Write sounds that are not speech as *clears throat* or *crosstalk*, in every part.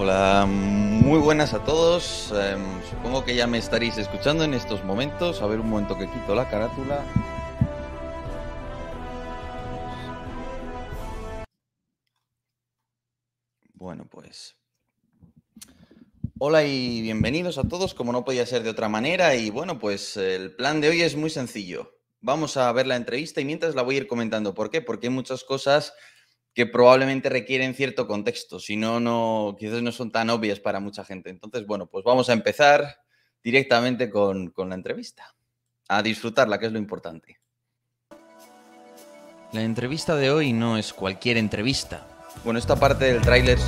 Hola, muy buenas a todos. Em, supongo que ya me estaréis escuchando en estos momentos. A ver un momento que quito la carátula. Bueno, pues Hola y bienvenidos a todos, como no podía ser de otra manera. Y bueno, pues el plan de hoy es muy sencillo. Vamos a ver la entrevista y mientras la voy a ir comentando. ¿Por qué? Porque hay muchas cosas que probablemente requieren cierto contexto, si no, no, quizás no son tan obvias para mucha gente. Entonces, bueno, pues vamos a empezar directamente con, con la entrevista. A disfrutarla, que es lo importante. La entrevista de hoy no es cualquier entrevista. Bueno, esta parte del tráiler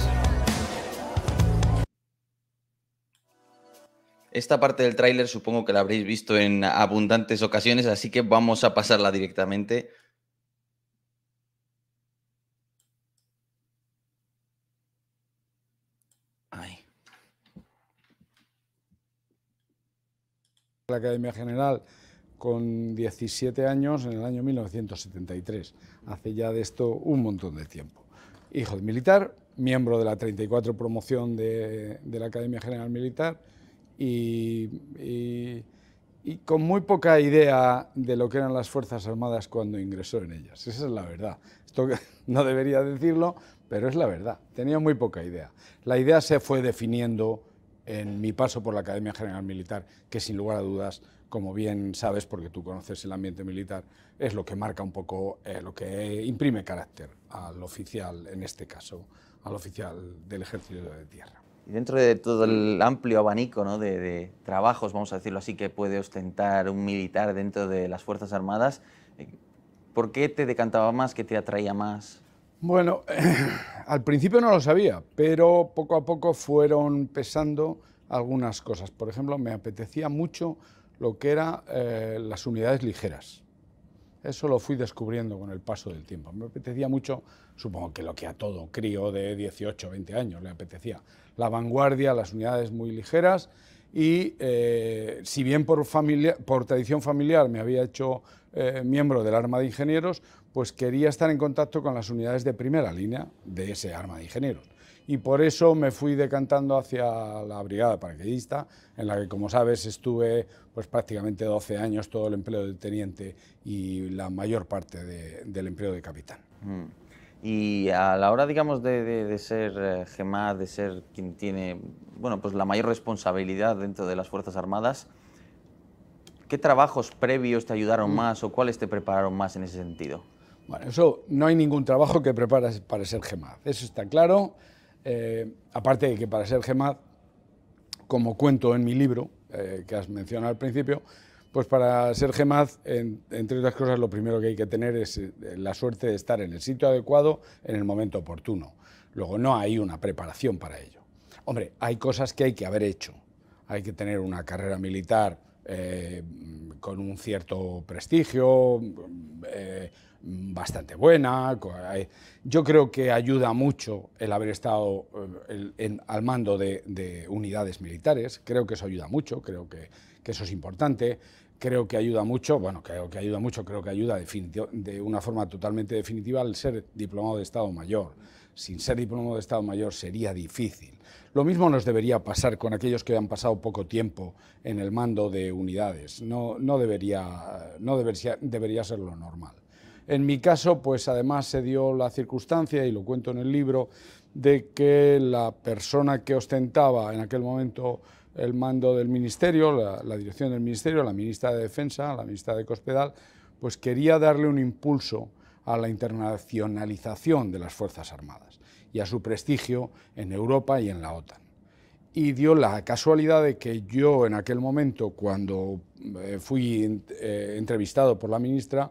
Esta parte del tráiler supongo que la habréis visto en abundantes ocasiones, así que vamos a pasarla directamente la Academia General con 17 años en el año 1973, hace ya de esto un montón de tiempo. Hijo de militar, miembro de la 34 promoción de, la Academia General Militar y, y, con muy poca idea de lo que eran las Fuerzas Armadas cuando ingresó en ellas. Esa es la verdad. Esto *laughs* no debería decirlo, pero es la verdad. Tenía muy poca idea. La idea se fue definiendo en mi paso por la Academia General Militar, que sin lugar a dudas, como bien sabes, porque tú conoces el ambiente militar, es lo que marca un poco, eh, lo que imprime carácter al oficial, en este caso, al oficial del Ejército de Tierra. Y dentro de todo el amplio abanico de, de, trabajos, vamos a decirlo así, que puede ostentar un militar dentro de las Fuerzas Armadas, eh, ¿por qué te decantaba más, qué te atraía más? Bueno, *clears throat* al principio no lo sabía, pero poco a poco fueron pesando algunas cosas. Por ejemplo, me apetecía mucho lo que eran eh, las unidades ligeras. Eso lo fui descubriendo con el paso del tiempo. Me apetecía mucho, supongo que lo que a todo crío de 18 o 20 años le apetecía, la vanguardia, las unidades muy ligeras y eh, si bien por, tradición familiar me había hecho eh, miembro del arma de ingenieros, pues quería estar en contacto con las unidades de primera línea de ese arma de ingenieros. Y por eso me fui decantando hacia la brigada paracaidista, en la que, como sabes, estuve pues, prácticamente 12 años todo el empleo de teniente y la mayor parte del empleo de capitán. Mm. Y a la hora, digamos, de, ser eh, de ser quien tiene bueno, pues la mayor responsabilidad dentro de las Fuerzas Armadas, ¿qué trabajos previos te ayudaron mm. más o cuáles te prepararon más en ese sentido? Bueno, eso no hay ningún trabajo que preparas para ser GEMAD, eso está claro. Eh, aparte de que para ser GEMAD, como cuento en mi libro, eh, que has mencionado al principio, pues para ser GEMAD, entre otras cosas, lo primero que hay que tener es eh, la suerte de estar en el sitio adecuado en el momento oportuno. Luego, no hay una preparación para ello. Hombre, hay cosas que hay que haber hecho. Hay que tener una carrera militar con un cierto prestigio, bastante buena. Yo creo que ayuda mucho el haber estado eh, al mando de, unidades militares. Creo que eso ayuda mucho, creo que, eso es importante. Creo que ayuda mucho, bueno, creo que ayuda mucho, creo que ayuda de una forma totalmente definitiva al ser diplomado de Estado Mayor. Sin ser diplomado de Estado Mayor sería difícil. Lo mismo nos debería pasar con aquellos que han pasado poco tiempo en el mando de unidades. No, debería, no debería ser lo normal. En mi caso, pues además se dio la circunstancia, y lo cuento en el libro, de que la persona que ostentaba en aquel momento el mando del ministerio, la, dirección del ministerio, la ministra de Defensa, la ministra de Cospedal, pues quería darle un impulso a la internacionalización de las Fuerzas Armadas y a su prestigio en Europa y en la OTAN. Y dio la casualidad de que yo en aquel momento, cuando eh, fui eh, entrevistado por la ministra,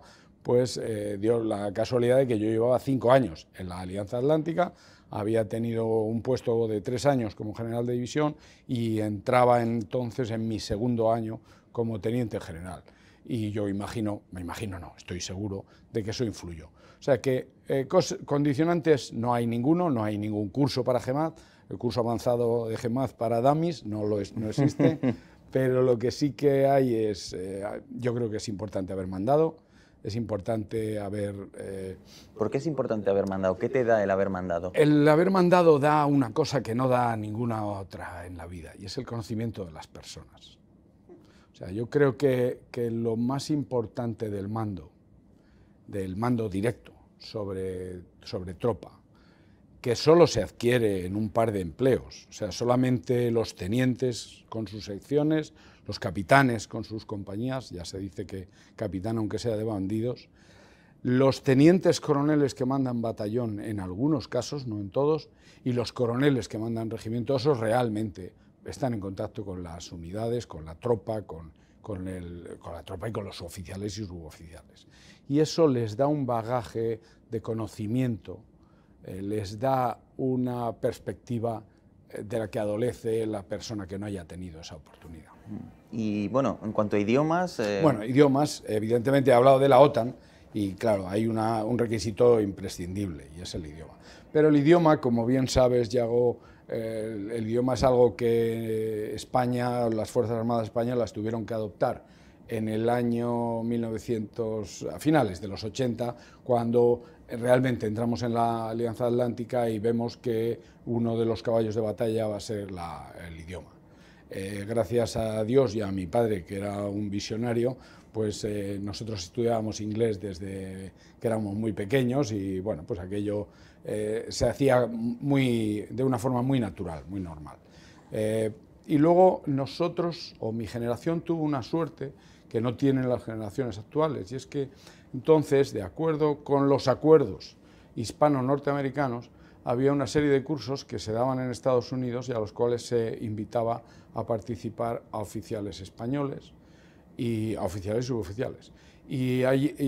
pues eh, dio la casualidad de que yo llevaba cinco años en la Alianza Atlántica, había tenido un puesto de tres años como general de división y entraba entonces en mi segundo año como teniente general. Y yo imagino, me imagino no, estoy seguro de que eso influyó. O sea que eh, condicionantes no hay ninguno, no hay ningún curso para GEMAD, el curso avanzado de GEMAD para DAMIS no, existe, *laughs* pero lo que sí que hay es, eh, yo creo que es importante haber mandado, es importante haber... Eh, ¿Por qué es importante haber mandado? ¿Qué te da el haber mandado? El haber mandado da una cosa que no da ninguna otra en la vida, y es el conocimiento de las personas. O sea, yo creo que, que lo más importante del mando, del mando directo sobre, sobre tropa, que solo se adquiere en un par de empleos, o sea, solamente los tenientes con sus secciones los capitanes con sus compañías, ya se dice que capitán aunque sea de bandidos, los tenientes coroneles que mandan batallón en algunos casos, no en todos, y los coroneles que mandan regimiento, esos realmente están en contacto con las unidades, con la tropa, con, con, la tropa y con los oficiales y suboficiales. Y eso les da un bagaje de conocimiento, eh, les da una perspectiva eh, de la que adolece la persona que no haya tenido esa oportunidad. Y bueno, en cuanto a idiomas... Eh, bueno, idiomas, evidentemente he hablado de la OTAN y claro, hay un requisito imprescindible y es el idioma. Pero el idioma, como bien sabes, Yago, el, idioma es algo que España, las Fuerzas Armadas españolas tuvieron que adoptar en el año 1900, a finales de los 80, cuando realmente entramos en la Alianza Atlántica y vemos que uno de los caballos de batalla va a ser el idioma. Eh, gracias a Dios y a mi padre, que era un visionario, pues eh, nosotros estudiábamos inglés desde que éramos muy pequeños y bueno, pues aquello eh, se hacía muy, de una forma muy natural, muy normal. y luego nosotros, o mi generación, tuvo una suerte que no tienen las generaciones actuales, y es que entonces, de acuerdo con los acuerdos hispano-norteamericanos, había una serie de cursos que se daban en Estados Unidos y a los cuales se invitaba a participar a oficiales españoles y a oficiales y suboficiales. Y,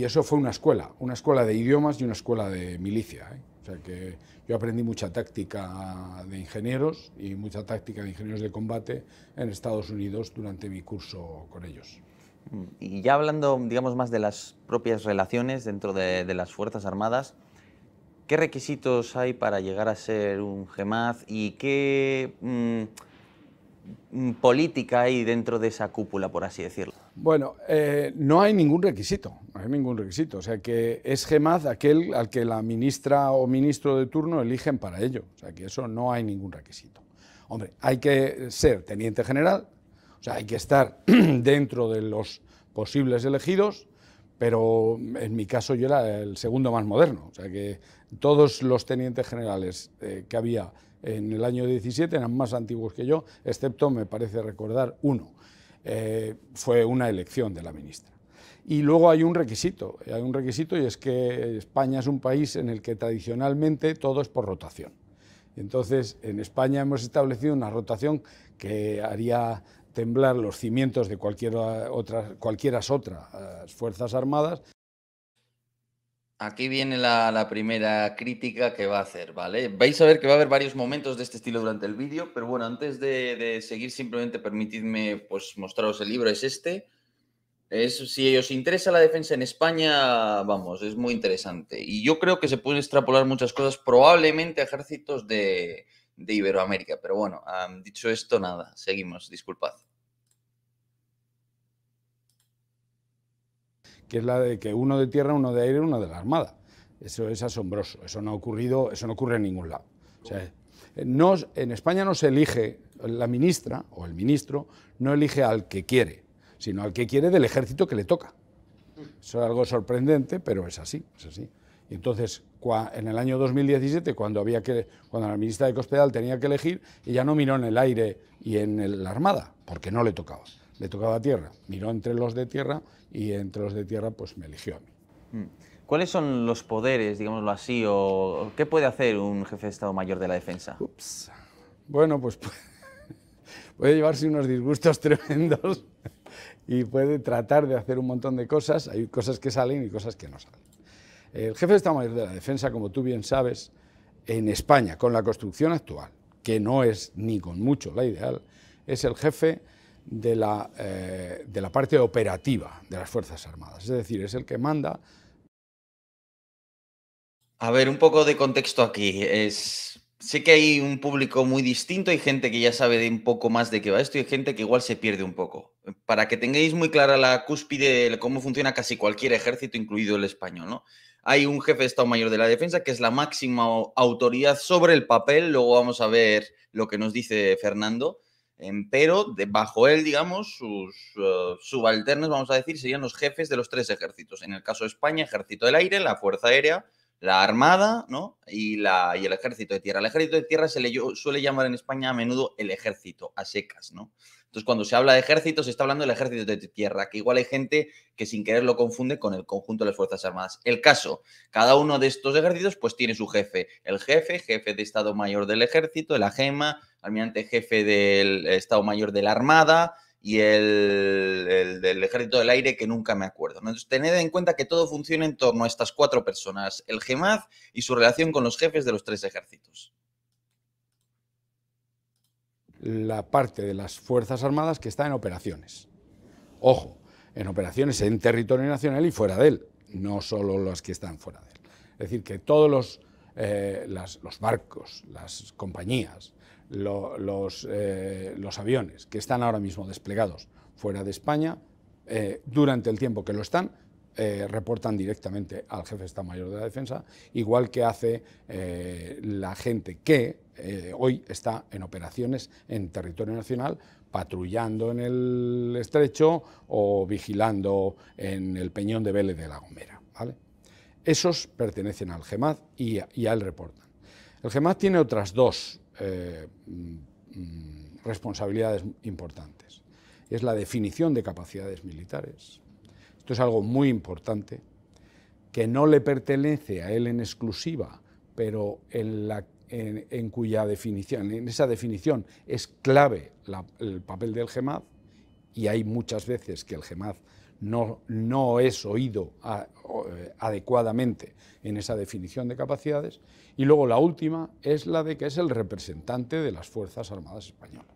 eso fue una escuela, una escuela de idiomas y una escuela de milicia. ¿eh? O sea que yo aprendí mucha táctica de ingenieros y mucha táctica de ingenieros de combate en Estados Unidos durante mi curso con ellos. Mm, y ya hablando, digamos, más de las propias relaciones dentro de las Fuerzas Armadas, ¿Qué requisitos hay para llegar a ser un GEMAZ y qué mm, mm, política hay dentro de esa cúpula, por así decirlo? Bueno, eh, no hay ningún requisito, no hay ningún requisito. O sea que es GEMAZ aquel al que la ministra o ministro de turno eligen para ello. O sea que eso no hay ningún requisito. Hombre, hay que ser teniente general, o sea, hay que estar *clears throat* dentro de los posibles elegidos pero en mi caso yo era el segundo más moderno, o sea que todos los tenientes generales eh, que había en el año 17 eran más antiguos que yo, excepto, me parece recordar, uno. Eh, fue una elección de la ministra. Y luego hay un requisito, eh, hay un requisito y es que España es un país en el que tradicionalmente todo es por rotación. Entonces, en España hemos establecido una rotación que haría temblar los cimientos de cualquier otra, cualquiera otras eh, Fuerzas Armadas. Aquí viene la, primera crítica que va a hacer, ¿vale? Vais a ver que va a haber varios momentos de este estilo durante el vídeo, pero bueno, antes de, seguir, simplemente permitidme pues, mostraros el libro, es este. Es, si os interesa la defensa en España, vamos, es muy interesante. Y yo creo que se pueden extrapolar muchas cosas, probablemente ejércitos de, de Iberoamérica. Pero bueno, dicho esto, nada, seguimos, disculpad. Que es la de que uno de tierra, uno de aire, uno de la armada. Eso es asombroso, eso no ha ocurrido, eso no ocurre en ningún lado. Eh, no, en España no se elige la ministra o el ministro, no elige al que quiere, sino al que quiere del ejército que le toca. Eso es algo sorprendente, pero es así, es así. Entonces, en el año 2017, cuando, había que, cuando la ministra de Cospedal tenía que elegir, ella no miró en el aire y en la Armada, porque no le tocaba, le tocaba tierra. Miró entre los de tierra y entre los de tierra pues me eligió a mí. Mm. ¿Cuáles son los poderes, digámoslo así, o qué puede hacer un jefe de Estado Mayor de la Defensa? Ups. Bueno, pues *laughs* puede llevarse unos disgustos tremendos *laughs* y puede tratar de hacer un montón de cosas. Hay cosas que salen y cosas que no salen. El jefe de Estado Mayor de la Defensa, como tú bien sabes, en España, con la construcción actual, que no es ni con mucho la ideal, es el jefe eh, de la, parte operativa de las Fuerzas Armadas, es decir, es el que manda. A ver, un poco de contexto aquí. Es, sé que hay un público muy distinto, hay gente que ya sabe de un poco más de qué va esto y hay gente que igual se pierde un poco. Para que tengáis muy clara la cúspide, de cómo funciona casi cualquier ejército, incluido el español, ¿no? hay un jefe de Estado Mayor de la Defensa que es la máxima autoridad sobre el papel. Luego vamos a ver lo que nos dice Fernando. Em, pero bajo él, digamos, sus uh, subalternos, vamos a decir, serían los jefes de los tres ejércitos. En el caso de España, Ejército del Aire, la Fuerza Aérea la Armada ¿no? y, la, y el Ejército de Tierra. El Ejército de Tierra se le suele llamar en España a menudo el Ejército, a secas, ¿no? Entonces, cuando se habla de ejército, se está hablando del ejército de tierra, que igual hay gente que sin querer lo confunde con el conjunto de las Fuerzas Armadas. El caso, cada uno de estos ejércitos pues tiene su jefe. El jefe, jefe de Estado Mayor del Ejército, el gema, almirante jefe del Estado Mayor de la Armada, y el, del Ejército del Aire, que nunca me acuerdo. Entonces, tened en cuenta que todo funciona en torno a estas cuatro personas, el GEMAZ y su relación con los jefes de los tres ejércitos. La parte de las Fuerzas Armadas que está en operaciones. Ojo, en operaciones en territorio nacional y fuera de él, no solo las que están fuera de él. Es decir, que todos los eh, los barcos, las compañías, eh, los, aviones que están ahora mismo desplegados fuera de España, eh, durante el tiempo que lo están, reportan directamente al jefe de Estado Mayor de la Defensa, igual que hace la gente que hoy está en operaciones en territorio nacional patrullando en el estrecho o vigilando en el peñón de Vélez de la Gomera. ¿vale? Esos pertenecen al GEMAD y, al a, reportan. El GEMAD tiene otras dos eh, mm, responsabilidades importantes. Es la definición de capacidades militares. Esto es algo muy importante que no le pertenece a él en exclusiva, pero en, cuya definición, en esa definición es clave el papel del GEMAD y hay muchas veces que el GEMAD no, no es oído eh, adecuadamente en esa definición de capacidades. Y luego la última es la de que es el representante de las Fuerzas Armadas Españolas.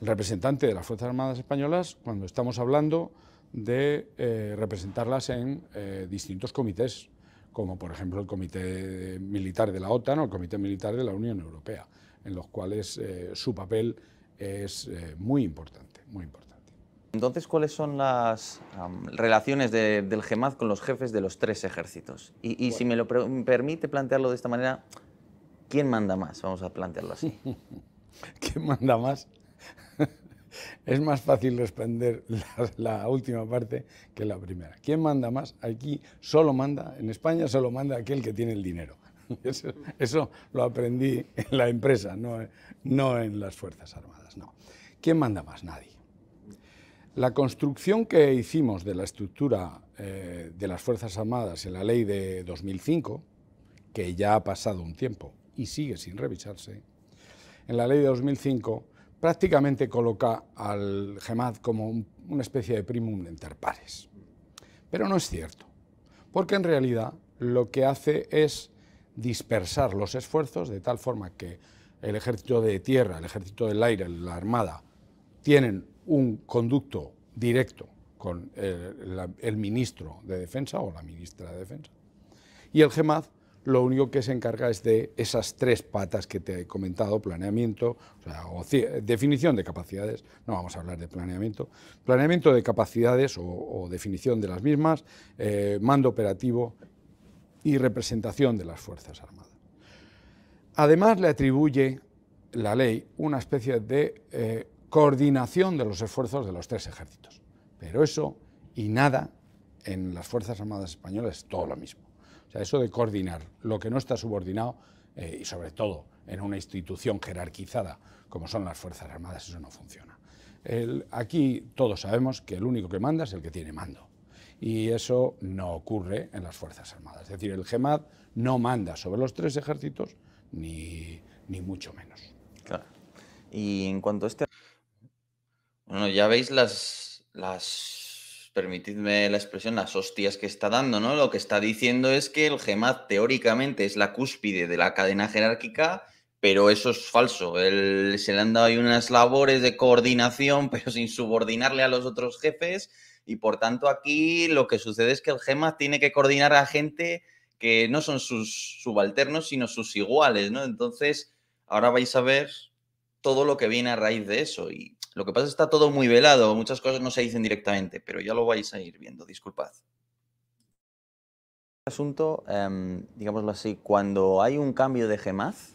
El representante de las Fuerzas Armadas Españolas, cuando estamos hablando de eh, representarlas en eh, distintos comités, como por ejemplo el Comité Militar de la OTAN o el Comité Militar de la Unión Europea, en los cuales su papel es muy importante, muy importante. Entonces, ¿cuáles son las relaciones del GEMAZ con los jefes de los tres ejércitos? Y, si me lo permite plantearlo de esta manera, ¿quién manda más? Vamos a plantearlo así. *laughs* ¿Quién manda más? *laughs* es más fácil responder la, última parte que la primera. ¿Quién manda más? Aquí solo manda, en España solo manda aquel que tiene el dinero. *laughs* Eso, lo aprendí en la empresa, no, en las Fuerzas Armadas, no. ¿Quién manda más? Nadie. La construcción que hicimos de la estructura eh, de las Fuerzas Armadas en la ley de 2005, que ya ha pasado un tiempo y sigue sin revisarse, en la ley de 2005 prácticamente coloca al GEMAD como una especie de primum inter pares. Pero no es cierto, porque en realidad lo que hace es dispersar los esfuerzos de tal forma que el ejército de tierra, el ejército del aire, la armada, tienen un conducto directo con el, ministro de Defensa o la ministra de Defensa. Y el GEMAD lo único que se encarga es de esas tres patas que te he comentado, planeamiento, o, definición de capacidades, no vamos a hablar de planeamiento, planeamiento de capacidades o, definición de las mismas, eh, mando operativo y representación de las Fuerzas Armadas. Además le atribuye la ley una especie de eh, coordinación de los esfuerzos de los tres ejércitos. Pero eso y nada en las Fuerzas Armadas Españolas es todo lo mismo. O sea, eso de coordinar lo que no está subordinado eh, y sobre todo en una institución jerarquizada como son las Fuerzas Armadas, eso no funciona. aquí todos sabemos que el único que manda es el que tiene mando. Y eso no ocurre en las Fuerzas Armadas. Es decir, el GEMAD no manda sobre los tres ejércitos, ni, ni mucho menos. Claro. Y en cuanto a este. Bueno, ya veis las, las, permitidme la expresión, las hostias que está dando, ¿no? Lo que está diciendo es que el GEMAT teóricamente es la cúspide de la cadena jerárquica, pero eso es falso. él se le han dado ahí unas labores de coordinación, *laughs* pero sin subordinarle a los otros jefes. Y por tanto, aquí lo que sucede es que el GEMAT tiene que coordinar a gente que no son sus subalternos, sino sus iguales, ¿no? Entonces, ahora vais a ver todo lo que viene a raíz de eso. Y lo que pasa es que está todo muy velado, muchas cosas no se dicen directamente, pero ya lo vais a ir viendo, disculpad. Asunto, em, digámoslo así, cuando hay un cambio de GEMAZ,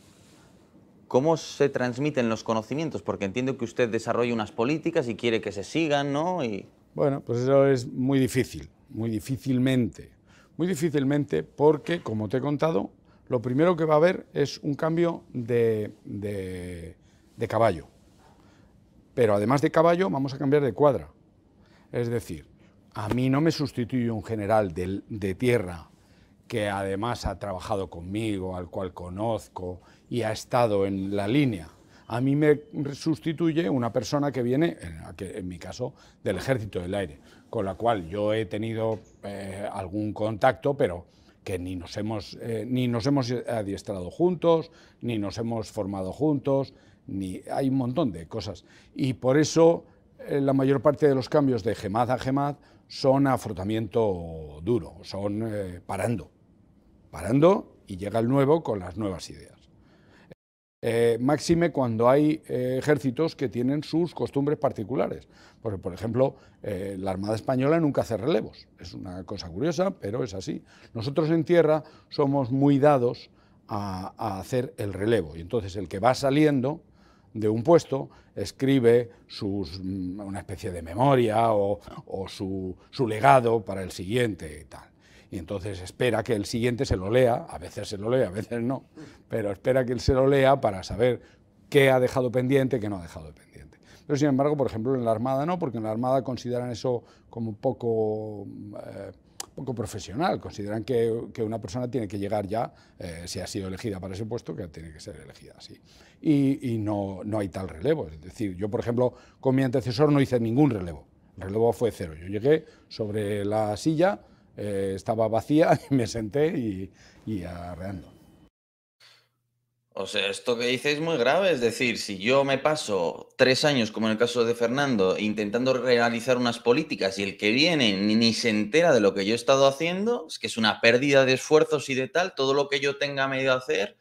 ¿cómo se transmiten los conocimientos? Porque entiendo que usted desarrolla unas políticas y quiere que se sigan, ¿no? Y... Bueno, pues eso es muy difícil, muy difícilmente. Muy difícilmente porque, como te he contado, lo primero que va a haber es un cambio de, de caballo. Pero además de caballo, vamos a cambiar de cuadra. Es decir, a mí no me sustituye un general de, tierra que además ha trabajado conmigo, al cual conozco y ha estado en la línea. A mí me sustituye una persona que viene, en, mi caso, del Ejército del Aire, con la cual yo he tenido eh, algún contacto, pero que eh, ni nos hemos adiestrado juntos, ni nos hemos formado juntos, ni hay un montón de cosas. Y por eso eh, la mayor parte de los cambios de gemad a gemad son a duro, son eh, parando, parando y llega el nuevo con las nuevas ideas. Eh, máxime cuando hay ejércitos que tienen sus costumbres particulares. por ejemplo, la Armada Española nunca hace relevos. Es una cosa curiosa, pero es así. Nosotros en tierra somos muy dados a hacer el relevo. Y entonces el que va saliendo de un puesto, escribe sus, mm, una especie de memoria o, su, su, legado para el siguiente y tal. Y entonces espera que el siguiente se lo lea, a veces se lo lea, a veces no, pero espera que él se lo lea para saber qué ha dejado pendiente, qué no ha dejado pendiente. Pero sin embargo, por ejemplo, en la Armada no, porque en la Armada consideran eso como un poco... Mm, eh, poco profesional. Consideran que, una persona tiene que llegar ya, eh, si ha sido elegida para ese puesto, que tiene que ser elegida así. Y, y no, no hay tal relevo. Es decir, yo, por ejemplo, con mi antecesor no hice ningún relevo. El relevo fue cero. Yo llegué sobre la silla, eh, estaba vacía, *laughs* y me senté y arreando. O sea, esto que dices es muy grave. Es decir, si yo me paso tres años, como en el caso de Fernando, intentando realizar unas políticas y el que viene ni, se entera de lo que yo he estado haciendo, es que es una pérdida de esfuerzos y de tal, todo lo que yo tenga medio hacer,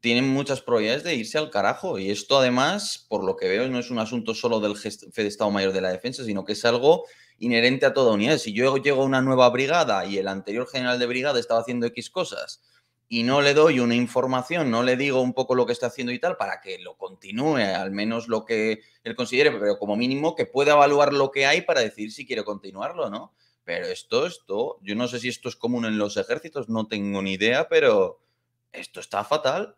tienen muchas probabilidades de irse al carajo. Y esto, además, por lo que veo, no es un asunto solo del jefe de Estado Mayor de la Defensa, sino que es algo inherente a toda unidad. Si yo llego a una nueva brigada y el anterior general de brigada estaba haciendo X cosas y no le doy una información, no le digo un poco lo que está haciendo y tal, para que lo continúe, al menos lo que él considere, pero como mínimo que pueda evaluar lo que hay para decir si quiere continuarlo, ¿no? Pero esto, esto, yo no sé si esto es común en los ejércitos, no tengo ni idea, pero esto está fatal.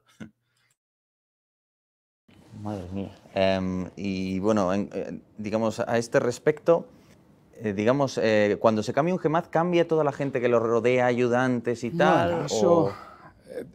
Madre mía. Em, y bueno, eh, digamos, a este respecto, eh, digamos, eh, cuando se cambia un gemaz ¿cambia toda la gente que lo rodea, ayudantes y tal?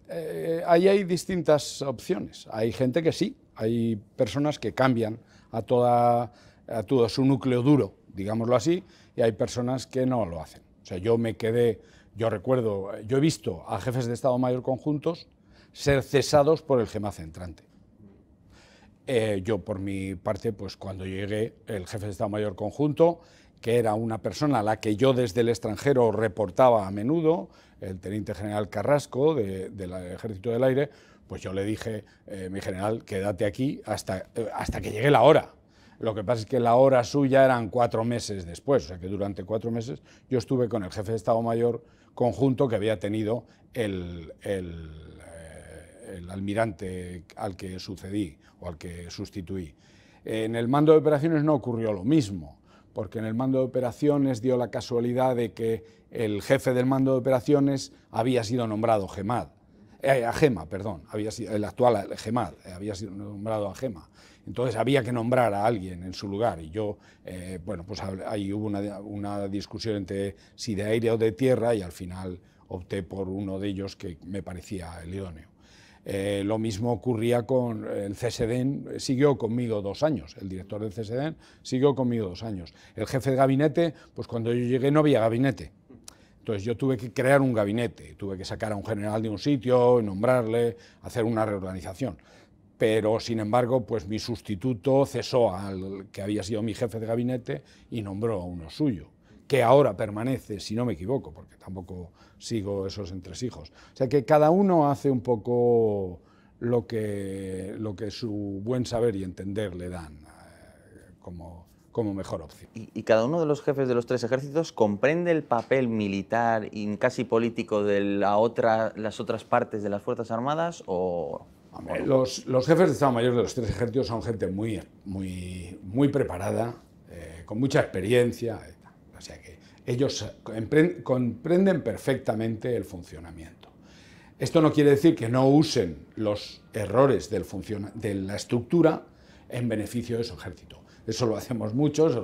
Eh, ahí hay distintas opciones. Hay gente que sí, hay personas que cambian a, todo su núcleo duro, digámoslo así, y hay personas que no lo hacen. O sea, yo me quedé, yo recuerdo, yo he visto a jefes de Estado Mayor conjuntos ser cesados por el GEMA centrante. Eh, yo, por mi parte, pues cuando llegué, el jefe de Estado Mayor conjunto, que era una persona a la que yo desde el extranjero reportaba a menudo, el teniente general Carrasco del Ejército del Aire, pues yo le dije, eh, mi general, quédate aquí hasta, eh, hasta que llegue la hora. Lo que pasa es que la hora suya eran cuatro meses después, o sea que durante cuatro meses yo estuve con el jefe de Estado Mayor conjunto que había tenido el, el eh, almirante al que sucedí o al que sustituí. En el mando de operaciones no ocurrió lo mismo, porque en el mando de operaciones dio la casualidad de que el jefe del mando de operaciones había sido nombrado Gemad, a Gema, eh, perdón, había sido, el actual Gemad eh, había sido nombrado a Gema. Entonces había que nombrar a alguien en su lugar y yo, eh, bueno, pues ahí hubo una, discusión entre si de aire o de tierra y al final opté por uno de ellos que me parecía el idóneo. lo mismo ocurría con el CSDN, siguió conmigo dos años, el director del CSDN siguió conmigo dos años. El jefe de gabinete, pues cuando yo llegué no había gabinete, entonces yo tuve que crear un gabinete, tuve que sacar a un general de un sitio, nombrarle, hacer una reorganización. Pero sin embargo, pues mi sustituto cesó al que había sido mi jefe de gabinete y nombró a uno suyo, que ahora permanece, si no me equivoco, porque tampoco sigo esos entresijos. O sea que cada uno hace un poco lo que, lo que su buen saber y entender le dan eh, como como mejor opción. Y, cada uno de los jefes de los tres ejércitos comprende el papel militar y casi político de la otra, las otras partes de las Fuerzas Armadas o... Eh, los, jefes de Estado Mayor de los tres ejércitos son gente muy, muy, muy preparada, eh, con mucha experiencia. Eh, o sea que ellos comprenden perfectamente el funcionamiento. Esto no quiere decir que no usen los errores de la estructura en beneficio de su ejército eso lo hacemos muchos,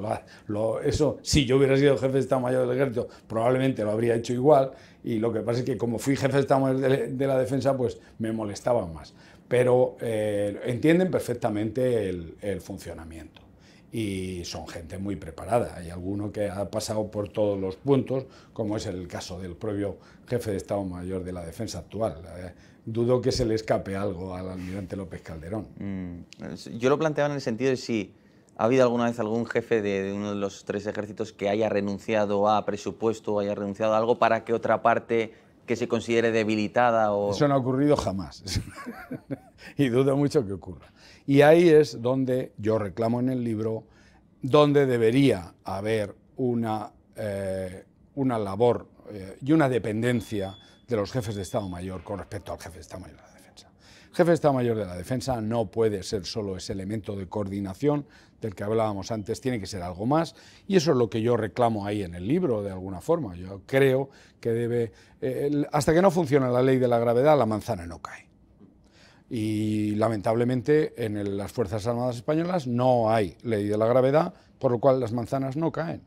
lo, eso si yo hubiera sido jefe de Estado Mayor del Ejército probablemente lo habría hecho igual y lo que pasa es que como fui jefe de Estado Mayor de, la Defensa pues me molestaban más. Pero eh, entienden perfectamente el, funcionamiento y son gente muy preparada. Hay alguno que ha pasado por todos los puntos, como es el caso del propio jefe de Estado Mayor de la Defensa actual. Eh. dudo que se le escape algo al almirante López Calderón. Mm, yo lo planteaba en el sentido de si ¿Ha habido alguna vez algún jefe de, uno de los tres ejércitos que haya renunciado a presupuesto, haya renunciado a algo para que otra parte que se considere debilitada o... Eso no ha ocurrido jamás. *laughs* y dudo mucho que ocurra. Y ahí es donde yo reclamo en el libro, donde debería haber una, eh, una labor eh, y una dependencia de los jefes de Estado Mayor con respecto al jefe de Estado Mayor jefe de Estado Mayor de la Defensa no puede ser solo ese elemento de coordinación del que hablábamos antes, tiene que ser algo más, y eso es lo que yo reclamo ahí en el libro, de alguna forma. Yo creo que debe, eh, hasta que no funciona la ley de la gravedad, la manzana no cae. Y lamentablemente en las Fuerzas Armadas Españolas no hay ley de la gravedad, por lo cual las manzanas no caen.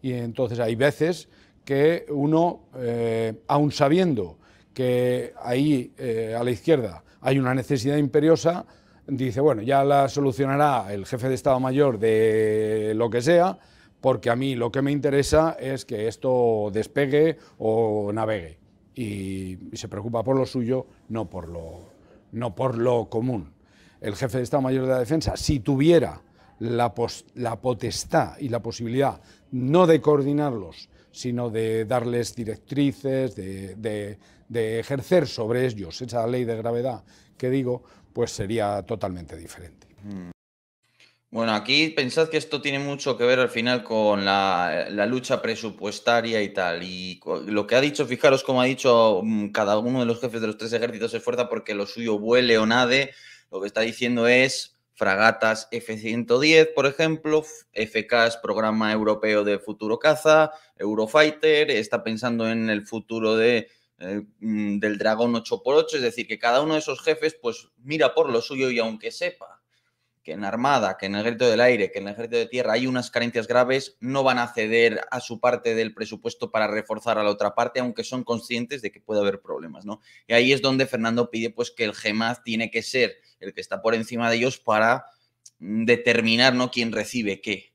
Y entonces hay veces que uno, aún eh, aun sabiendo que ahí eh, a la izquierda hay una necesidad imperiosa, dice, bueno, ya la solucionará el jefe de Estado Mayor de lo que sea, porque a mí lo que me interesa es que esto despegue o navegue. Y, se preocupa por lo suyo, no por lo, no por lo común. El jefe de Estado Mayor de la Defensa, si tuviera la, la potestad y la posibilidad no de coordinarlos, sino de darles directrices, de de ejercer sobre ellos esa ley de gravedad que digo, pues sería totalmente diferente. Mm. Bueno, aquí pensad que esto tiene mucho que ver al final con la, lucha presupuestaria y tal. Y lo que ha dicho, fijaros como ha dicho mm, cada uno de los jefes de los tres ejércitos se esfuerza porque lo suyo vuele o nade. Lo que está diciendo es fragatas F-110, por ejemplo, FKs, Programa Europeo de Futuro Caza, Eurofighter, está pensando en el futuro de eh, mm, del dragón 8x8, es decir, que cada uno de esos jefes pues mira por lo suyo y aunque sepa que en Armada, que en el Ejército del Aire, que en el Ejército de Tierra hay unas carencias graves, no van a ceder a su parte del presupuesto para reforzar a la otra parte, aunque son conscientes de que puede haber problemas, ¿no? Y ahí es donde Fernando pide pues que el GEMAZ tiene que ser el que está por encima de ellos para mm, determinar, ¿no?, quién recibe qué.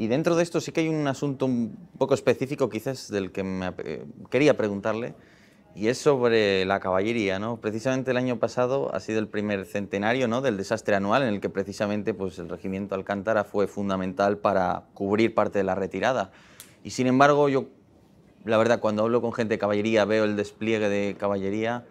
Y dentro de esto sí que hay un asunto un poco específico quizás del que me eh, quería preguntarle y es sobre la caballería, ¿no? Precisamente el año pasado ha sido el primer centenario, ¿no? del desastre anual en el que precisamente pues el regimiento Alcántara fue fundamental para cubrir parte de la retirada. Y sin embargo, yo la verdad cuando hablo con gente de caballería veo el despliegue de caballería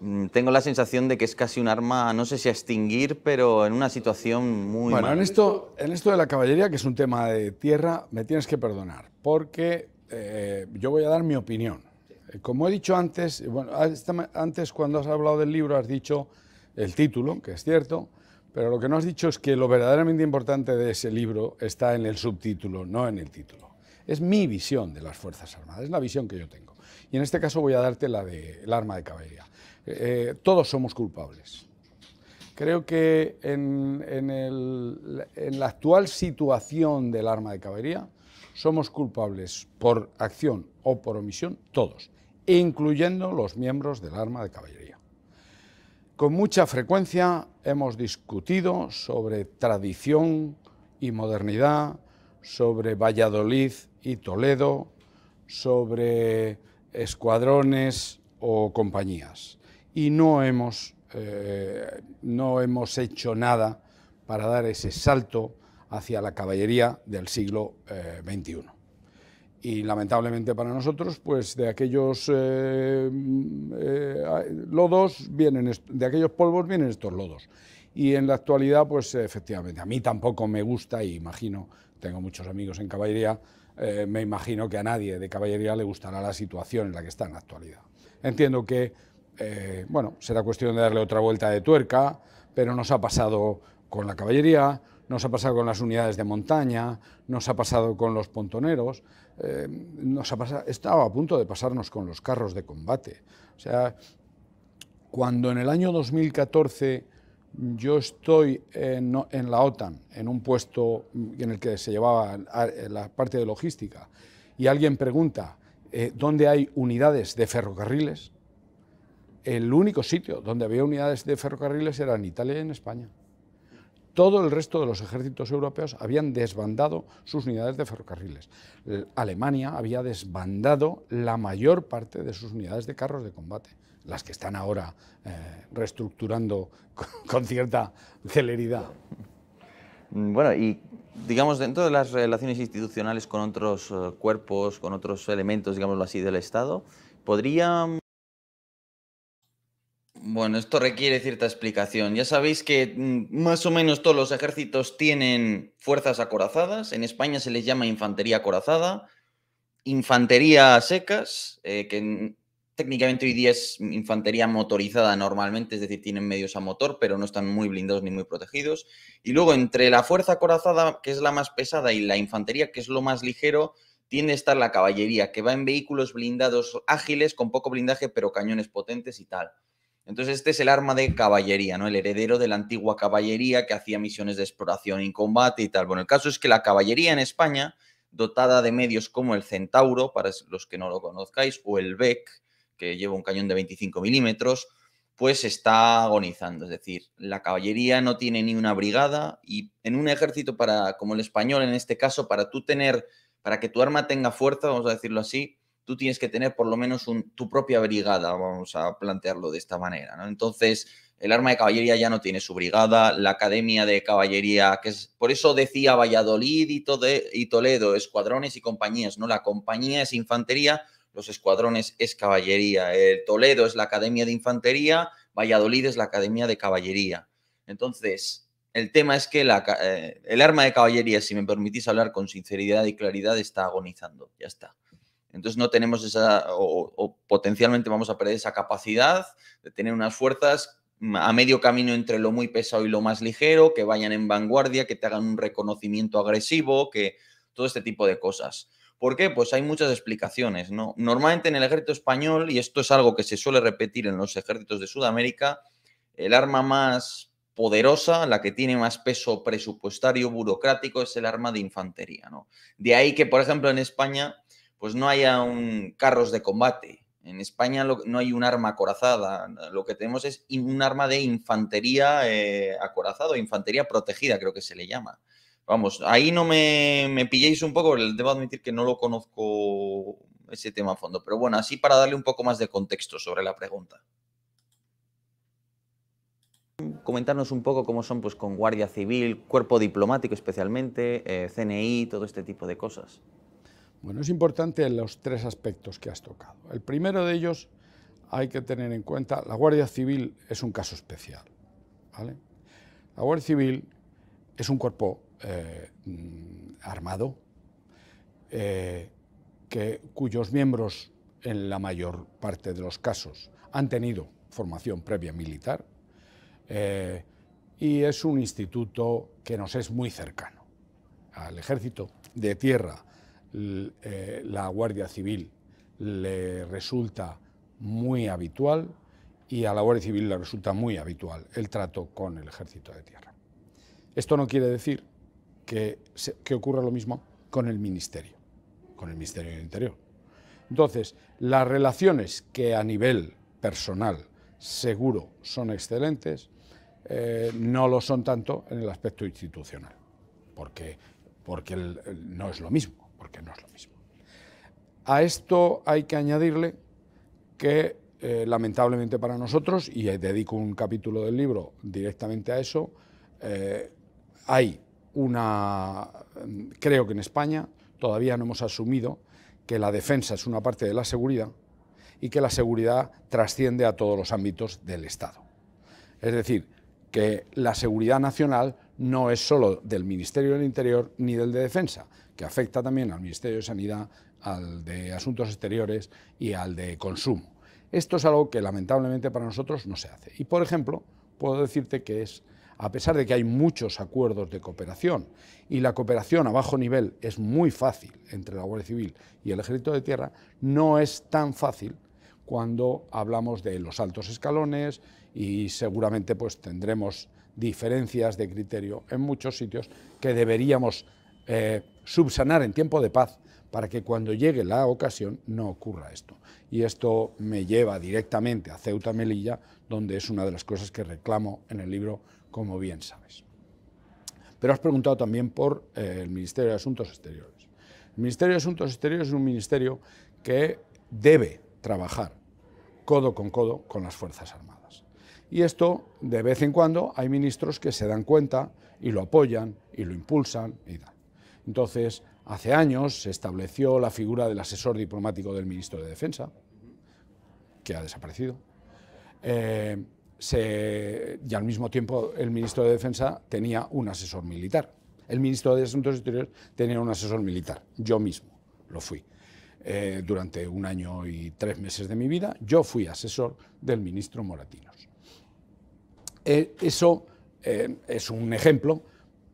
Mm, tengo la sensación de que es casi un arma, no sé si a extinguir, pero en una situación muy... Bueno, En, esto, en esto de la caballería, que es un tema de tierra, me tienes que perdonar, porque eh, yo voy a dar mi opinión. Eh, como he dicho antes, bueno, antes cuando has hablado del libro has dicho el título, que es cierto, pero lo que no has dicho es que lo verdaderamente importante de ese libro está en el subtítulo, no en el título. Es mi visión de las Fuerzas Armadas, es la visión que yo tengo. Y en este caso voy a darte la del arma de caballería. Eh, todos somos culpables. Creo que en, en la actual situación del arma de caballería somos culpables por acción o por omisión todos, incluyendo los miembros del arma de caballería. Con mucha frecuencia hemos discutido sobre tradición y modernidad, sobre Valladolid y Toledo, sobre escuadrones o compañías y no hemos, eh, no hemos hecho nada para dar ese salto hacia la caballería del siglo XXI. Eh, y lamentablemente para nosotros, pues de aquellos eh, lodos vienen, de aquellos polvos vienen estos lodos. Y en la actualidad, pues efectivamente, a mí tampoco me gusta, y imagino, tengo muchos amigos en caballería, me imagino que a nadie de caballería le gustará la situación en la que está en la actualidad. Entiendo que eh, bueno, será cuestión de darle otra vuelta de tuerca, pero nos ha pasado con la caballería, nos ha pasado con las unidades de montaña, nos ha pasado con los pontoneros, eh, nos ha estaba a punto de pasarnos con los carros de combate. O sea, cuando en el año 2014 yo estoy en, la OTAN, en un puesto en el que se llevaba la parte de logística, y alguien pregunta, eh, ¿dónde hay unidades de ferrocarriles? el único sitio donde había unidades de ferrocarriles era en Italia y en España. Todo el resto de los ejércitos europeos habían desbandado sus unidades de ferrocarriles. Alemania había desbandado la mayor parte de sus unidades de carros de combate, las que están ahora eh, reestructurando con, cierta celeridad. Bueno, y digamos, dentro de las relaciones institucionales con otros eh, cuerpos, con otros elementos, digámoslo así, del Estado, ¿podrían...? Bueno, esto requiere cierta explicación. Ya sabéis que mm, más o menos todos los ejércitos tienen fuerzas acorazadas. En España se les llama infantería acorazada, infantería secas, eh, que técnicamente hoy día es infantería motorizada normalmente, es decir, tienen medios a motor, pero no están muy blindados ni muy protegidos. Y luego entre la fuerza acorazada, que es la más pesada, y la infantería, que es lo más ligero, tiene a estar la caballería, que va en vehículos blindados ágiles, con poco blindaje, pero cañones potentes y tal. Entonces este es el arma de caballería, ¿no? El heredero de la antigua caballería que hacía misiones de exploración y combate y tal. Bueno, el caso es que la caballería en España, dotada de medios como el Centauro, para los que no lo conozcáis, o el BEC, que lleva un cañón de 25 milímetros, pues está agonizando. Es decir, la caballería no tiene ni una brigada y en un ejército para, como el español en este caso, para tú tener, para que tu arma tenga fuerza, vamos a decirlo así, tú tienes que tener por lo menos tu propia brigada, vamos a plantearlo de esta manera, Entonces, el arma de caballería ya no tiene su brigada, la academia de caballería, que es, por eso decía Valladolid y, Toledo, escuadrones y compañías, ¿no? La compañía es infantería, los escuadrones es caballería, el Toledo es la academia de infantería, Valladolid es la academia de caballería. Entonces, el tema es que la, eh, el arma de caballería, si me permitís hablar con sinceridad y claridad, está agonizando, ya está. Entonces no tenemos esa, o, potencialmente vamos a perder esa capacidad de tener unas fuerzas a medio camino entre lo muy pesado y lo más ligero, que vayan en vanguardia, que te hagan un reconocimiento agresivo, que todo este tipo de cosas. ¿Por qué? Pues hay muchas explicaciones. ¿no? Normalmente en el ejército español, y esto es algo que se suele repetir en los ejércitos de Sudamérica, el arma más poderosa, la que tiene más peso presupuestario, burocrático, es el arma de infantería. ¿no? De ahí que, por ejemplo, en España pues no haya carros de combate. En España no hay un arma acorazada. Lo que tenemos es un arma de infantería acorazada, eh, acorazado, infantería protegida, creo que se le llama. Vamos, ahí no me, me pilléis un poco, debo admitir que no lo conozco ese tema a fondo. Pero bueno, así para darle un poco más de contexto sobre la pregunta comentarnos un poco cómo son pues, con Guardia Civil, Cuerpo Diplomático especialmente, eh, CNI, todo este tipo de cosas. Bueno, es importante los tres aspectos que has tocado. El primero de ellos hay que tener en cuenta, la Guardia Civil es un caso especial. La Guardia Civil es un cuerpo eh, mm, armado eh, que, cuyos miembros en la mayor parte de los casos han tenido formación previa militar eh, y es un instituto que nos es muy cercano al ejército de tierra eh, la Guardia Civil le resulta muy habitual y a la Guardia Civil le resulta muy habitual el trato con el ejército de tierra. Esto no quiere decir que, ocurra lo mismo con el Ministerio, con el Ministerio del Interior. Entonces, las relaciones que a nivel personal seguro son excelentes, eh, no lo son tanto en el aspecto institucional, porque, porque no es lo mismo porque no es lo mismo. A esto hay que añadirle que, eh, lamentablemente para nosotros, y dedico un capítulo del libro directamente a eso, eh, hay una, creo que en España todavía no hemos asumido que la defensa es una parte de la seguridad y que la seguridad trasciende a todos los ámbitos del Estado. Es decir, que la seguridad nacional no es solo del Ministerio del Interior ni del de Defensa, que afecta también al Ministerio de Sanidad, al de Asuntos Exteriores y al de Consumo. Esto es algo que lamentablemente para nosotros no se hace. Y por ejemplo, puedo decirte que es, a pesar de que hay muchos acuerdos de cooperación y la cooperación a bajo nivel es muy fácil entre la Guardia Civil y el Ejército de Tierra, no es tan fácil cuando hablamos de los altos escalones y seguramente pues tendremos diferencias de criterio en muchos sitios que deberíamos eh, subsanar en tiempo de paz para que cuando llegue la ocasión no ocurra esto. Y esto me lleva directamente a Ceuta Melilla, donde es una de las cosas que reclamo en el libro, como bien sabes. Pero has preguntado también por eh, el Ministerio de Asuntos Exteriores. El Ministerio de Asuntos Exteriores es un ministerio que debe trabajar codo con codo con las Fuerzas Armadas. Y esto, de vez en cuando, hay ministros que se dan cuenta y lo apoyan y lo impulsan y Entonces, hace años se estableció la figura del asesor diplomático del ministro de Defensa, que ha desaparecido. Eh, y al mismo tiempo el ministro de Defensa tenía un asesor militar. El ministro de Asuntos Exteriores tenía un asesor militar. Yo mismo lo fui. Eh, durante un año y tres meses de mi vida, yo fui asesor del ministro Moratinos. Eh, eso eh, es un ejemplo,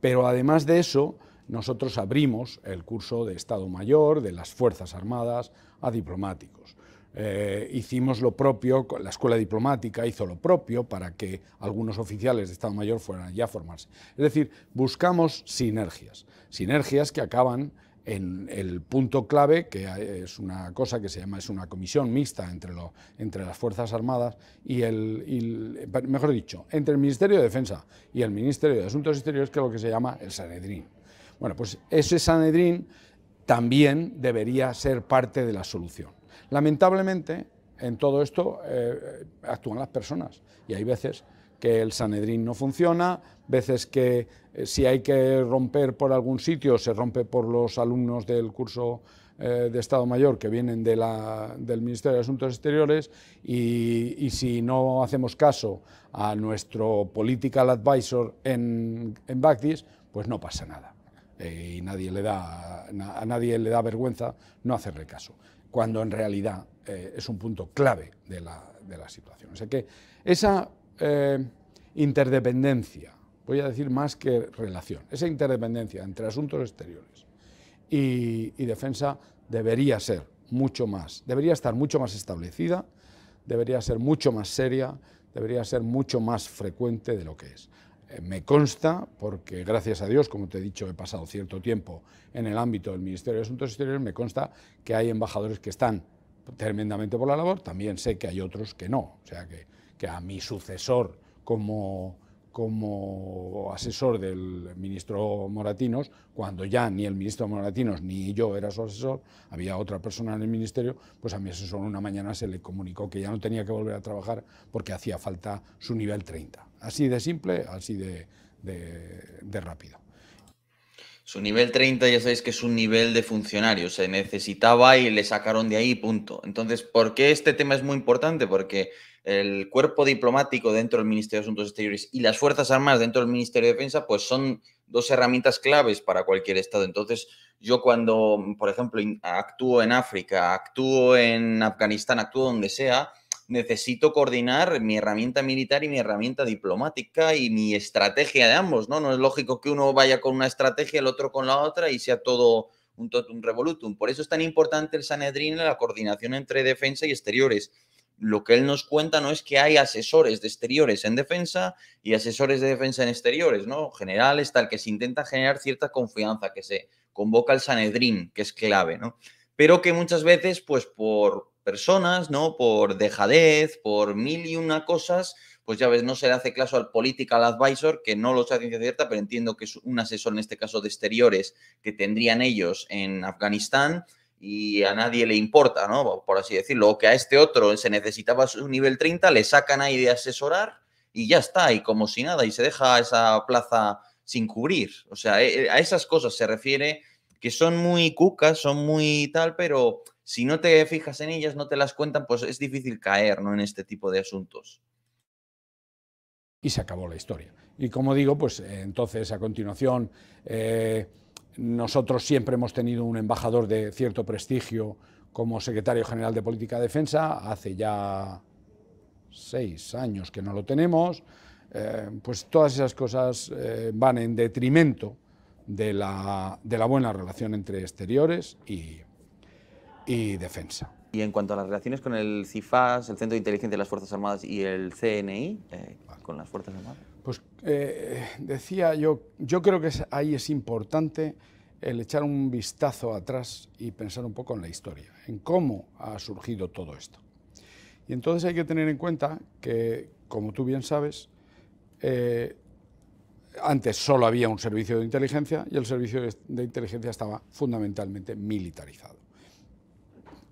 pero además de eso, nosotros abrimos el curso de Estado Mayor, de las Fuerzas Armadas, a diplomáticos. Eh, hicimos lo propio, la escuela diplomática hizo lo propio para que algunos oficiales de Estado Mayor fueran ya a formarse. Es decir, buscamos sinergias, sinergias que acaban en el punto clave, que es una cosa que se llama, es una comisión mixta entre, las Fuerzas Armadas y el, mejor dicho, entre el Ministerio de Defensa y el Ministerio de Asuntos Exteriores, que es lo que se llama el Sanedrín. Bueno, pues ese Sanedrín también debería ser parte de la solución. Lamentablemente, en todo esto eh, actúan las personas y hay veces que el Sanedrín no funciona, veces que eh, si hay que romper por algún sitio, se rompe por los alumnos del curso eh, de Estado Mayor que vienen de la, del Ministerio de Asuntos Exteriores y, si no hacemos caso a nuestro political advisor en, en pues no pasa nada eh, y nadie le da, a nadie le da vergüenza no hacerle caso, cuando en realidad es un punto clave de la, de la situación. O sea que esa interdependencia voy a decir más que relación, esa interdependencia entre asuntos exteriores y, defensa debería ser mucho más, debería estar mucho más establecida, debería ser mucho más seria, debería ser mucho más frecuente de lo que es. Eh, me consta, porque gracias a Dios, como te he dicho, he pasado cierto tiempo en el ámbito del Ministerio de Asuntos Exteriores, me consta que hay embajadores que están tremendamente por la labor, también sé que hay otros que no, o sea que a mi sucesor como como asesor del ministro Moratinos, cuando ya ni el ministro Moratinos ni yo era su asesor, había otra persona en el ministerio, pues a mi asesor una mañana se le comunicó que ya no tenía que volver a trabajar porque hacía falta su nivel 30. Así de simple, así de, rápido. Su nivel 30 ya sabéis que es un nivel de funcionario, se necesitaba y le sacaron de ahí, punto. Entonces, ¿por qué este tema es muy importante? Porque el cuerpo diplomático dentro del Ministerio de Asuntos Exteriores y las Fuerzas Armadas dentro del Ministerio de Defensa, pues son dos herramientas claves para cualquier Estado. Entonces, yo cuando, por ejemplo, actúo en África, actúo en Afganistán, actúo donde sea, necesito coordinar mi herramienta militar y mi herramienta diplomática y mi estrategia de ambos, ¿no? No es lógico que uno vaya con una estrategia, el otro con la otra y sea todo un totum revolutum. Por eso es tan importante el Sanedrín la coordinación entre defensa y exteriores lo que él nos cuenta no es que hay asesores de exteriores en defensa y asesores de defensa en exteriores, ¿no? Generales, tal, que se intenta generar cierta confianza, que se convoca el Sanedrín, que es clave, ¿no? Pero que muchas veces, pues por personas, ¿no? Por dejadez, por mil y una cosas, pues ya ves, no se le hace caso al political advisor, que no lo sé ciencia cierta, pero entiendo que es un asesor en este caso de exteriores que tendrían ellos en Afganistán, y a nadie le importa, ¿no? Por así decirlo. que a este otro se necesitaba su nivel 30, le sacan ahí de asesorar y ya está, y como si nada, y se deja esa plaza sin cubrir. O sea, eh, eh, a esas cosas se refiere que son muy cucas, son muy tal, pero si no te fijas en ellas, no te las cuentan, pues es difícil caer ¿no? en este tipo de asuntos. Y se acabó la historia. Y como digo, pues eh, entonces a continuación... Nosotros siempre hemos tenido un embajador de cierto prestigio como secretario general de Política de Defensa, hace ya seis años que no lo tenemos, eh, pues todas esas cosas eh, van en detrimento de la, de la, buena relación entre exteriores y, y defensa. Y en cuanto a las relaciones con el CIFAS, el Centro de Inteligencia de las Fuerzas Armadas y el CNI, eh, con las Fuerzas Armadas. Pues eh, decía yo, yo creo que ahí es importante el echar un vistazo atrás y pensar un poco en la historia, en cómo ha surgido todo esto. Y entonces hay que tener en cuenta que, como tú bien sabes, eh, antes solo había un servicio de inteligencia y el servicio de inteligencia estaba fundamentalmente militarizado.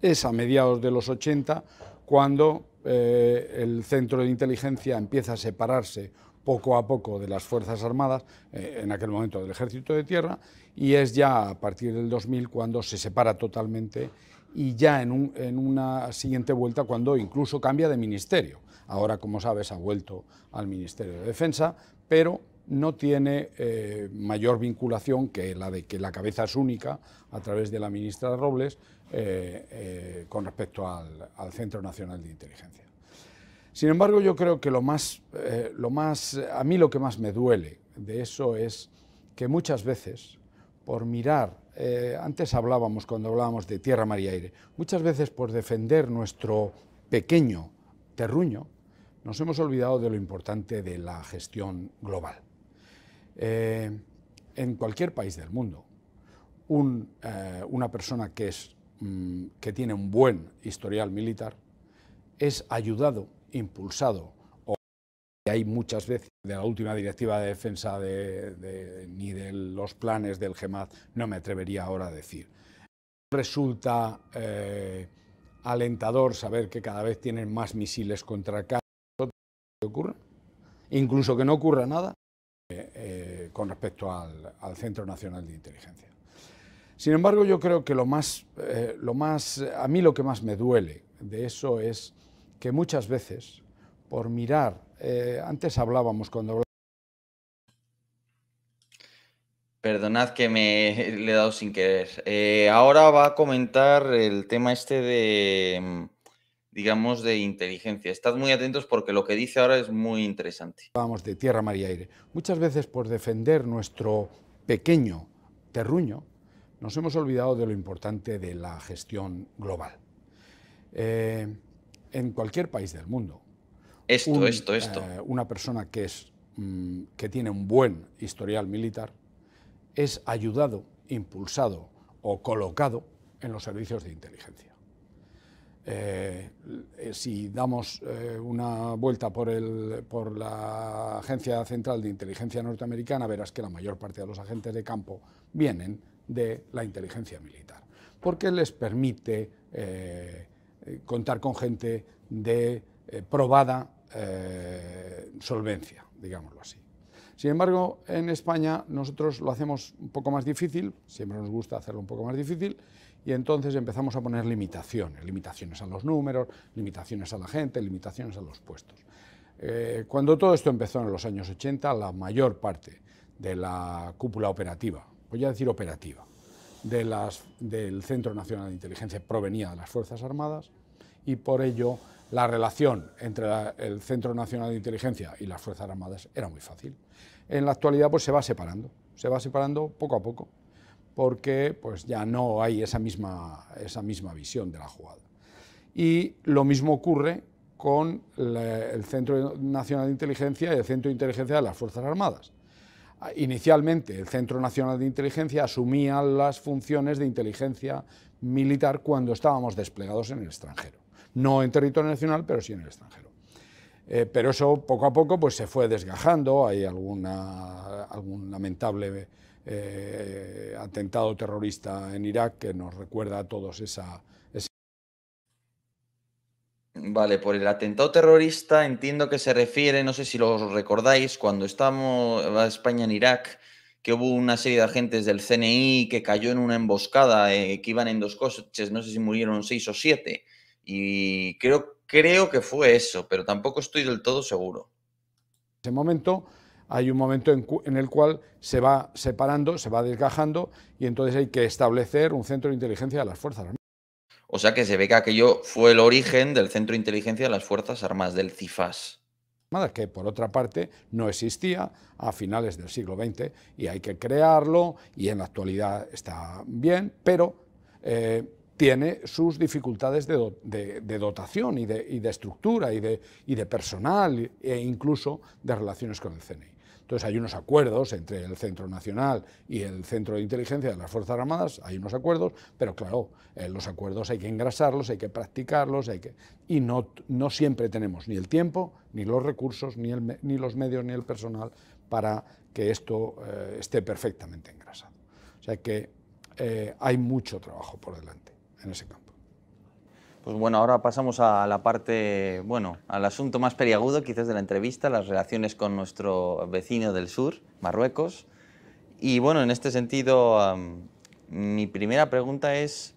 Es a mediados de los 80 cuando eh, el centro de inteligencia empieza a separarse poco a poco de las Fuerzas Armadas, eh, en aquel momento del Ejército de Tierra, y es ya a partir del 2000 cuando se separa totalmente y ya en, una siguiente vuelta cuando incluso cambia de ministerio. Ahora, como sabes, ha vuelto al Ministerio de Defensa, pero no tiene eh, mayor vinculación que la de que la cabeza es única a través de la ministra Robles eh, con respecto al Centro Nacional de Inteligencia. Sin embargo, yo creo que lo más, eh, lo más, a mí lo que más me duele de eso es que muchas veces, por mirar, eh, antes hablábamos cuando hablábamos de tierra, mar y aire, muchas veces por defender nuestro pequeño terruño, nos hemos olvidado de lo importante de la gestión global. Eh, en cualquier país del mundo, una persona que, es, mm, que tiene un buen historial militar es ayudado impulsado, o hay muchas veces de la última directiva de defensa ni de los planes del GEMAD, no me atrevería ahora a decir. Resulta eh, alentador saber que cada vez tienen más misiles contra cada que ocurra, incluso que no ocurra nada eh, eh, con respecto al, Centro Nacional de Inteligencia. Sin embargo, yo creo que lo más, lo más, a mí lo que más me duele de eso es que muchas veces, por mirar, eh, antes hablábamos cuando hablábamos. Perdonad que me *laughs* le he dado sin querer. Eh, ahora va a comentar el tema este de, mm, digamos, de inteligencia. Estad muy atentos porque lo que dice ahora es muy interesante. Vamos de tierra, mar y aire. Muchas veces por defender nuestro pequeño terruño, nos hemos olvidado de lo importante de la gestión global. Eh, en cualquier país del mundo. esto, esto. Eh, una persona que, es, mm, que tiene un buen historial militar es ayudado, impulsado o colocado en los servicios de inteligencia. Eh, si damos eh, una vuelta por, el, por la Agencia Central de Inteligencia Norteamericana, verás que la mayor parte de los agentes de campo vienen de la inteligencia militar, porque les permite eh, contar con gente de eh, probada eh, solvencia, digámoslo así. Sin embargo, en España nosotros lo hacemos un poco más difícil, siempre nos gusta hacerlo un poco más difícil, y entonces empezamos a poner limitaciones, limitaciones a los números, limitaciones a la gente, limitaciones a los puestos. cuando todo esto empezó en los años 80, la mayor parte de la cúpula operativa, voy a decir operativa, del Centro Nacional de Inteligencia provenía de las Fuerzas Armadas y por ello la relación entre el Centro Nacional de Inteligencia y las Fuerzas Armadas era muy fácil. En la actualidad pues se va separando, se va separando poco a poco, porque pues ya no hay esa misma, esa misma visión de la jugada. Y lo mismo ocurre con el Centro Nacional de Inteligencia y el Centro de Inteligencia de las Fuerzas Armadas. Ah, inicialmente, el Centro Nacional de Inteligencia asumía las funciones de inteligencia militar cuando estábamos desplegados en el extranjero. No en territorio nacional, pero sí en el extranjero. Eh, pero eso poco a poco pues, se fue desgajando, hay algún lamentable eh, atentado terrorista en Irak que nos recuerda a todos esa, Vale, por el atentado terrorista entiendo que se refiere, no sé si lo recordáis, cuando estábamos en España en Irak, que hubo una serie de agentes del CNI que cayó en una emboscada, eh, que iban en dos coches, no sé si murieron seis o siete. Y creo, creo que fue eso, pero tampoco estoy del todo seguro. En ese momento hay un momento en, el cual se va separando, se va desgajando y entonces hay que establecer un centro de inteligencia de las Fuerzas o sea que se ve que aquello fue el origen del Centro de Inteligencia de las Fuerzas Armadas, del CIFAS. Que por otra parte no existía a finales del siglo XX y hay que crearlo y en la actualidad está bien, pero eh, tiene sus dificultades de, dotación y de, estructura y de, y de personal e incluso de relaciones con el CNI. Entonces hay unos acuerdos entre el Centro Nacional y el Centro de Inteligencia de las Fuerzas Armadas, hay unos acuerdos, pero claro, eh, los acuerdos hay que engrasarlos, hay que practicarlos, hay que... y no, no siempre tenemos ni el tiempo, ni los recursos, ni, ni los medios, ni el personal para que esto eh, esté perfectamente engrasado. O sea que eh, hay mucho trabajo por delante en ese campo. Pues bueno, ahora pasamos a la parte, bueno, al asunto más periagudo quizás de la entrevista, las relaciones con nuestro vecino del sur, Marruecos. Y bueno, en este sentido, mi primera pregunta es,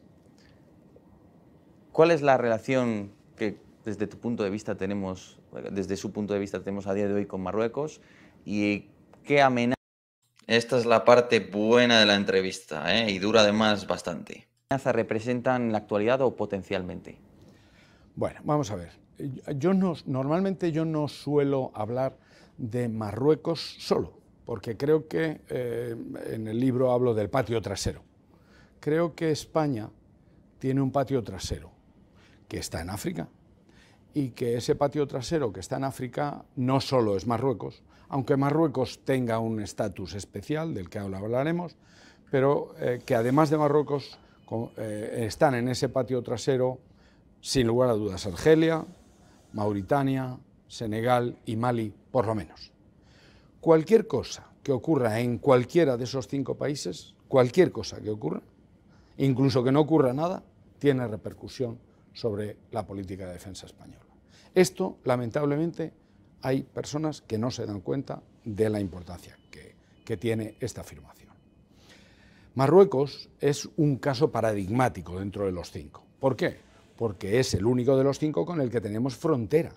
¿cuál es la relación que desde tu punto de vista tenemos, desde su punto de vista tenemos a día de hoy con Marruecos? ¿Y qué amenaza? Esta es la parte buena de la entrevista ¿eh? y dura además bastante representan en la actualidad o potencialmente? Bueno, vamos a ver. Yo no, normalmente yo no suelo hablar de Marruecos solo, porque creo que eh, en el libro hablo del patio trasero. Creo que España tiene un patio trasero que está en África y que ese patio trasero que está en África no solo es Marruecos, aunque Marruecos tenga un estatus especial del que ahora hablaremos, pero eh, que además de Marruecos eh, están en ese patio trasero, sin lugar a dudas, Argelia, Mauritania, Senegal y Mali, por lo menos. Cualquier cosa que ocurra en cualquiera de esos cinco países, cualquier cosa que ocurra, incluso que no ocurra nada, tiene repercusión sobre la política de defensa española. Esto, lamentablemente, hay personas que no se dan cuenta de la importancia que tiene esta afirmación. Marruecos es un caso paradigmático dentro de los cinco. ¿Por qué? Porque es el único de los cinco con el que tenemos frontera.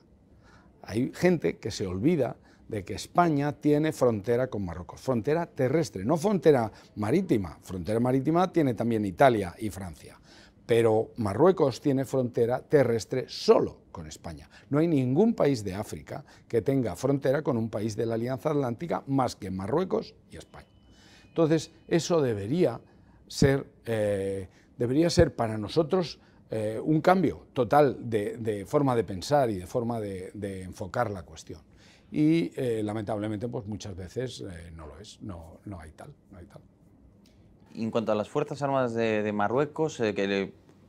Hay gente que se olvida de que España tiene frontera con Marruecos, frontera terrestre, no frontera marítima. Frontera marítima tiene también Italia y Francia, pero Marruecos tiene frontera terrestre solo con España. No hay ningún país de África que tenga frontera con un país de la Alianza Atlántica más que Marruecos y España. Entonces, eso debería ser, eh, debería ser para nosotros eh, un cambio total de, forma de pensar y de forma de, enfocar la cuestión. Y eh, lamentablemente, pues muchas veces no lo es, no, hay tal, no hay tal. en cuanto a las Fuerzas Armadas de, Marruecos, ¿qué,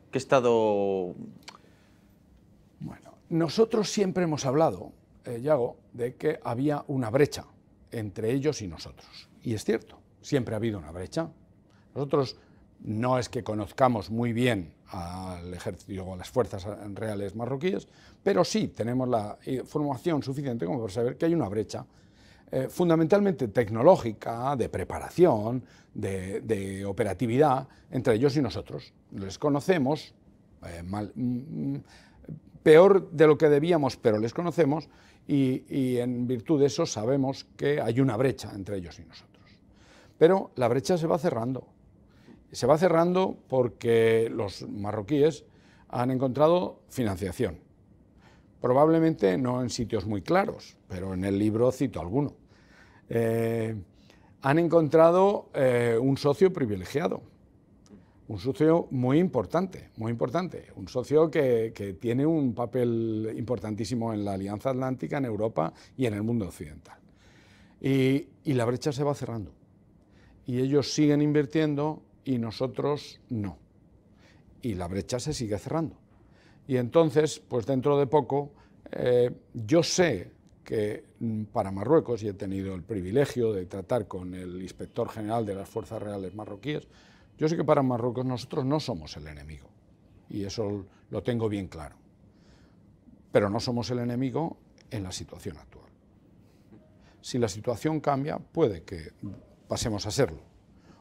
¿qué estado...? Bueno, nosotros siempre hemos hablado, Yago, de que había una brecha entre ellos y nosotros. Y es cierto, siempre ha habido una brecha. Nosotros no es que conozcamos muy bien al ejército o a las fuerzas reales marroquíes, pero sí tenemos la información eh, suficiente como para saber que hay una brecha eh, fundamentalmente tecnológica, de preparación, de, operatividad entre ellos y nosotros. Les conocemos, eh, mal, mm, peor de lo que debíamos, pero les conocemos y en virtud de eso sabemos que hay una brecha entre ellos y nosotros. Pero la brecha se va cerrando. Se va cerrando porque los marroquíes han encontrado financiación. Probablemente no en sitios muy claros, pero en el libro cito alguno. Eh, han encontrado eh, un socio privilegiado, un socio muy importante, muy importante, un socio que, tiene un papel importantísimo en la Alianza Atlántica, en Europa y en el mundo occidental. y la brecha se va cerrando y ellos siguen invirtiendo y nosotros no. Y la brecha se sigue cerrando. Y entonces, pues dentro de poco, eh, yo sé que para Marruecos, y he tenido el privilegio de tratar con el inspector general de las Fuerzas Reales marroquíes, yo sé que para Marruecos nosotros no somos el enemigo, y eso lo tengo bien claro. Pero no somos el enemigo en la situación actual. Si la situación cambia, puede que pasemos a serlo,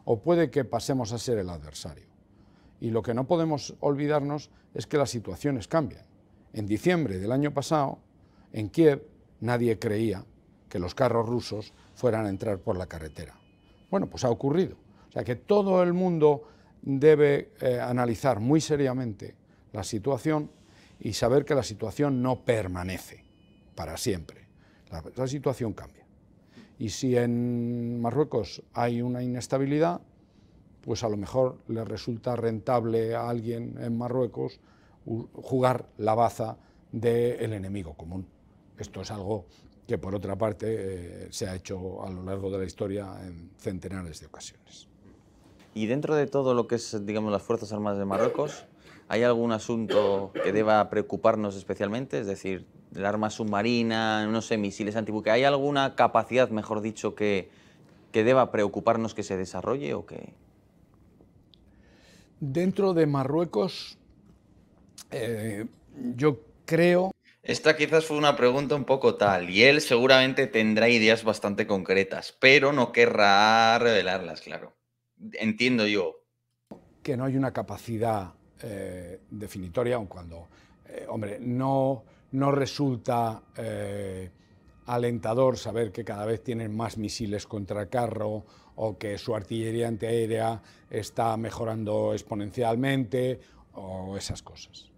o puede que pasemos a ser el adversario. Y lo que no podemos olvidarnos es que las situaciones cambian. En diciembre del año pasado, en Kiev, nadie creía que los carros rusos fueran a entrar por la carretera. Bueno, pues ha ocurrido. O sea que todo el mundo debe eh, analizar muy seriamente la situación y saber que la situación no permanece para siempre. la situación cambia. Y si en Marruecos hay una inestabilidad, pues a lo mejor le resulta rentable a alguien en Marruecos jugar la baza del enemigo común. Esto es algo que por otra parte eh, se ha hecho a lo largo de la historia en centenares de ocasiones. Y dentro de todo lo que es, digamos, las Fuerzas Armadas de Marruecos, ¿hay algún asunto que deba preocuparnos especialmente? Es decir, ...del arma submarina, no sé, misiles antibuque. ¿Hay alguna capacidad, mejor dicho, que, que deba preocuparnos que se desarrolle o que...? Dentro de Marruecos, eh, yo creo... Esta quizás fue una pregunta un poco tal, y él seguramente tendrá ideas bastante concretas, pero no querrá revelarlas, claro. Entiendo yo. Que no hay una capacidad eh, definitoria, aun cuando, eh, hombre, no no resulta eh, alentador saber que cada vez tienen más misiles contra carro o que su artillería antiaérea está mejorando exponencialmente o esas cosas.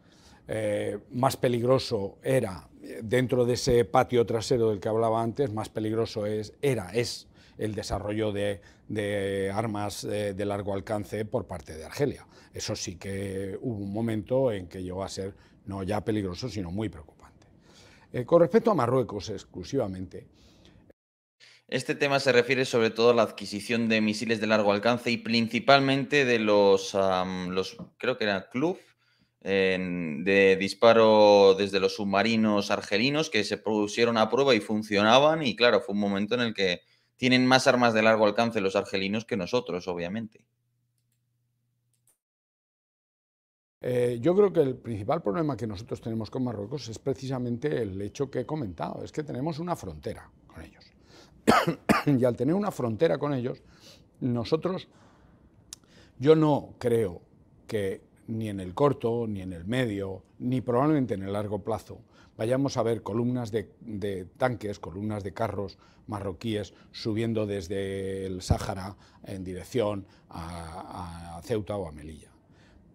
Eh, más peligroso era, dentro de ese patio trasero del que hablaba antes, más peligroso es, era, es el desarrollo de, armas eh, de, largo alcance por parte de Argelia. Eso sí que hubo un momento en que llegó a ser no ya peligroso, sino muy preocupante. Eh, con respecto a Marruecos exclusivamente. Este tema se refiere sobre todo a la adquisición de misiles de largo alcance y principalmente de los, los creo que era Club, de disparo desde los submarinos argelinos que se pusieron a prueba y funcionaban y claro, fue un momento en el que tienen más armas de largo alcance los argelinos que nosotros, obviamente. Eh, yo creo que el principal problema que nosotros tenemos con Marruecos es precisamente el hecho que he comentado, es que tenemos una frontera con ellos. *coughs* y al tener una frontera con ellos, nosotros, yo no creo que ni en el corto, ni en el medio, ni probablemente en el largo plazo, vayamos a ver columnas de, tanques, columnas de carros marroquíes subiendo desde el Sáhara en dirección a Ceuta o a Melilla.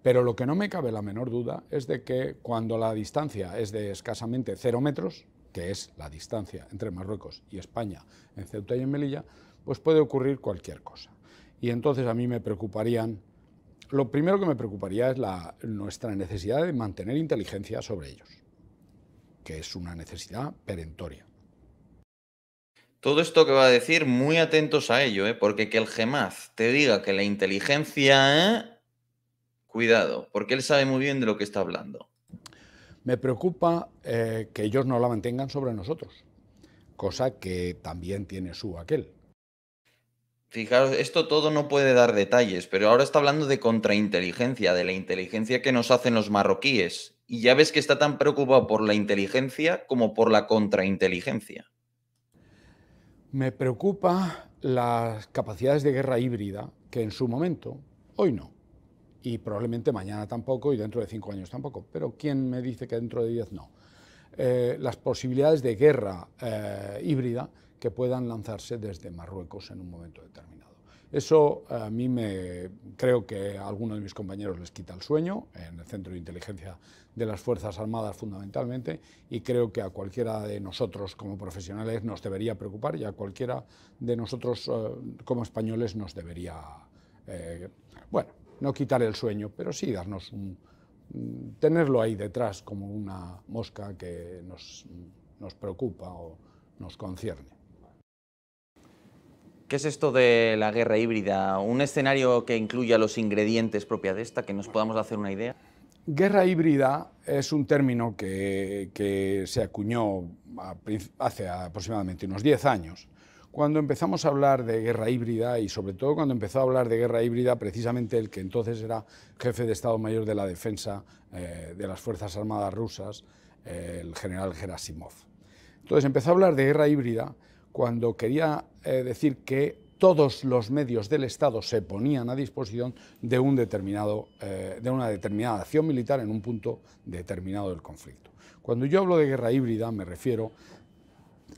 Pero lo que no me cabe la menor duda es de que cuando la distancia es de escasamente cero metros, que es la distancia entre Marruecos y España en Ceuta y en Melilla, pues puede ocurrir cualquier cosa. Y entonces a mí me preocuparían, lo primero que me preocuparía es la, nuestra necesidad de mantener inteligencia sobre ellos, que es una necesidad perentoria. Todo esto que va a decir, muy atentos a ello, ¿eh? porque que el GEMAZ te diga que la inteligencia ¿eh? cuidado, porque él sabe muy bien de lo que está hablando. Me preocupa eh, que ellos no la mantengan sobre nosotros, cosa que también tiene su aquel. Fijaros, esto todo no puede dar detalles, pero ahora está hablando de contrainteligencia, de la inteligencia que nos hacen los marroquíes. Y ya ves que está tan preocupado por la inteligencia como por la contrainteligencia. Me preocupa las capacidades de guerra híbrida que en su momento, hoy no, y probablemente mañana tampoco y dentro de cinco años tampoco. Pero ¿quién me dice que dentro de diez no? Eh, las posibilidades de guerra eh, híbrida que puedan lanzarse desde Marruecos en un momento determinado. Eso eh, a mí me creo que a algunos de mis compañeros les quita el sueño en el centro de inteligencia de las Fuerzas Armadas fundamentalmente y creo que a cualquiera de nosotros como profesionales nos debería preocupar y a cualquiera de nosotros como españoles nos debería bueno, no quitar el sueño, pero sí darnos un, tenerlo ahí detrás como una mosca que nos, preocupa o nos concierne. ¿Qué es esto de la guerra híbrida? ¿Un escenario que incluya los ingredientes propia de esta, que nos podamos hacer una idea? Guerra híbrida es un término que, que se acuñó hace aproximadamente unos 10 años cuando empezamos a hablar de guerra híbrida y sobre todo cuando empezó a hablar de guerra híbrida, precisamente el que entonces era jefe de Estado Mayor de la Defensa eh, de las Fuerzas Armadas Rusas, eh, el general Gerasimov. Entonces empezó a hablar de guerra híbrida cuando quería eh, decir que todos los medios del Estado se ponían a disposición de, un determinado, de una determinada acción militar en un punto determinado del conflicto. Cuando yo hablo de guerra híbrida me refiero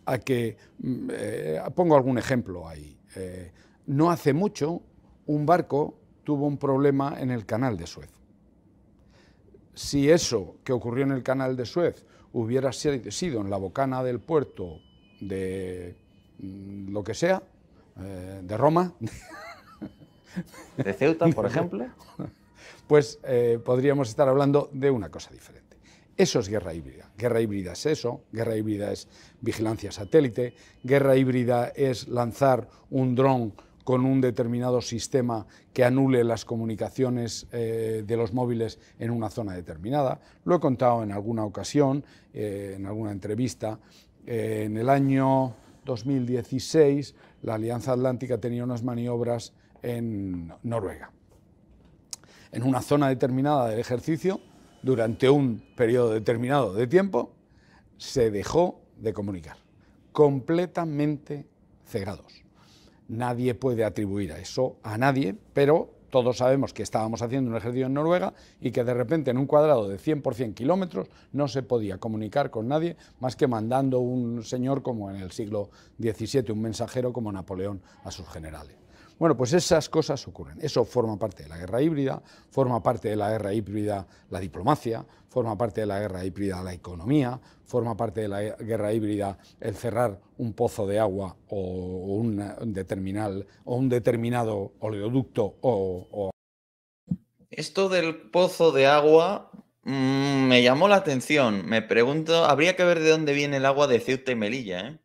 a que, mm, eh, pongo algún ejemplo ahí, eh, no hace mucho un barco tuvo un problema en el canal de Suez. Si eso que ocurrió en el canal de Suez hubiera sido en la bocana del puerto de mm, lo que sea, eh, de Roma. ¿De Ceuta, por ejemplo? *laughs* Pues podríamos estar hablando de una cosa diferente. Eso es guerra híbrida. Guerra híbrida es eso, guerra híbrida es vigilancia satélite, guerra híbrida es lanzar un dron con un determinado sistema que anule las comunicaciones eh, de los móviles en una zona determinada. Lo he contado en alguna ocasión, eh, en alguna entrevista. Eh, en el año 2016 la Alianza Atlántica tenía unas maniobras en Noruega. En una zona determinada del ejercicio durante un periodo determinado de tiempo, se dejó de comunicar, completamente cegados. Nadie puede atribuir a eso a nadie, pero todos sabemos que estábamos haciendo un ejercicio en Noruega y que de repente en un cuadrado de 100 por 100 kilómetros no se podía comunicar con nadie más que mandando un señor como en el siglo XVII, un mensajero como Napoleón a sus generales. Bueno, pues esas cosas ocurren. Eso forma parte de la guerra híbrida, forma parte de la guerra híbrida la diplomacia, forma parte de la guerra híbrida la economía, forma parte de la guerra híbrida el cerrar un pozo de agua o un, o un determinado oleoducto o, Esto del pozo de agua mm, me llamó la atención. Me pregunto, habría que ver de dónde viene el agua de Ceuta y Melilla, ¿eh?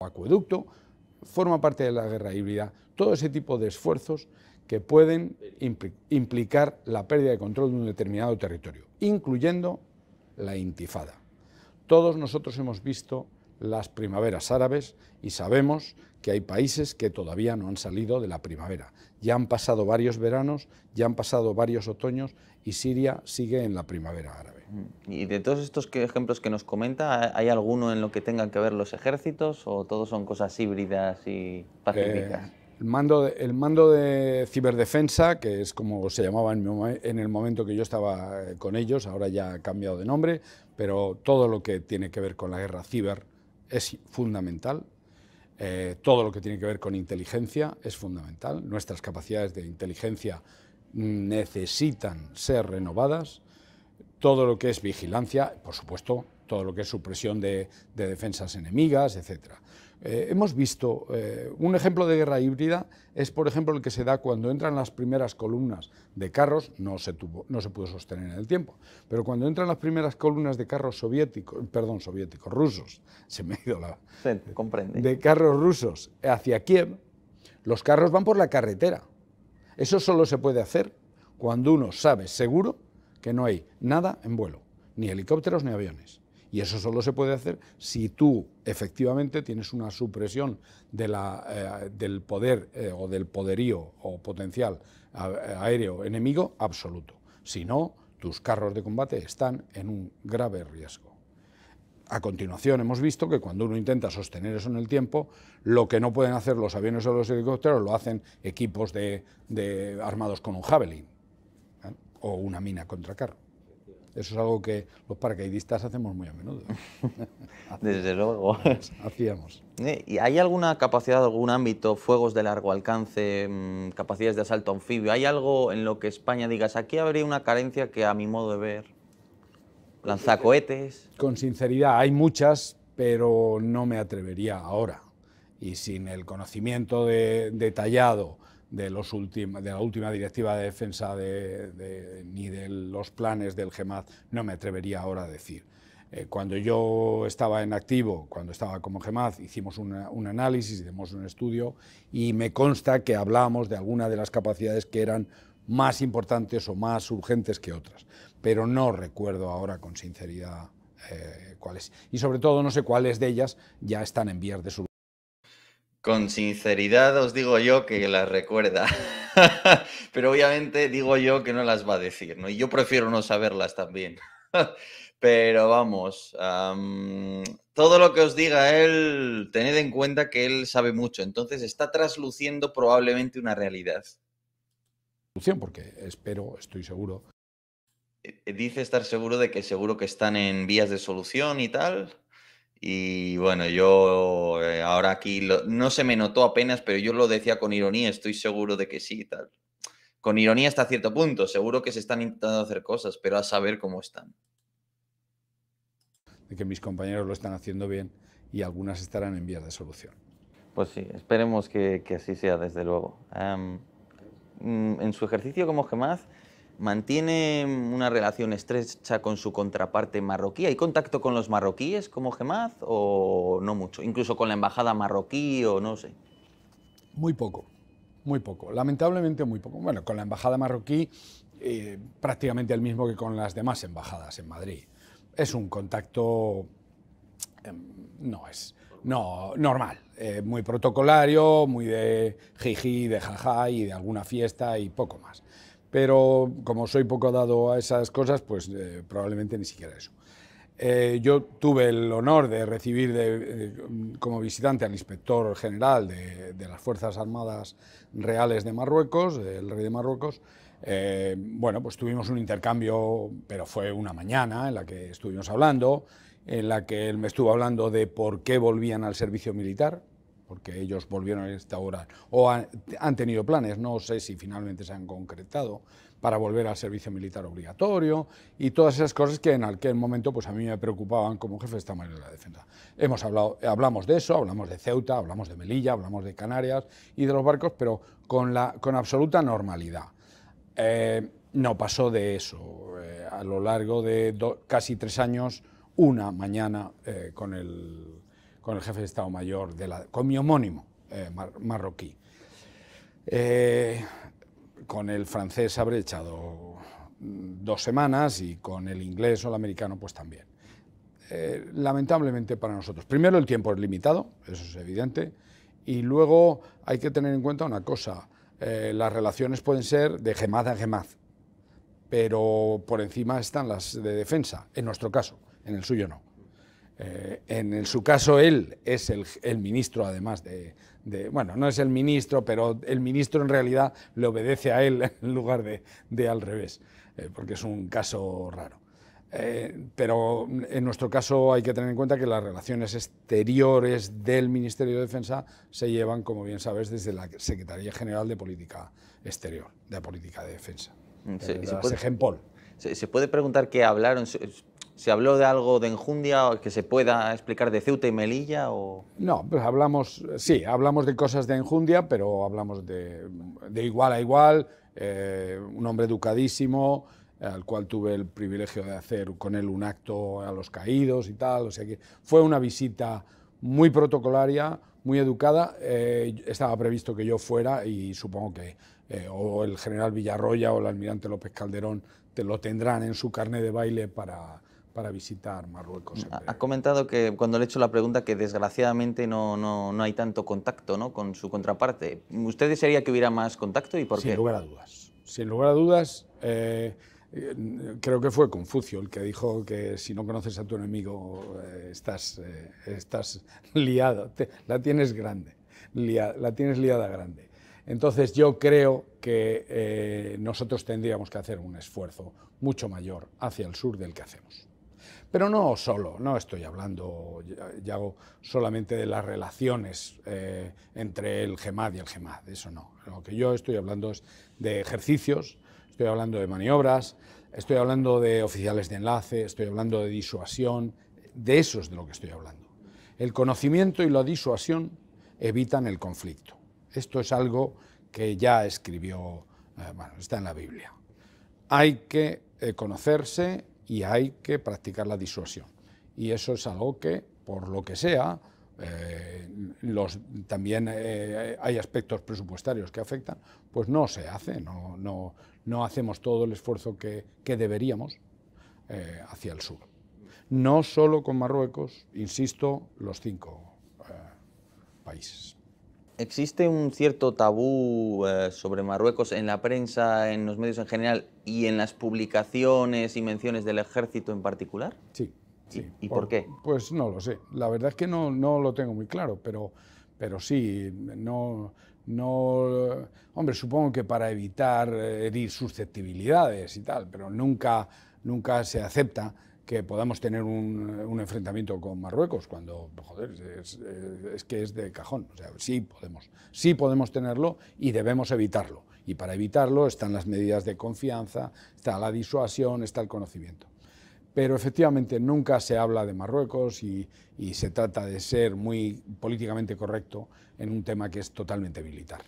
Acueducto, forma parte de la guerra híbrida, todo ese tipo de esfuerzos que pueden implicar la pérdida de control de un determinado territorio, incluyendo la intifada. Todos nosotros hemos visto las primaveras árabes y sabemos que hay países que todavía no han salido de la primavera. Ya han pasado varios veranos, ya han pasado varios otoños y Siria sigue en la primavera árabe. Y de todos estos ejemplos que nos comenta, ¿hay alguno en lo que tengan que ver los ejércitos o todos son cosas híbridas y pacíficas? Eh, el, mando de, el mando de ciberdefensa, que es como se llamaba en, el momento que yo estaba eh, con ellos, ahora ya ha cambiado de nombre, pero todo lo que tiene que ver con la guerra ciber es fundamental. Eh, todo lo que tiene que ver con inteligencia es fundamental. Nuestras capacidades de inteligencia mm, necesitan ser renovadas todo lo que es vigilancia, por supuesto, todo lo que es supresión de, defensas enemigas, etc. Eh, hemos visto, eh, un ejemplo de guerra híbrida es, por ejemplo, el que se da cuando entran las primeras columnas de carros, no se, no se pudo sostener en el tiempo, pero cuando entran las primeras columnas de carros soviéticos, perdón, soviéticos, rusos, se me ha ido la... comprende. De carros rusos hacia Kiev, los carros van por la carretera. Eso solo se puede hacer cuando uno sabe seguro que no hay nada en vuelo, ni helicópteros ni aviones. Y eso solo se puede hacer si tú efectivamente tienes una supresión eh, del poder eh, o del poderío o potencial aéreo enemigo absoluto. Si no, tus carros de combate están en un grave riesgo. A continuación hemos visto que cuando uno intenta sostener eso en el tiempo, lo que no pueden hacer los aviones o los helicópteros lo hacen equipos armados con un javelin o una mina contra carro. Eso es algo que los paracaidistas hacemos muy a menudo. *laughs* Desde luego. Hacíamos. Eh, ¿Y hay alguna capacidad, algún ámbito, fuegos de largo alcance, mm, capacidades de asalto anfibio? ¿Hay algo en lo que España digas, aquí habría una carencia que a mi modo de ver, cohetes... Con sinceridad, hay muchas, pero no me atrevería ahora. Y sin el conocimiento detallado de, los de la última directiva de defensa de, ni de los planes del GEMAZ, no me atrevería ahora a decir. Eh, cuando yo estaba en activo, cuando estaba como GEMAZ, hicimos un análisis, hicimos un estudio y me consta que hablamos de algunas de las capacidades que eran más importantes o más urgentes que otras, pero no recuerdo ahora con sinceridad eh, cuáles. Y sobre todo no sé cuáles de ellas ya están en vías de solución. Con sinceridad os digo yo que las recuerda, *laughs* pero obviamente digo yo que no las va a decir, ¿no? Y yo prefiero no saberlas también. *laughs* pero vamos, todo lo que os diga él, tened en cuenta que él sabe mucho, entonces está trasluciendo probablemente una realidad. Porque espero, estoy seguro. Eh, eh, dice estar seguro de que seguro que están en vías de solución y tal. Y bueno, yo eh, ahora aquí no se me notó apenas, pero yo lo decía con ironía, estoy seguro de que sí, y tal. Con ironía hasta cierto punto, seguro que se están intentando hacer cosas, pero a saber cómo están. De que mis compañeros lo están haciendo bien y algunas estarán en vías de solución. Pues sí, esperemos que, que así sea, desde luego. Mm, en su ejercicio como más? ¿Mantiene una relación estrecha con su contraparte marroquí? ¿Hay contacto con los marroquíes como Gemaz o no mucho? Incluso con la embajada marroquí o no sé. Muy poco, muy poco. Lamentablemente muy poco. Bueno, con la embajada marroquí eh, prácticamente el mismo que con las demás embajadas en Madrid. Es un contacto, em, no es, no, normal, eh, muy protocolario, muy de jiji, de jaja y de alguna fiesta y poco más pero como soy poco dado a esas cosas, pues eh, probablemente ni siquiera eso. Eh, yo tuve el honor de recibir eh, como visitante al inspector general de, las Fuerzas Armadas Reales de Marruecos, el rey de Marruecos. bueno, pues tuvimos un intercambio, pero fue una mañana en la que estuvimos hablando, en la que él me estuvo hablando de por qué volvían al servicio militar, porque ellos volvieron a instaurar o han, tenido planes, no sé si finalmente se han concretado, para volver al servicio militar obligatorio y todas esas cosas que en aquel momento pues a mí me preocupaban como jefe de manera de la Defensa. Hemos hablado, hablamos de eso, hablamos de Ceuta, hablamos de Melilla, hablamos de Canarias y de los barcos, pero con, la, con absoluta normalidad. Eh, no pasó de eso. Eh, a lo largo de casi tres años, una mañana eh, con el con el jefe de Estado Mayor, de con mi homónimo eh, marroquí, eh, con el francés habré echado mm, dos semanas y con el inglés o el americano pues también. Eh, lamentablemente para nosotros, primero el tiempo es limitado, eso es evidente, y luego hay que tener en cuenta una cosa, las relaciones pueden ser de gemaz a gemaz, pero por encima están las de defensa, en nuestro caso, en el suyo no. Eh, en su caso, él es el, ministro, además de, Bueno, no es el ministro, pero el ministro en realidad le obedece a él *laughs* en lugar de, al revés, eh, porque es un caso raro. Eh, pero en nuestro caso hay que tener en cuenta que las relaciones exteriores del Ministerio de Defensa se llevan, como bien sabes, desde la Secretaría General de Política Exterior, de Política de Defensa, mm, sí, se puede preguntar qué hablaron ¿Se habló de algo de enjundia que se pueda explicar de Ceuta y Melilla? O... No, pues hablamos, sí, hablamos de cosas de enjundia, pero hablamos de, igual a igual, eh, un hombre educadísimo, eh, al cual tuve el privilegio de hacer con él un acto a los caídos y tal, o sea que fue una visita muy protocolaria, muy educada, eh, estaba previsto que yo fuera y supongo que o el general Villarroya o el almirante López Calderón te lo tendrán en su carne de baile para, para visitar Marruecos. Ha comentado que cuando le he hecho la pregunta que desgraciadamente no, no, hay tanto contacto con su contraparte. ¿Usted desearía que hubiera más contacto y por qué? Sin lugar a dudas. Sin lugar a dudas, eh, creo que fue Confucio el que dijo que si no conoces a tu enemigo eh, estás, eh, estás liado, la tienes grande, la tienes liada grande. Entonces yo creo que nosotros tendríamos que hacer un esfuerzo mucho mayor hacia el sur del que hacemos. Pero no solo, no estoy hablando, solamente de las relaciones eh, entre el GEMAD y el GEMAD, eso no. Lo que yo estoy hablando es de ejercicios, estoy hablando de maniobras, estoy hablando de oficiales de enlace, estoy hablando de disuasión, de eso es de lo que estoy hablando. El conocimiento y la disuasión evitan el conflicto. Esto es algo que ya escribió, eh, bueno, está en la Biblia. Hay que eh, conocerse y hay que practicar la disuasión. Y eso es algo que, por lo que sea, eh, los, también eh, hay aspectos presupuestarios que afectan, pues no se hace, no, hacemos todo el esfuerzo que, deberíamos eh, hacia el sur. No solo con Marruecos, insisto, los cinco países existe un cierto tabú eh, sobre Marruecos en la prensa, en los medios en general y en las publicaciones y menciones del ejército en particular? Sí. sí. ¿Y, por, qué? Pues no lo sé. La verdad es que no, no lo tengo muy claro, pero, pero sí, no, no... Hombre, supongo que para evitar eh, herir susceptibilidades y tal, pero nunca, nunca se acepta que podamos tener un, enfrentamiento con Marruecos, cuando, joder, es, que es de cajón. sea, sí podemos, sí podemos tenerlo y debemos evitarlo. Y para evitarlo están las medidas de confianza, está la disuasión, está el conocimiento. Pero efectivamente nunca se habla de Marruecos y se trata de ser muy políticamente correcto en un tema que es totalmente militar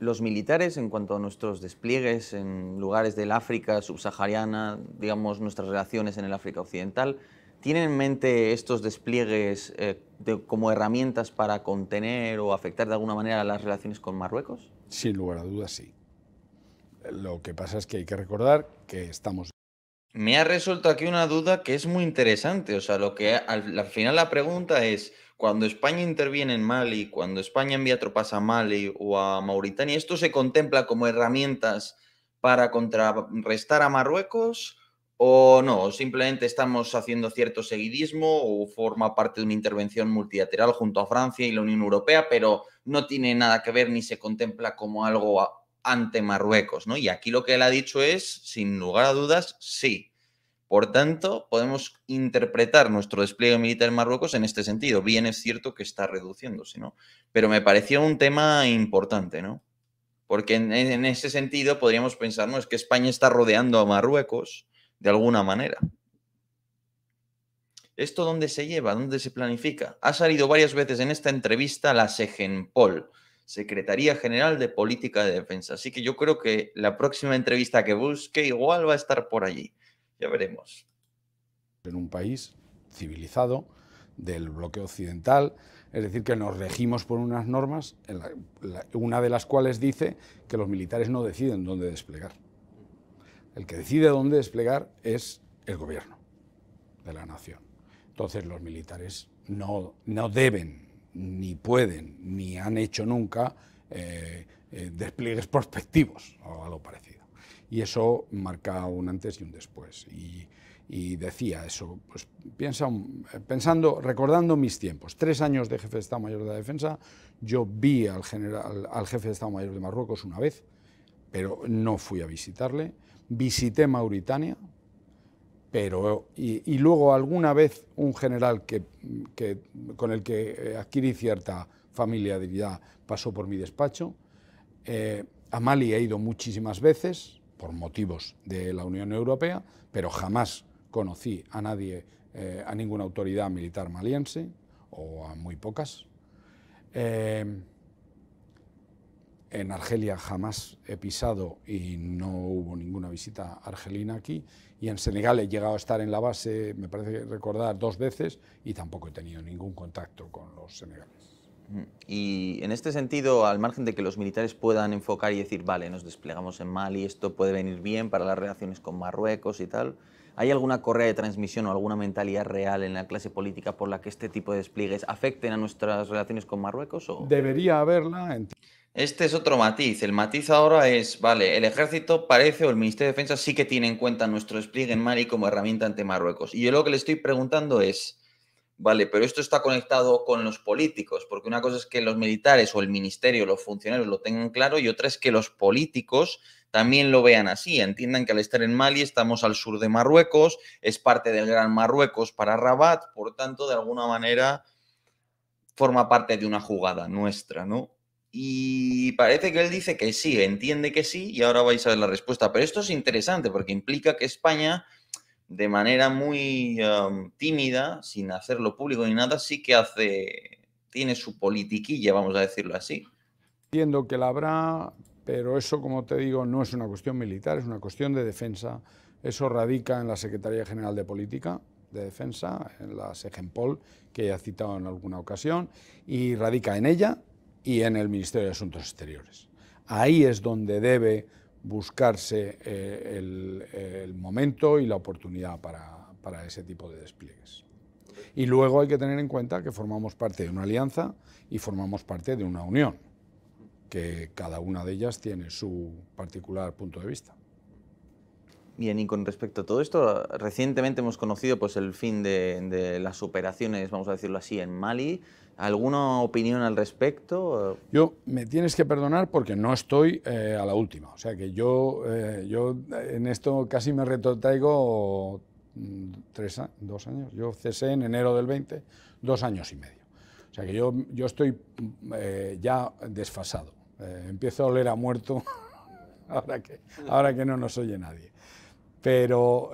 los militares, en cuanto a nuestros despliegues en lugares del África subsahariana, digamos nuestras relaciones en el África Occidental, ¿tienen en mente estos despliegues eh, como herramientas para contener o afectar de alguna manera las relaciones con Marruecos? Sin lugar a dudas, sí. Lo que pasa es que hay que recordar que estamos... Me ha resuelto aquí una duda que es muy interesante. O sea, lo que al final la pregunta es cuando España interviene en Mali, cuando España envía tropas a Mali o a Mauritania, ¿esto se contempla como herramientas para contrarrestar a Marruecos? ¿O no? ¿Simplemente estamos haciendo cierto seguidismo o forma parte de una intervención multilateral junto a Francia y la Unión Europea, pero no tiene nada que ver ni se contempla como algo ante Marruecos? ¿no? Y aquí lo que él ha dicho es, sin lugar a dudas, sí. Por tanto, podemos interpretar nuestro despliegue militar en Marruecos en este sentido. Bien es cierto que está reduciéndose, ¿no? Pero me pareció un tema importante, ¿no? Porque en, ese sentido podríamos pensar, ¿no? Es que España está rodeando a Marruecos de alguna manera. ¿Esto dónde se lleva? ¿Dónde se planifica? Ha salido varias veces en esta entrevista la SEGENPOL, Secretaría General de Política de Defensa. Así que yo creo que la próxima entrevista que busque igual va a estar por allí. Ya veremos. En un país civilizado del bloque occidental, es decir, que nos regimos por unas normas, una de las cuales dice que los militares no deciden dónde desplegar. El que decide dónde desplegar es el gobierno de la nación. Entonces los militares no, no deben, ni pueden, ni han hecho nunca eh, eh, despliegues prospectivos o algo parecido. Y eso marca un antes y un después. Y, decía eso, pues piensa, pensando, recordando mis tiempos, tres años de jefe de Estado Mayor de la Defensa, yo vi al, general, al jefe de Estado Mayor de Marruecos una vez, pero no fui a visitarle, visité Mauritania, pero, y, luego alguna vez un general que, que, con el que adquirí cierta familiaridad pasó por mi despacho, eh, a Mali he ido muchísimas veces, por motivos de la Unión Europea, pero jamás conocí a nadie, eh, a ninguna autoridad militar maliense, o a muy pocas. Eh, en Argelia jamás he pisado y no hubo ninguna visita argelina aquí. Y en Senegal he llegado a estar en la base, me parece recordar, dos veces y tampoco he tenido ningún contacto con los senegales. Y en este sentido, al margen de que los militares puedan enfocar y decir, vale, nos desplegamos en Mali, esto puede venir bien para las relaciones con Marruecos y tal, ¿hay alguna correa de transmisión o alguna mentalidad real en la clase política por la que este tipo de despliegues afecten a nuestras relaciones con Marruecos? O... Debería haberla. Este es otro matiz. El matiz ahora es, vale, el ejército parece o el Ministerio de Defensa sí que tiene en cuenta nuestro despliegue en Mali como herramienta ante Marruecos. Y yo lo que le estoy preguntando es... Vale, pero esto está conectado con los políticos, porque una cosa es que los militares o el ministerio, los funcionarios lo tengan claro y otra es que los políticos también lo vean así, entiendan que al estar en Mali estamos al sur de Marruecos, es parte del Gran Marruecos para Rabat, por tanto, de alguna manera forma parte de una jugada nuestra, ¿no? Y parece que él dice que sí, entiende que sí, y ahora vais a ver la respuesta. Pero esto es interesante porque implica que España de manera muy em, tímida, sin hacerlo público ni nada, sí que hace, tiene su politiquilla, vamos a decirlo así. Entiendo que la habrá, pero eso, como te digo, no es una cuestión militar, es una cuestión de defensa. Eso radica en la Secretaría General de Política de Defensa, en la SEGEMPOL, que ya he citado en alguna ocasión, y radica en ella y en el Ministerio de Asuntos Exteriores. Ahí es donde debe buscarse eh, el, momento y la oportunidad para, para ese tipo de despliegues. Y luego hay que tener en cuenta que formamos parte de una alianza y formamos parte de una unión, que cada una de ellas tiene su particular punto de vista. Bien, y con respecto a todo esto, recientemente hemos conocido pues, el fin de, de las operaciones, vamos a decirlo así, en Mali. ¿Alguna opinión al respecto? Yo, me tienes que perdonar porque no estoy eh, a la última. O sea que yo, eh, yo eh, en esto casi me retrotraigo mm, tres, dos años. Yo cesé en enero del 20, dos años y medio. O sea que yo, yo estoy mm, ya desfasado. empiezo a oler a muerto *laughs* ahora, que, ahora que no nos oye nadie. Pero,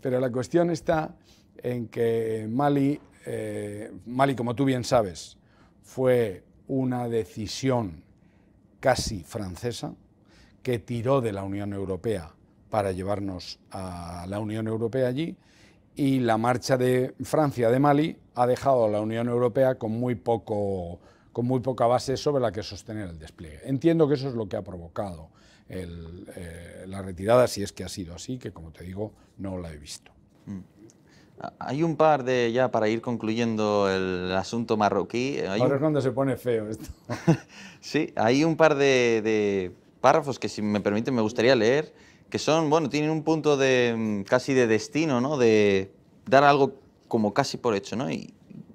pero la cuestión está en que Mali eh, Mali, como tú bien sabes, fue una decisión casi francesa que tiró de la Unión Europea para llevarnos a la Unión Europea allí y la marcha de Francia de Mali ha dejado a la Unión Europea con muy, poco, con muy poca base sobre la que sostener el despliegue. Entiendo que eso es lo que ha provocado eh, la retirada, si es que ha sido así, que como te digo, no la he visto. Mm. Hay un par de, ya para ir concluyendo el asunto marroquí. Ahora es cuando se pone feo esto. *laughs* sí, hay un par de, párrafos que, si me permiten, me gustaría leer, que son, bueno, tienen un punto de mm, casi de destino, ¿no? De dar algo como casi por hecho, ¿no? Y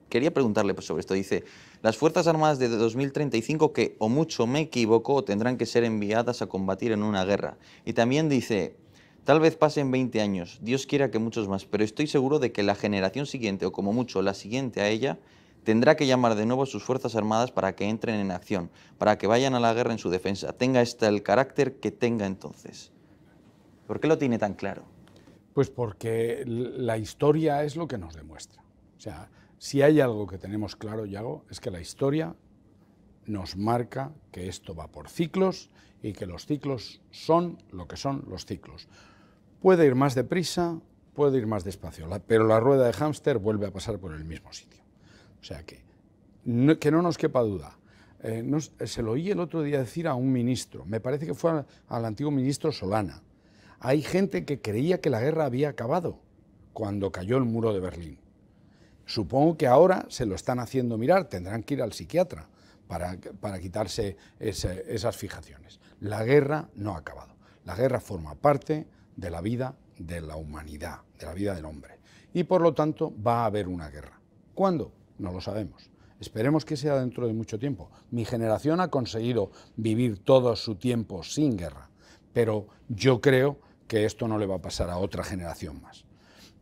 quería preguntarle pues, sobre esto. Dice, las Fuerzas Armadas de 2035 que, o mucho me equivoco, tendrán que ser enviadas a combatir en una guerra. Y también dice, Tal vez pasen 20 años, Dios quiera que muchos más, pero estoy seguro de que la generación siguiente, o como mucho la siguiente a ella, tendrá que llamar de nuevo a sus Fuerzas Armadas para que entren en acción, para que vayan a la guerra en su defensa, tenga este el carácter que tenga entonces. ¿Por qué lo tiene tan claro? Pues porque la historia es lo que nos demuestra. O sea, si hay algo que tenemos claro, Yago, es que la historia nos marca que esto va por ciclos y que los ciclos son lo que son los ciclos. Puede ir más deprisa, puede ir más despacio, pero la rueda de hámster vuelve a pasar por el mismo sitio. O sea que no, que no nos quepa duda. Eh, se lo oí el otro día decir a un ministro, me parece que fue al, antiguo ministro Solana. Hay gente que creía que la guerra había acabado cuando cayó el muro de Berlín. Supongo que ahora se lo están haciendo mirar, tendrán que ir al psiquiatra para, para quitarse esas fijaciones. La guerra no ha acabado. La guerra forma parte de la vida de la humanidad, de la vida del hombre. Y por lo tanto va a haber una guerra. ¿Cuándo? No lo sabemos. Esperemos que sea dentro de mucho tiempo. Mi generación ha conseguido vivir todo su tiempo sin guerra, pero yo creo que esto no le va a pasar a otra generación más.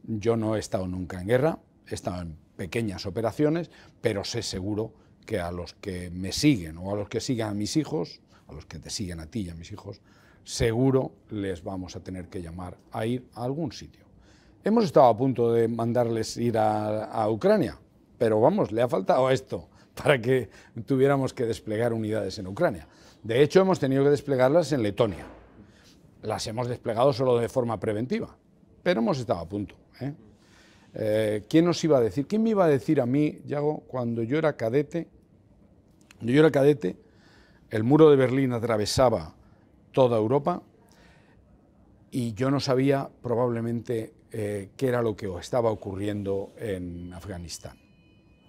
Yo no he estado nunca en guerra, he estado en pequeñas operaciones, pero sé seguro que a los que me siguen o a los que sigan a mis hijos, a los que te siguen a ti y a mis hijos, seguro les vamos a tener que llamar a ir a algún sitio. Hemos estado a punto de mandarles ir a, Ucrania, pero vamos, le ha faltado esto para que tuviéramos que desplegar unidades en Ucrania. De hecho, hemos tenido que desplegarlas en Letonia. Las hemos desplegado solo de forma preventiva, pero hemos estado a punto. ¿eh? eh quién nos iba a decir? ¿Quién me iba a decir a mí, Yago, cuando yo era cadete? Cuando yo era cadete, el muro de Berlín atravesaba toda Europa y yo no sabía probablemente eh, qué era lo que estaba ocurriendo en Afganistán.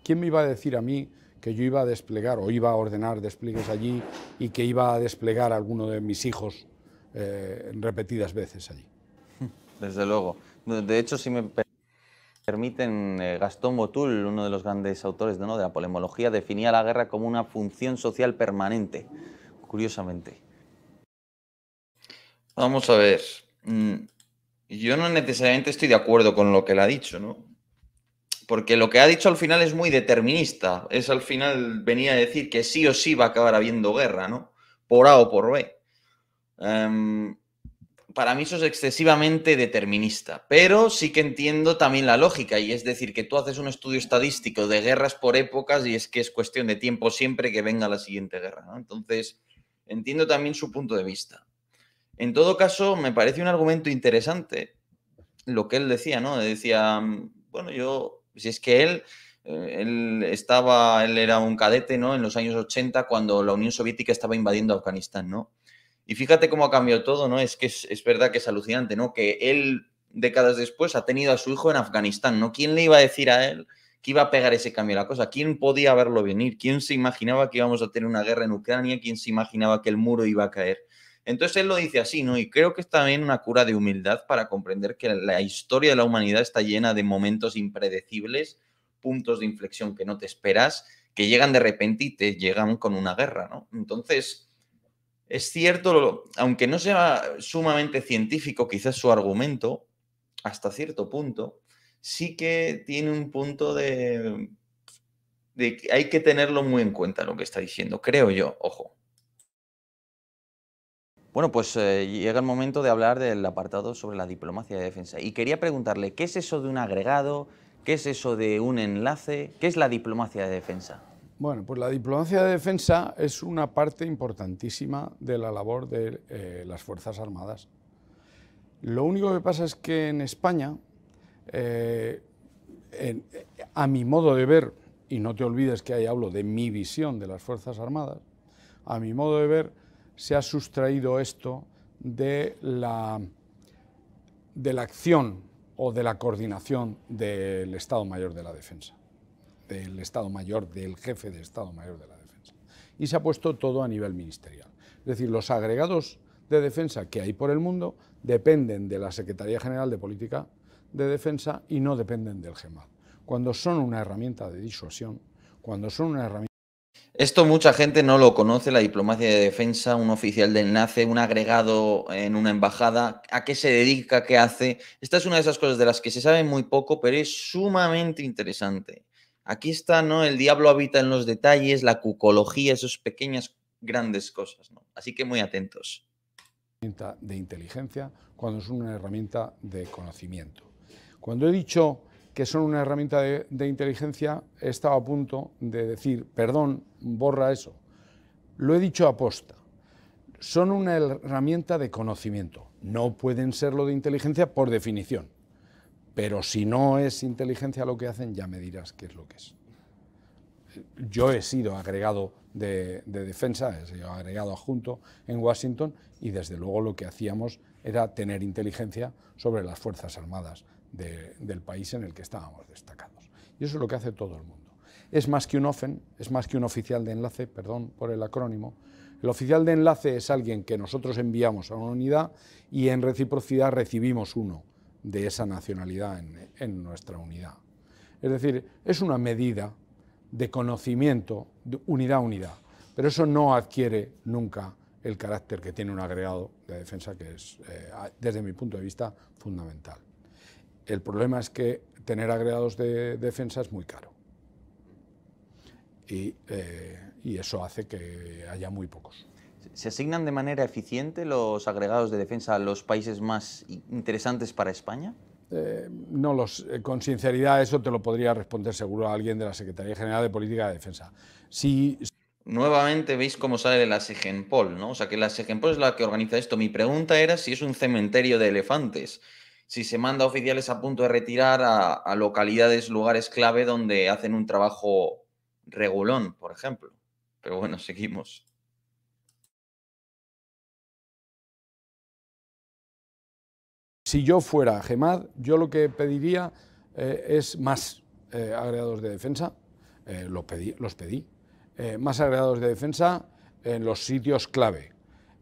¿Quién me iba a decir a mí que yo iba a desplegar o iba a ordenar despliegues allí y que iba a desplegar a alguno de mis hijos eh, repetidas veces allí? Desde luego. De hecho, si me permiten, eh, Gastón Botul, uno de los grandes autores ¿no? de la polemología, definía la guerra como una función social permanente, curiosamente. Vamos a ver. Mm, yo no necesariamente estoy de acuerdo con lo que le ha dicho, ¿no? Porque lo que ha dicho al final es muy determinista. Es al final venía a decir que sí o sí va a acabar habiendo guerra, ¿no? Por A o por B. Em, para mí eso es excesivamente determinista, pero sí que entiendo también la lógica, y es decir, que tú haces un estudio estadístico de guerras por épocas y es que es cuestión de tiempo siempre que venga la siguiente guerra. ¿no? Entonces, entiendo también su punto de vista. En todo caso, me parece un argumento interesante lo que él decía, ¿no? Decía, mm, bueno, yo, si es que él, eh, él estaba, él era un cadete, ¿no? En los años 80, cuando la Unión Soviética estaba invadiendo Afganistán, ¿no? Y fíjate cómo ha cambiado todo, ¿no? Es que es, verdad que es alucinante, ¿no? Que él, décadas después, ha tenido a su hijo en Afganistán, ¿no? ¿Quién le iba a decir a él que iba a pegar ese cambio a la cosa? ¿Quién podía verlo venir? ¿Quién se imaginaba que íbamos a tener una guerra en Ucrania? ¿Quién se imaginaba que el muro iba a caer? Entonces él lo dice así, ¿no? Y creo que es también una cura de humildad para comprender que la historia de la humanidad está llena de momentos impredecibles, puntos de inflexión que no te esperas, que llegan de repente y te llegan con una guerra, ¿no? Entonces, es cierto, aunque no sea sumamente científico quizás su argumento, hasta cierto punto, sí que tiene un punto de, de hay que tenerlo muy en cuenta lo que está diciendo, creo yo, ojo. Bueno, pues eh, llega el momento de hablar del apartado sobre la diplomacia de defensa. Y quería preguntarle, ¿qué es eso de un agregado? ¿Qué es eso de un enlace? ¿Qué es la diplomacia de defensa? Bueno, pues la diplomacia de defensa es una parte importantísima de la labor de eh, las Fuerzas Armadas. Lo único que pasa es que en España, eh, a mi modo de ver, y no te olvides que ahí hablo de mi visión de las Fuerzas Armadas, a mi modo de ver, se ha sustraído esto de la, de la acción o de la coordinación del Estado Mayor de la Defensa, del Estado Mayor, del jefe de Estado Mayor de la Defensa. Y se ha puesto todo a nivel ministerial. Es decir, los agregados de defensa que hay por el mundo dependen de la Secretaría General de Política de Defensa y no dependen del GEMAD. Cuando son una herramienta de disuasión, cuando son una herramienta esto mucha gente no lo conoce, la diplomacia de defensa, un oficial de enlace, un agregado en una embajada, a qué se dedica, qué hace. Esta es una de esas cosas de las que se sabe muy poco, pero es sumamente interesante. Aquí está, ¿no? El diablo habita en los detalles, la cucología, esas pequeñas, grandes cosas, Así que muy atentos. De inteligencia, cuando es una herramienta de conocimiento. Cuando he dicho que son una herramienta de, inteligencia, he estado a punto de decir, perdón, borra eso. Lo he dicho a posta. Son una herramienta de conocimiento. No pueden ser lo de inteligencia por definición. Pero si no es inteligencia lo que hacen, ya me dirás qué es lo que es. Yo he sido agregado de, de, defensa, he sido agregado adjunto en Washington y desde luego lo que hacíamos era tener inteligencia sobre las Fuerzas Armadas del país en el que estábamos destacados. Y eso es lo que hace todo el mundo. Es más que un OFEN, es más que un oficial de enlace, perdón por el acrónimo. El oficial de enlace es alguien que nosotros enviamos a una unidad y en reciprocidad recibimos uno de esa nacionalidad en, nuestra unidad. Es decir, es una medida de conocimiento de unidad a unidad, pero eso no adquiere nunca el carácter que tiene un agregado de defensa que es, eh, desde mi punto de vista, fundamental. El problema es que tener agregados de defensa es muy caro. Eh, y, eso hace que haya muy pocos. ¿Se asignan de manera eficiente los agregados de defensa a los países más interesantes para España? Eh, no, los, eh, con sinceridad eso te lo podría responder seguro a alguien de la Secretaría General de Política de Defensa. Si, Nuevamente veis cómo sale la Segenpol, ¿no? O sea, que la Segenpol es la que organiza esto. Mi pregunta era si es un cementerio de elefantes si se manda oficiales a punto de retirar a, localidades, lugares clave donde hacen un trabajo regulón, por ejemplo. Pero bueno, *laughs* seguimos. Si yo fuera Gemad, yo lo que pediría eh, es más eh, agregados de defensa, eh, los pedí, más agregados de defensa en los sitios clave,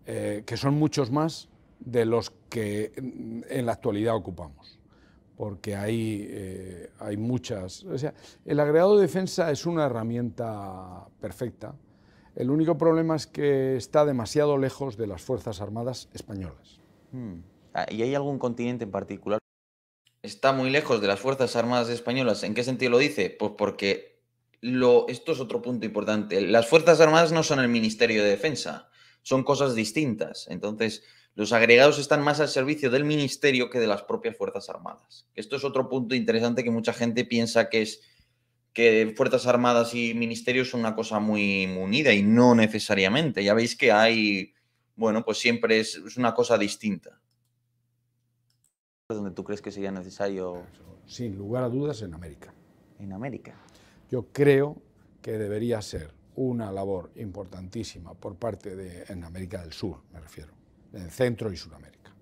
que son muchos más de los que en la actualidad ocupamos, porque hay, eh, hay muchas... O sea, el agregado de defensa es una herramienta perfecta, el único problema es que está demasiado lejos de las Fuerzas Armadas españolas. Hmm. Ah, ¿Y hay algún continente en particular? Está muy lejos de las Fuerzas Armadas españolas. ¿En qué sentido lo dice? Pues porque lo, esto es otro punto importante. Las Fuerzas Armadas no son el Ministerio de Defensa, son cosas distintas. Entonces, los agregados están más al servicio del ministerio que de las propias Fuerzas Armadas. Esto es otro punto interesante que mucha gente piensa que es que Fuerzas Armadas y ministerios son una cosa muy, unida y no necesariamente. Ya veis que hay, bueno, pues siempre es, es una cosa distinta. ¿Dónde tú crees que sería necesario? Sin lugar a dudas, en América. En América. Yo creo que debería ser una labor importantísima por parte de, en América del Sur, me refiero, en Centro y Sudamérica.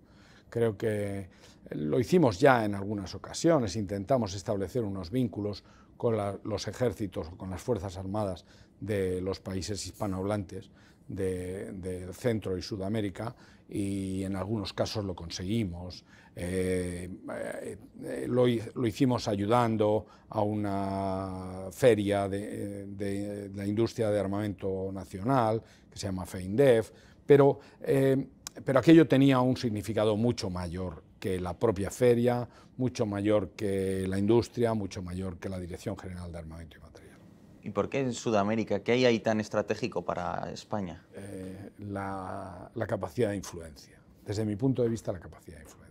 Creo que lo hicimos ya en algunas ocasiones, intentamos establecer unos vínculos con los ejércitos o con las Fuerzas Armadas de los países hispanohablantes de, Centro y Sudamérica y en algunos casos lo conseguimos. Eh, eh, lo, hicimos ayudando a una feria de, la industria de armamento nacional que se llama FEINDEF, pero eh, pero aquello tenía un significado mucho mayor que la propia feria, mucho mayor que la industria, mucho mayor que la Dirección General de Armamento y Material. ¿Y por qué en Sudamérica? ¿Qué hay ahí tan estratégico para España? Eh, la, capacidad de influencia. Desde mi punto de vista, la capacidad de influencia.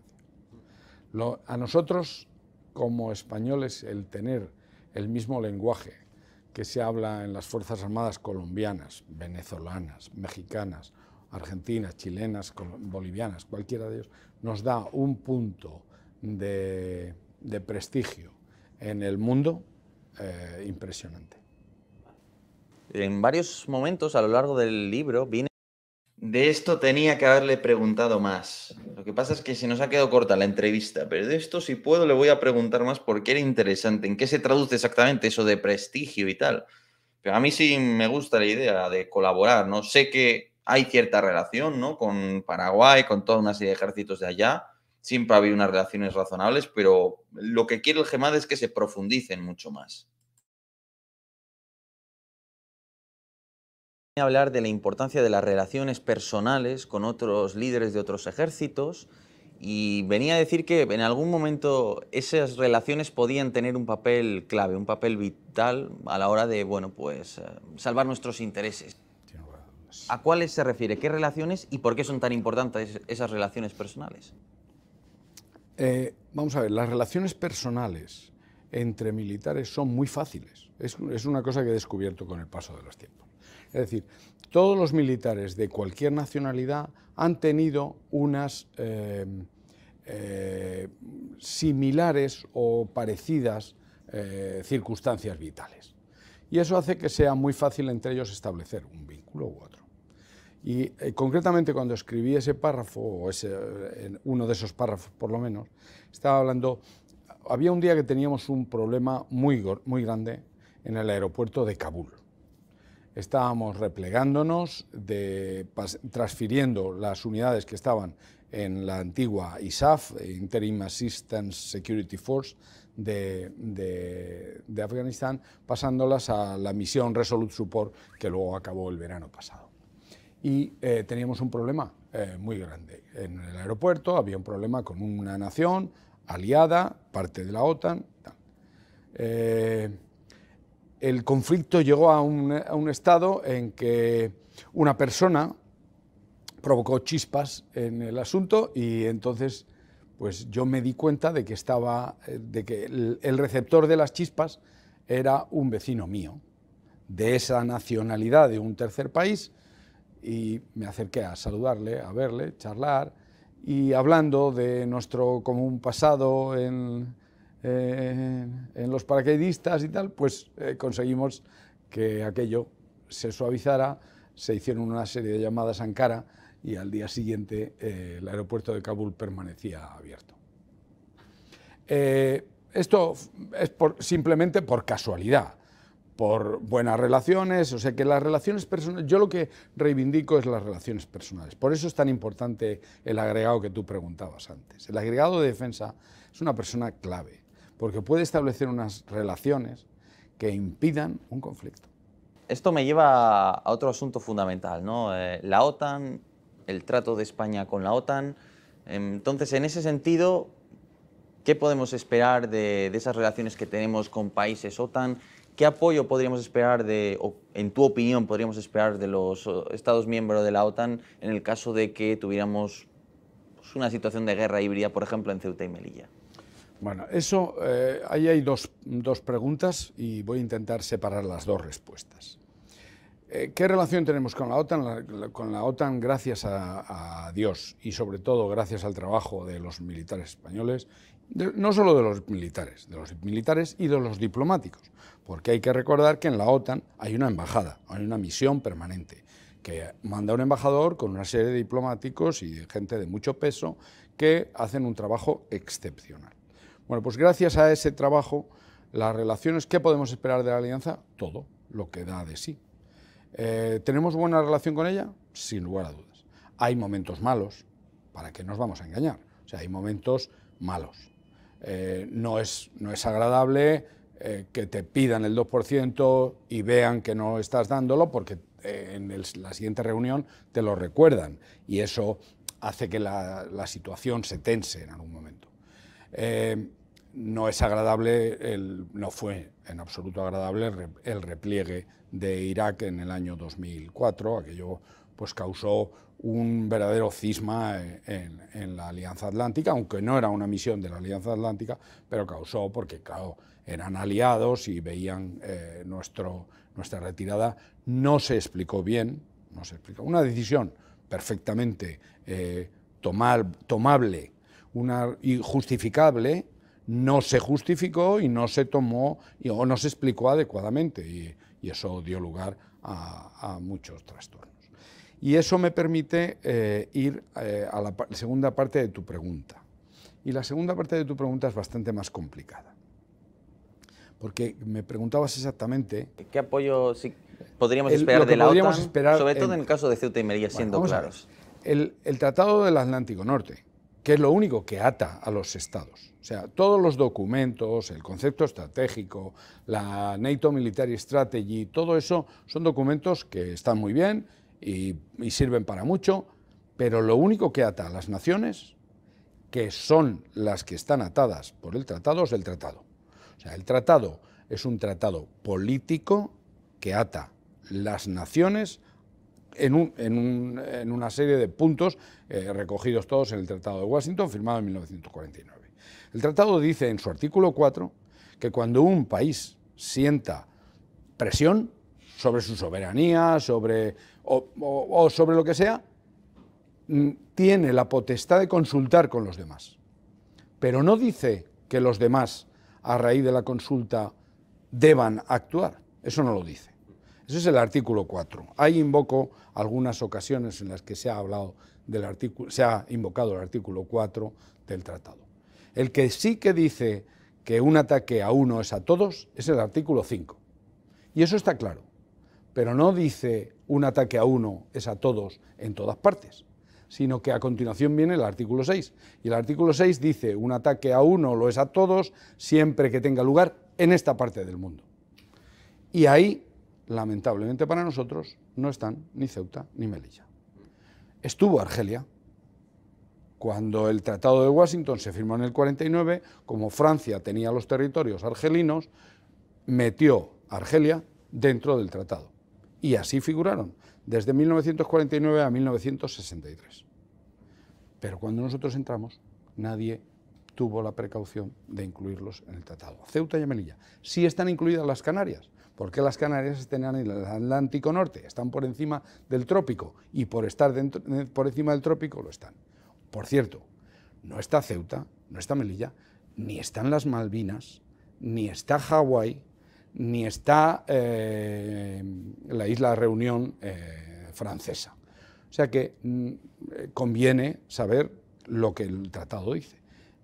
a nosotros, como españoles, el tener el mismo lenguaje que se habla en las Fuerzas Armadas colombianas, venezolanas, mexicanas argentinas, chilenas, bolivianas, cualquiera de ellos, nos da un punto de, prestigio en el mundo eh, impresionante. En varios momentos a lo largo del libro vine De esto tenía que haberle preguntado más. Lo que pasa es que se nos ha quedado corta la entrevista, pero de esto si puedo le voy a preguntar más porque era interesante. ¿En qué se traduce exactamente eso de prestigio y tal? Pero a mí sí me gusta la idea de colaborar, ¿no? Sé que hay cierta relación, ¿no? Con Paraguay, con toda una serie de ejércitos de allá. Siempre ha habido unas relaciones razonables, pero lo que quiere el GEMAD es que se profundicen mucho más. hablar de la importancia de las relaciones personales con otros líderes de otros ejércitos y venía a decir que en algún momento esas relaciones podían tener un papel clave, un papel vital a la hora de bueno, pues, eh, salvar nuestros intereses. ¿A cuáles se refiere? ¿Qué relaciones y por qué son tan importantes esas relaciones personales? Eh, vamos a ver, las relaciones personales entre militares son muy fáciles. Es, una cosa que he descubierto con el paso de los tiempos. Es decir, todos los militares de cualquier nacionalidad han tenido unas eh, eh, similares o parecidas circunstancias vitales. Y eso hace que sea muy fácil entre ellos establecer un vínculo u otro. Y eh, concretamente cuando escribí ese párrafo, o ese, eh, uno de esos párrafos por lo menos, estaba hablando, había un día que teníamos un problema muy, muy grande en el aeropuerto de Kabul. Estábamos replegándonos, transfiriendo las unidades que estaban en la antigua ISAF, Interim Assistance Security Force, de Afganistán, pasándolas a la misión Resolute Support, que luego acabó el verano pasado y eh, teníamos un problema eh, muy grande. En el aeropuerto había un problema con una nación aliada, parte de la OTAN. Eh, el conflicto llegó a un, estado en que una persona provocó chispas en el asunto y entonces pues yo me di cuenta de que estaba de que el receptor de las chispas era un vecino mío de esa nacionalidad de un tercer país y me acerqué a saludarle, a verle, charlar y hablando de nuestro común pasado en, eh, los paracaidistas y tal, pues eh, conseguimos que aquello se suavizara, se hicieron una serie de llamadas a Ankara y al día siguiente eh, el aeropuerto de Kabul permanecía abierto. esto es simplemente por casualidad por buenas relaciones, o sea que las relaciones personales, yo lo que reivindico es las relaciones personales, por eso es tan importante el agregado que tú preguntabas antes. El agregado de defensa es una persona clave, porque puede establecer unas relaciones que impidan un conflicto. Esto me lleva a otro asunto fundamental, ¿no? Eh, la OTAN, el trato de España con la OTAN. Entonces, en ese sentido, ¿qué podemos esperar de, de esas relaciones que tenemos con países OTAN? ¿Qué apoyo podríamos esperar, de, o en tu opinión, podríamos esperar de los Estados miembros de la OTAN en el caso de que tuviéramos pues, una situación de guerra híbrida, por ejemplo, en Ceuta y Melilla? Bueno, eso, eh, ahí hay dos, preguntas y voy a intentar separar las dos respuestas. Eh, ¿Qué relación tenemos con la OTAN? con la OTAN, gracias a, a, Dios y sobre todo gracias al trabajo de los militares españoles no solo de los militares, de los militares y de los diplomáticos, porque hay que recordar que en la OTAN hay una embajada, hay una misión permanente, que manda un embajador con una serie de diplomáticos y gente de mucho peso que hacen un trabajo excepcional. Bueno, pues gracias a ese trabajo, las relaciones, ¿qué podemos esperar de la alianza? Todo lo que da de sí. Eh, ¿Tenemos buena relación con ella? Sin lugar a dudas. Hay momentos malos, ¿para qué nos vamos a engañar? O sea, hay momentos malos, eh, no, es, no es agradable eh, que te pidan el 2% y vean que no estás dándolo porque eh, en la siguiente reunión te lo recuerdan y eso hace que la, situación se tense en algún momento. no es agradable, no fue en absoluto agradable el, repliegue de Irak en el año 2004, aquello pues causó un verdadero cisma en, la Alianza Atlántica, aunque no era una misión de la Alianza Atlántica, pero causó porque, eran aliados y veían eh, nuestra retirada. No se explicó bien, no se explicó. Una decisión perfectamente eh, tomable una, y justificable, no se justificó y no se tomó y, o no se explicó adecuadamente y, eso dio lugar a muchos trastornos. Y eso me permite eh, ir eh, a la segunda parte de tu pregunta. Y la segunda parte de tu pregunta es bastante más complicada. Porque me preguntabas exactamente... ¿Qué apoyo podríamos esperar de la OTAN? sobre todo en, el caso de Ceuta y Melilla, siendo claros. El, el Tratado del Atlántico Norte, que es lo único que ata a los estados. O sea, todos los documentos, el concepto estratégico, la NATO Military Strategy, todo eso son documentos que están muy bien, y, sirven para mucho, pero lo único que ata a las naciones, que son las que están atadas por el tratado, es el tratado. O sea, el tratado es un tratado político que ata las naciones en, una serie de puntos eh, recogidos todos en el Tratado de Washington, firmado en 1949. El tratado dice en su artículo 4 que cuando un país sienta presión sobre su soberanía, sobre o, sobre lo que sea, mm, tiene la potestad de consultar con los demás. Pero no dice que los demás, a raíz de la consulta, deban actuar. Eso no lo dice. Ese es el artículo 4. Ahí invoco algunas ocasiones en las que se ha hablado del artículo, se ha invocado el artículo 4 del tratado. El que sí que dice que un ataque a uno es a todos es el artículo 5. Y eso está claro pero no dice un ataque a uno es a todos en todas partes, sino que a continuación viene el artículo 6. Y el artículo 6 dice un ataque a uno lo es a todos siempre que tenga lugar en esta parte del mundo. Y ahí, lamentablemente para nosotros, no están ni Ceuta ni Melilla. Estuvo Argelia. Cuando el Tratado de Washington se firmó en el 49, como Francia tenía los territorios argelinos, metió Argelia dentro del tratado y así figuraron, desde 1949 a 1963. Pero cuando nosotros entramos, nadie tuvo la precaución de incluirlos en el tratado. Ceuta y Melilla. Sí están incluidas las Canarias, porque las Canarias están en el Atlántico Norte, están por encima del trópico, y por estar eh, por encima del trópico lo están. Por cierto, no está Ceuta, no está Melilla, ni están las Malvinas, ni está Hawái, ni está eh, la isla Reunión eh, francesa. O sea que mm, eh, conviene saber lo que el tratado dice,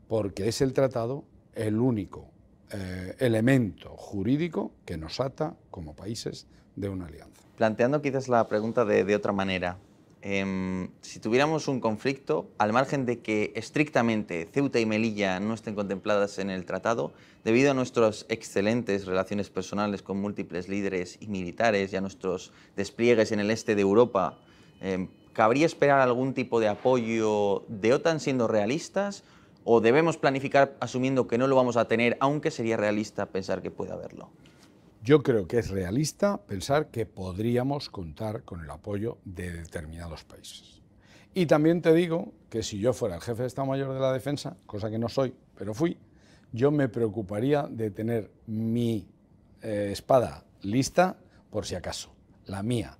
porque es el tratado el único elemento jurídico que nos ata como países de una alianza. Planteando quizás la pregunta de otra manera, Em, si tuviéramos un conflicto, al margen de que estrictamente Ceuta y Melilla no estén contempladas en el tratado, debido a nuestras excelentes relaciones personales con múltiples líderes y militares y a nuestros despliegues en el este de Europa, em, ¿cabría esperar algún tipo de apoyo de OTAN siendo realistas o debemos planificar asumiendo que no lo vamos a tener, aunque sería realista pensar que puede haberlo? Yo creo que es realista pensar que podríamos contar con el apoyo de determinados países. Y también te digo que si yo fuera el jefe de Estado Mayor de la Defensa, cosa que no soy, pero fui, yo me preocuparía de tener mi eh, espada lista por si acaso, la mía.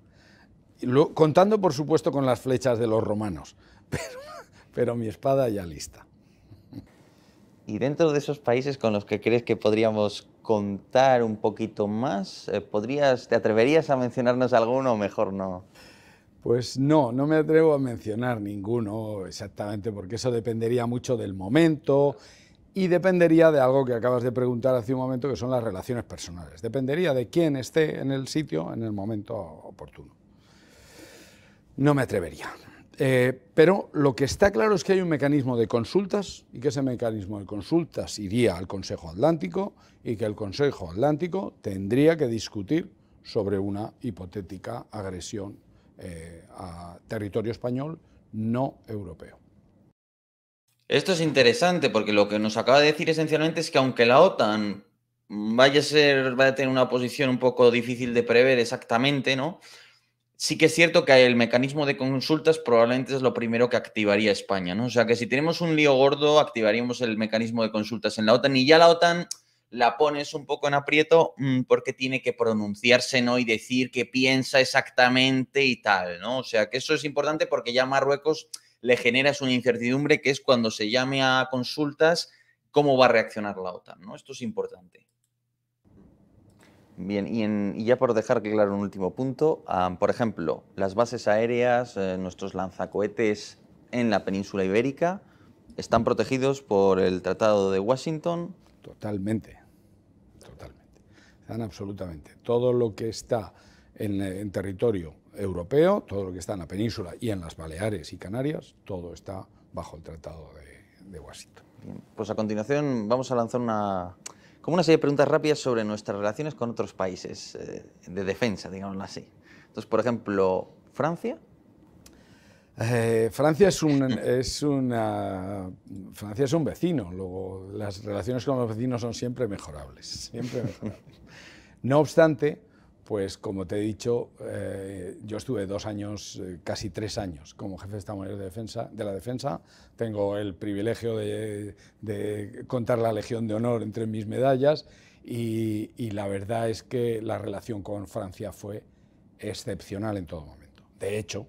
contando, por supuesto, con las flechas de los romanos, *laughs* pero mi espada ya lista. Y dentro de esos países con los que crees que podríamos contar un poquito más, eh, ¿podrías, ¿te atreverías a mencionarnos alguno o mejor no? Pues no, no me atrevo a mencionar ninguno exactamente, porque eso dependería mucho del momento y dependería de algo que acabas de preguntar hace un momento, que son las relaciones personales. Dependería de quién esté en el sitio en el momento oportuno. No me atrevería. Eh, pero lo que está claro es que hay un mecanismo de consultas y que ese mecanismo de consultas iría al Consejo Atlántico y que el Consejo Atlántico tendría que discutir sobre una hipotética agresión eh, a territorio español no europeo. Esto es interesante porque lo que nos acaba de decir esencialmente es que aunque la OTAN vaya a vaya a tener una posición un poco difícil de prever exactamente, ¿no? sí que es cierto que el mecanismo de consultas probablemente es lo primero que activaría España, ¿no? O sea que si tenemos un lío gordo, activaríamos el mecanismo de consultas en la OTAN y ya la OTAN la pones un poco en aprieto mm, porque tiene que pronunciarse, ¿no? Y decir qué piensa exactamente y tal, ¿no? O sea que eso es importante porque ya a Marruecos le generas una incertidumbre que es cuando se llame a consultas, cómo va a reaccionar la OTAN, ¿no? Esto es importante. Bien, y, ya por dejar claro un último punto, por ejemplo, las bases aéreas, eh, nuestros lanzacohetes en la península ibérica, están protegidos por el Tratado de Washington. Totalmente, totalmente. Están absolutamente. Todo lo que está en, territorio europeo, todo lo que está en la península y en las Baleares y Canarias, todo está bajo el Tratado de, Washington. pues a continuación vamos a lanzar una como una serie de preguntas rápidas sobre nuestras relaciones con otros países eh, de defensa, digámoslo así. Entonces, por ejemplo, Francia. Eh, Francia, es un, es una, Francia es un vecino, luego las relaciones con los vecinos son siempre mejorables, siempre mejorables. No obstante, pues como te he dicho, eh, yo estuve dos años, eh, casi tres años, como jefe de Estado Mayor de, defensa, de la Defensa. Tengo el privilegio de, contar la Legión de Honor entre mis medallas y, la verdad es que la relación con Francia fue excepcional en todo momento. De hecho,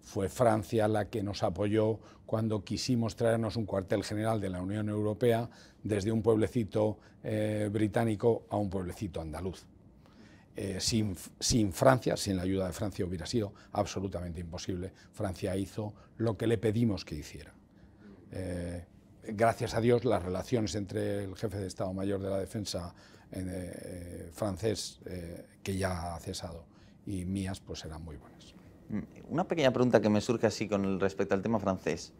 fue Francia la que nos apoyó cuando quisimos traernos un cuartel general de la Unión Europea desde un pueblecito eh, británico a un pueblecito andaluz. Eh, sin, sin, Francia, sin la ayuda de Francia hubiera sido absolutamente imposible. Francia hizo lo que le pedimos que hiciera. Eh, gracias a Dios, las relaciones entre el jefe de Estado Mayor de la Defensa eh, francés, que ya ha cesado, y mías, pues eran muy buenas. Mm, una pequeña pregunta que me surge así con respecto al tema francés.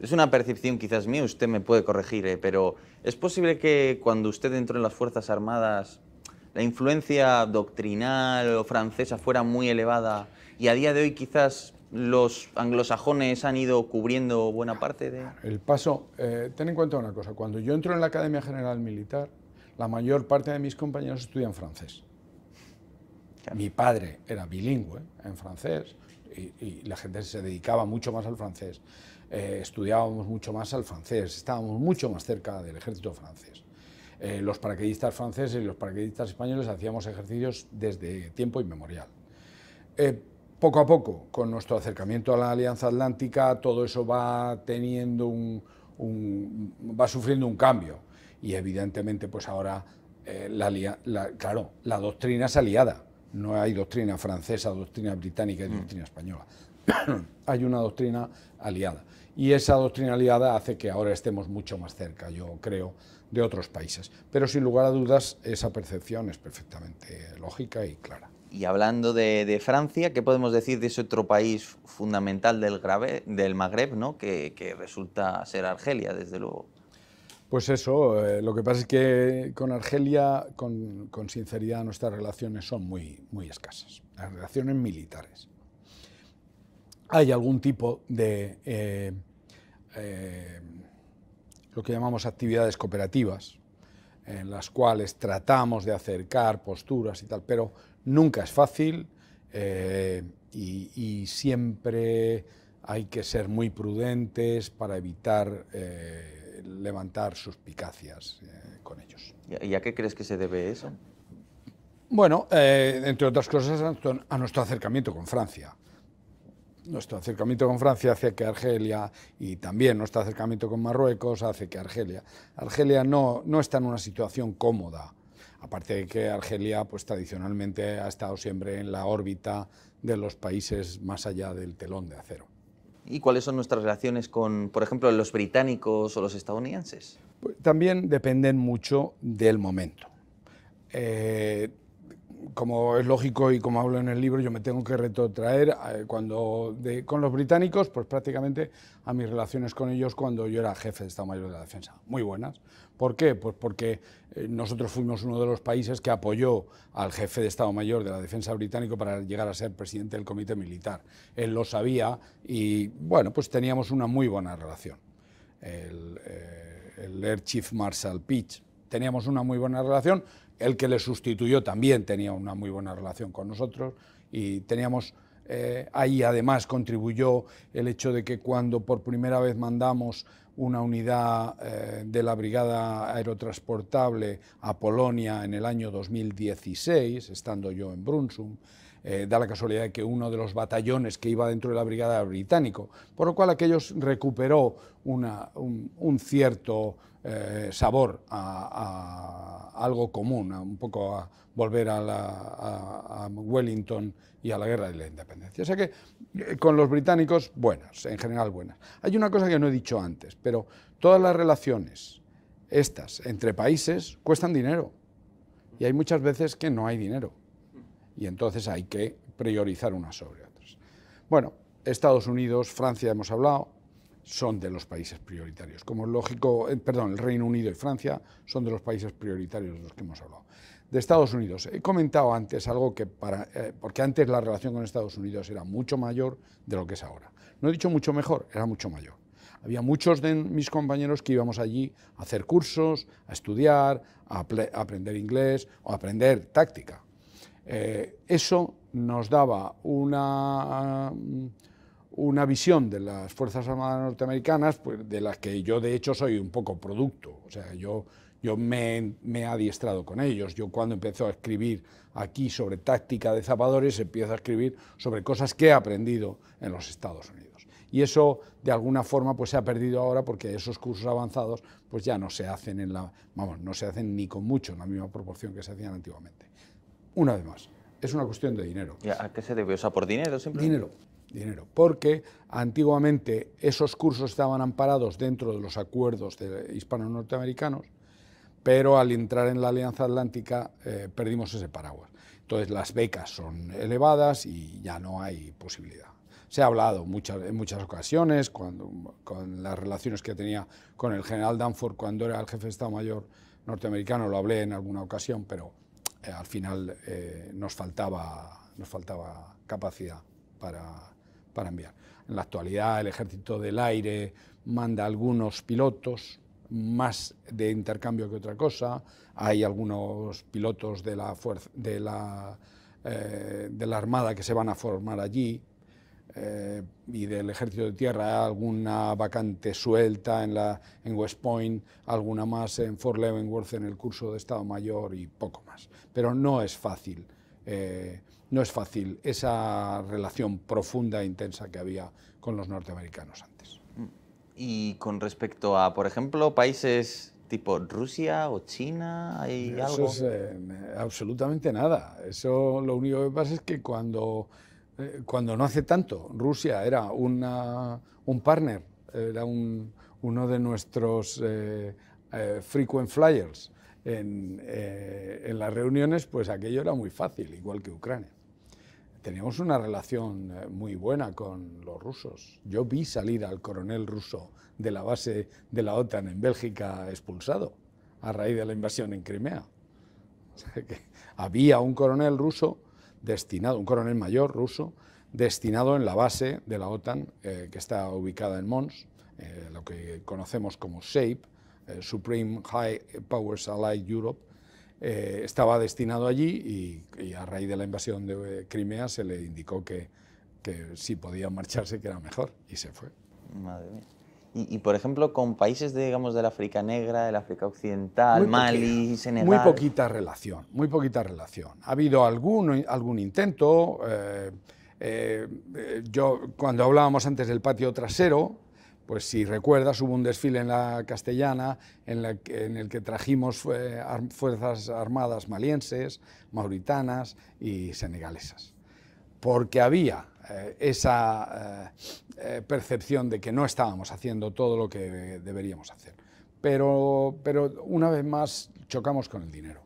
Es una percepción quizás mía, usted me puede corregir, pero ¿es posible que cuando usted entró en las Fuerzas Armadas la influencia doctrinal o francesa fuera muy elevada y a día de hoy quizás los anglosajones han ido cubriendo buena parte de... El paso, eh, ten en cuenta una cosa, cuando yo entro en la Academia General Militar, la mayor parte de mis compañeros estudian francés. Mi padre era bilingüe en francés y, la gente se dedicaba mucho más al francés. Eh, estudiábamos mucho más al francés, estábamos mucho más cerca del ejército francés. Eh, los paracaidistas franceses y los paracaidistas españoles hacíamos ejercicios desde tiempo inmemorial. Eh, poco a poco, con nuestro acercamiento a la Alianza Atlántica, todo eso va teniendo un, va sufriendo un cambio y evidentemente, pues ahora, eh, la, claro, la doctrina es aliada. No hay doctrina francesa, doctrina británica y mm. doctrina española. *clears throat* hay una doctrina aliada y esa doctrina aliada hace que ahora estemos mucho más cerca, yo creo de otros países. Pero sin lugar a dudas, esa percepción es perfectamente lógica y clara. Y hablando de, Francia, ¿qué podemos decir de ese otro país fundamental del, grave, del Magreb, ¿no? que, resulta ser Argelia, desde luego? Pues eso, eh, lo que pasa es que con Argelia, con, sinceridad, nuestras relaciones son muy, muy escasas, las relaciones militares. Hay algún tipo de eh, eh, lo que llamamos actividades cooperativas, en las cuales tratamos de acercar posturas y tal, pero nunca es fácil eh, y, siempre hay que ser muy prudentes para evitar eh, levantar suspicacias eh, con ellos. ¿Y a qué crees que se debe eso? Bueno, entre otras cosas a nuestro acercamiento con Francia nuestro acercamiento con Francia hace que Argelia, y también nuestro acercamiento con Marruecos, hace que Argelia. Argelia no, no está en una situación cómoda, aparte de que Argelia pues, tradicionalmente ha estado siempre en la órbita de los países más allá del telón de acero. ¿Y cuáles son nuestras relaciones con, por ejemplo, los británicos o los estadounidenses? Pues, también dependen mucho del momento. Eh, como es lógico y como hablo en el libro, yo me tengo que retrotraer eh, cuando con los británicos, pues prácticamente a mis relaciones con ellos cuando yo era jefe de Estado Mayor de la Defensa. Muy buenas. ¿Por qué? Pues porque eh, nosotros fuimos uno de los países que apoyó al jefe de Estado Mayor de la Defensa británico para llegar a ser presidente del Comité Militar. Él lo sabía y, bueno, pues teníamos una muy buena relación. El, eh, el Air Chief Marshal Pitch, teníamos una muy buena relación el que le sustituyó también tenía una muy buena relación con nosotros y teníamos eh, ahí además contribuyó el hecho de que cuando por primera vez mandamos una unidad eh, de la Brigada Aerotransportable a Polonia en el año 2016, estando yo en Brunsum, eh, da la casualidad de que uno de los batallones que iba dentro de la brigada británico, por lo cual aquellos recuperó un, cierto eh, sabor a, algo común, un poco a volver a, Wellington y a la guerra de la independencia. O sea que eh, con los británicos, buenas, en general buenas. Hay una cosa que no he dicho antes, pero todas las relaciones estas entre países cuestan dinero y hay muchas veces que no hay dinero y entonces hay que priorizar unas sobre otras. Bueno, Estados Unidos, Francia hemos hablado, son de los países prioritarios. Como es lógico, eh, perdón, el Reino Unido y Francia son de los países prioritarios de los que hemos hablado. De Estados Unidos, he comentado antes algo que para, eh, porque antes la relación con Estados Unidos era mucho mayor de lo que es ahora. No he dicho mucho mejor, era mucho mayor. Había muchos de mis compañeros que íbamos allí a hacer cursos, a estudiar, a, a aprender inglés o a aprender táctica. Eh, eso nos daba una, una visión de las Fuerzas Armadas norteamericanas, pues, de las que yo de hecho soy un poco producto. O sea, yo, yo me, he adiestrado con ellos. Yo cuando empezó a escribir aquí sobre táctica de zapadores, empiezo a escribir sobre cosas que he aprendido en los Estados Unidos. Y eso, de alguna forma, pues se ha perdido ahora porque esos cursos avanzados pues ya no se hacen en la, vamos, no se hacen ni con mucho en la misma proporción que se hacían antiguamente una vez más, es una cuestión de dinero. ¿Y ¿A qué se debe? O por dinero siempre. Dinero, dinero. Porque antiguamente esos cursos estaban amparados dentro de los acuerdos hispano-norteamericanos, pero al entrar en la Alianza Atlántica eh, perdimos ese paraguas. Entonces las becas son elevadas y ya no hay posibilidad. Se ha hablado muchas, en muchas ocasiones cuando, con las relaciones que tenía con el general Danforth cuando era el jefe de Estado Mayor norteamericano, lo hablé en alguna ocasión, pero eh, al final eh, nos, faltaba, nos faltaba capacidad para, enviar. En la actualidad el ejército del aire manda algunos pilotos, más de intercambio que otra cosa. Hay algunos pilotos de la, de la, eh, de la Armada que se van a formar allí, eh, y del ejército de tierra, alguna vacante suelta en, la, en West Point, alguna más en Fort Leavenworth en el curso de Estado Mayor y poco más. Pero no es fácil, eh, no es fácil esa relación profunda e intensa que había con los norteamericanos antes. Mm. Y con respecto a, por ejemplo, países tipo Rusia o China? ¿Hay Es, eh, absolutamente nada. Eso lo único que pasa es que cuando eh, cuando no hace tanto Rusia era un partner, era uno de nuestros eh, eh, frequent flyers en, las reuniones, pues aquello era muy fácil, igual que Ucrania teníamos una relación muy buena con los rusos. Yo vi salir al coronel ruso de la base de la OTAN en Bélgica expulsado a raíz de la invasión en Crimea. *laughs* había un coronel ruso destinado, un coronel mayor ruso, destinado en la base de la OTAN, eh, que está ubicada en Mons, eh, lo que conocemos como SHAPE, eh, Supreme High Powers Allied Europe, estaba destinado allí y, a raíz de la invasión de Crimea se le indicó que, que si podía marcharse, que era mejor, y se fue. Madre mía. Y, por ejemplo, con países, de, digamos, África Negra, del África Occidental, Mali, Senegal... Muy poquita relación, muy poquita relación. Ha habido algún, algún intento. Eh, eh, yo, cuando hablábamos antes del patio trasero, pues si recuerdas, hubo un desfile en la castellana en, el que trajimos eh, fuerzas armadas malienses, mauritanas y senegalesas. Porque había eh, esa eh, eh, percepción de que no estábamos haciendo todo lo que deberíamos hacer. Pero, pero una vez más chocamos con el dinero.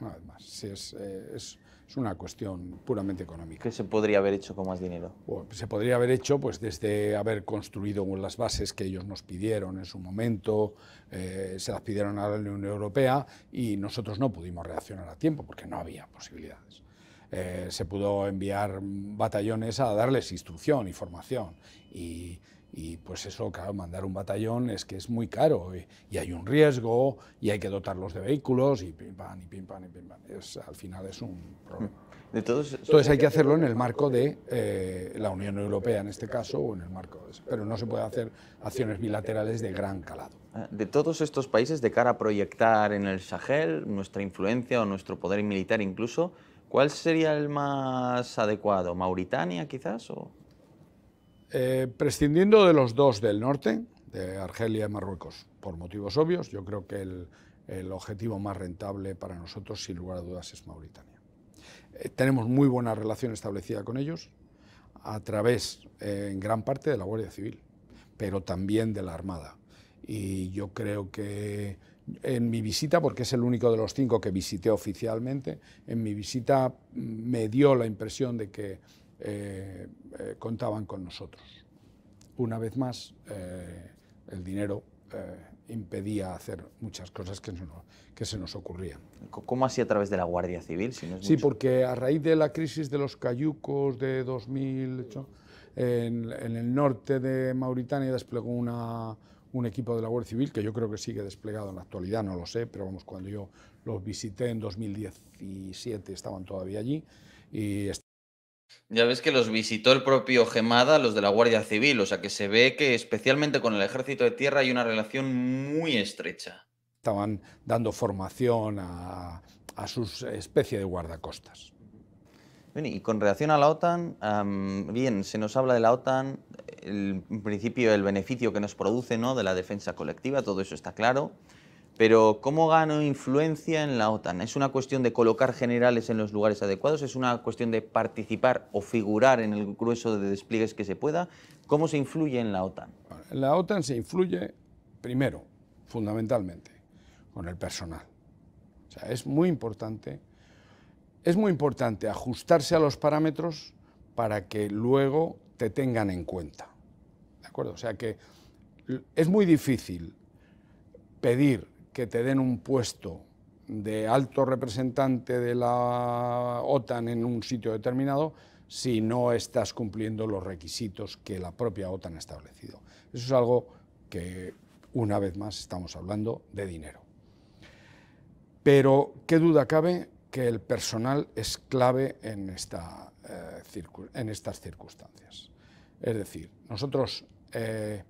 Una vez más. es, es, una cuestión puramente económica. ¿Qué se podría haber hecho con más dinero? se podría haber hecho pues, desde haber construido las bases que ellos nos pidieron en su momento, se las pidieron a la Unión Europea y nosotros no pudimos reaccionar a tiempo porque no había posibilidades. Eh, se pudo enviar batallones a darles instrucción y formación. Y, pues eso, claro, mandar un batallón es que es muy caro y, hay un riesgo y hay que dotarlos de vehículos y pim y pim pam, y pim Es, al final es un problema. *laughs* todos, Entonces hay que hacerlo en el marco de eh, eh, la Unión Europea en este caso o en el marco Pero no se puede hacer acciones bilaterales de gran calado. Ah, de todos estos países, de cara a proyectar en el Sahel nuestra influencia o nuestro poder militar incluso, ¿Cuál sería el más adecuado? ¿Mauritania quizás? Eh, prescindiendo de los dos del norte, de Argelia y Marruecos, por motivos obvios, yo creo que el, objetivo más rentable para nosotros, sin lugar a dudas, es Mauritania. Eh, tenemos muy buena relación establecida con ellos, a través, eh, en gran parte, de la Guardia Civil, pero también de la Armada. Y yo creo que en mi visita, porque es el único de los cinco que visité oficialmente, en mi visita me dio la impresión de que eh, eh, contaban con nosotros. Una vez más, eh, el dinero impedía hacer muchas cosas que, que se nos ocurrían. ¿Cómo así a través de la Guardia Civil? sí, porque a raíz de la crisis de los cayucos de 2008, en, en el norte de Mauritania desplegó una, un equipo de la Guardia Civil que yo creo que sigue desplegado en la actualidad, no lo sé, pero vamos, cuando yo los visité en 2017 estaban todavía allí y ya ves que los visitó el propio Gemada, los de la Guardia Civil, o sea que se ve que especialmente con el Ejército de Tierra hay una relación muy estrecha. Estaban dando formación a, a sus especie de guardacostas y con relación a la OTAN, bien, se nos habla de la OTAN, el, en principio el beneficio que nos produce ¿no? de la defensa colectiva, todo eso está claro, pero ¿cómo gano influencia en la OTAN? ¿Es una cuestión de colocar generales en los lugares adecuados? ¿Es una cuestión de participar o figurar en el grueso de despliegues que se pueda? ¿Cómo se influye en la OTAN? La OTAN se influye, primero, fundamentalmente, con el personal. O sea, es muy importante es muy importante ajustarse a los parámetros para que luego te tengan en cuenta. ¿De acuerdo? O sea que es muy difícil pedir que te den un puesto de alto representante de la OTAN en un sitio determinado si no estás cumpliendo los requisitos que la propia OTAN ha establecido. Eso es algo que, una vez más, estamos hablando de dinero. Pero, ¿qué duda cabe que el personal es clave en, eh, estas circunstancias. Es decir, nosotros, eh,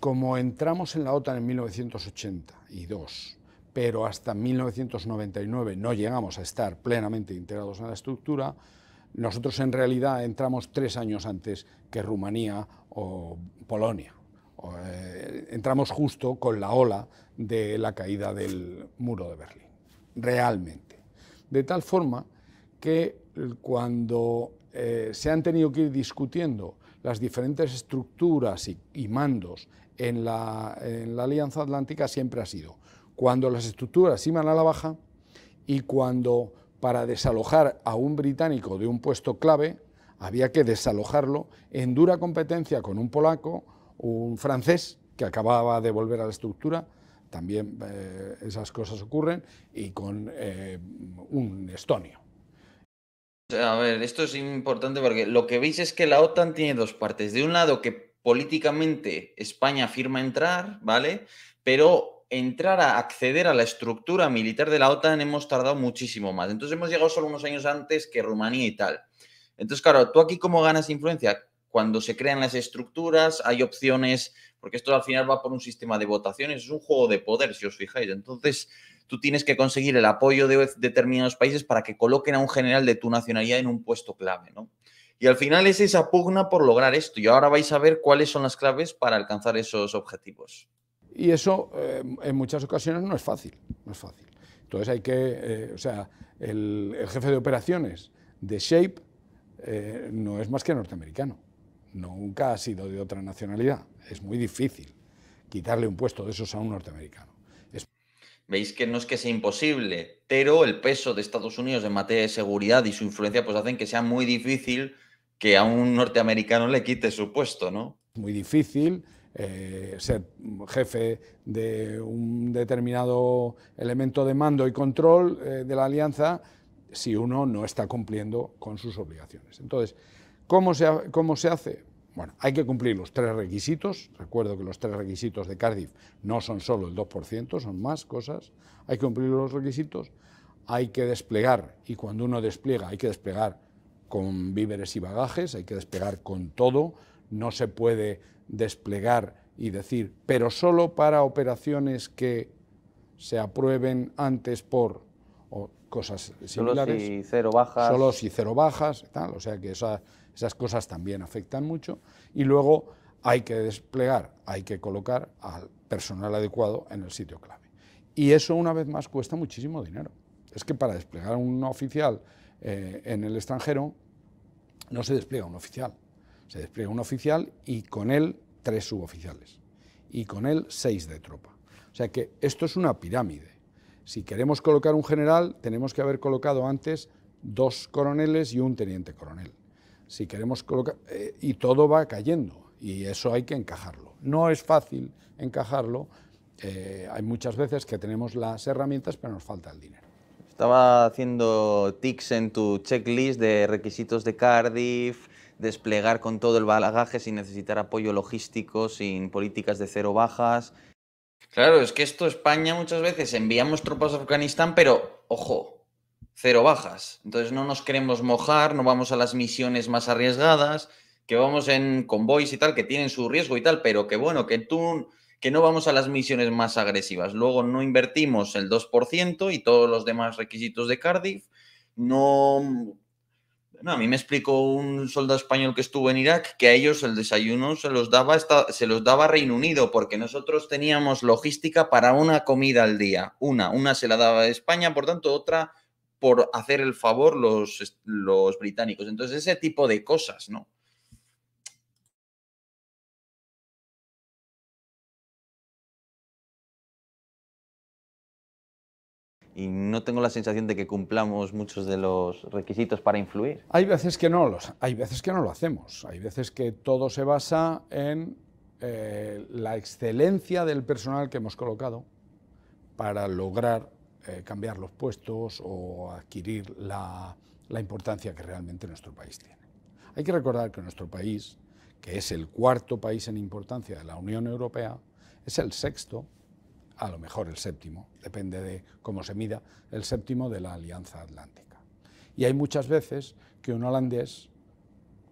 como entramos en la OTAN en 1982, pero hasta 1999 no llegamos a estar plenamente integrados en la estructura, nosotros en realidad entramos tres años antes que Rumanía o Polonia. Eh, entramos justo con la ola de la caída del muro de Berlín, realmente de tal forma que eh, cuando eh, se han tenido que ir discutiendo las diferentes estructuras y, mandos en la, en la, Alianza Atlántica siempre ha sido cuando las estructuras iban a la baja y cuando para desalojar a un británico de un puesto clave había que desalojarlo en dura competencia con un polaco, un francés que acababa de volver a la estructura también eh, esas cosas ocurren, y con eh, un estonio. A ver, esto es importante porque lo que veis es que la OTAN tiene dos partes. De un lado, que políticamente España firma entrar, ¿vale? Pero entrar a acceder a la estructura militar de la OTAN hemos tardado muchísimo más. Entonces hemos llegado solo unos años antes que Rumanía y tal. Entonces, claro, tú aquí cómo ganas influencia? Cuando se crean las estructuras, hay opciones porque esto al final va por un sistema de votaciones, es un juego de poder, si os fijáis. Entonces, tú tienes que conseguir el apoyo de determinados países para que coloquen a un general de tu nacionalidad en un puesto clave, ¿no? Y al final es esa pugna por lograr esto. Y ahora vais a ver cuáles son las claves para alcanzar esos objetivos. Y eso eh, en muchas ocasiones no es fácil, no es fácil. Entonces hay que, eh, o sea, el, jefe de operaciones de Shape eh, no es más que norteamericano nunca ha sido de otra nacionalidad. Es muy difícil quitarle un puesto de esos a un norteamericano. Veis que no es que sea imposible, pero el peso de Estados Unidos en materia de seguridad y su influencia pues hacen que sea muy difícil que a un norteamericano le quite su puesto, ¿no? Muy difícil eh, ser jefe de un determinado elemento de mando y control eh, de la alianza si uno no está cumpliendo con sus obligaciones. Entonces, ¿Cómo se, ¿Cómo se hace? Bueno, hay que cumplir los tres requisitos. Recuerdo que los tres requisitos de Cardiff no son solo el 2%, son más cosas. Hay que cumplir los requisitos. Hay que desplegar, y cuando uno despliega, hay que desplegar con víveres y bagajes, hay que desplegar con todo. No se puede desplegar y decir, pero solo para operaciones que se aprueben antes por cosas similares. Solo si cero bajas. Solo si cero bajas, tal. O sea que esa esas cosas también afectan mucho. Y luego hay que desplegar, hay que colocar al personal adecuado en el sitio clave. Y eso, una vez más, cuesta muchísimo dinero. Es que para desplegar un oficial eh, en el extranjero, no se despliega un oficial. Se despliega un oficial y con él tres suboficiales. Y con él seis de tropa. O sea que esto es una pirámide. Si queremos colocar un general, tenemos que haber colocado antes dos coroneles y un teniente coronel si queremos colocar, eh, y todo va cayendo, y eso hay que encajarlo. No es fácil encajarlo, eh, hay muchas veces que tenemos las herramientas, pero nos falta el dinero. Estaba haciendo tics en tu checklist de requisitos de Cardiff, desplegar con todo el bagaje sin necesitar apoyo logístico, sin políticas de cero bajas. Claro, es que esto España muchas veces enviamos tropas a Afganistán, pero ojo, cero bajas. Entonces no nos queremos mojar, no vamos a las misiones más arriesgadas, que vamos en convoys y tal, que tienen su riesgo y tal, pero que bueno, que tú que no vamos a las misiones más agresivas. Luego no invertimos el 2% y todos los demás requisitos de Cardiff. No, a mí me explicó un soldado español que estuvo en Irak que a ellos el desayuno se los daba, se los daba Reino Unido porque nosotros teníamos logística para una comida al día. Una, una se la daba España, por tanto otra por hacer el favor los, británicos. Entonces, ese tipo de cosas, ¿no? y no tengo la sensación de que cumplamos muchos de los requisitos para influir. Hay veces que no, los, hay veces que no lo hacemos, hay veces que todo se basa en eh, la excelencia del personal que hemos colocado para lograr eh, cambiar los puestos o adquirir la importancia que realmente nuestro país tiene. Hay que recordar que nuestro país, que es el cuarto país en importancia de la Unión Europea, es el sexto, a lo mejor el séptimo, depende de cómo se mida, el séptimo de la Alianza Atlántica. Y hay muchas veces que un holandés,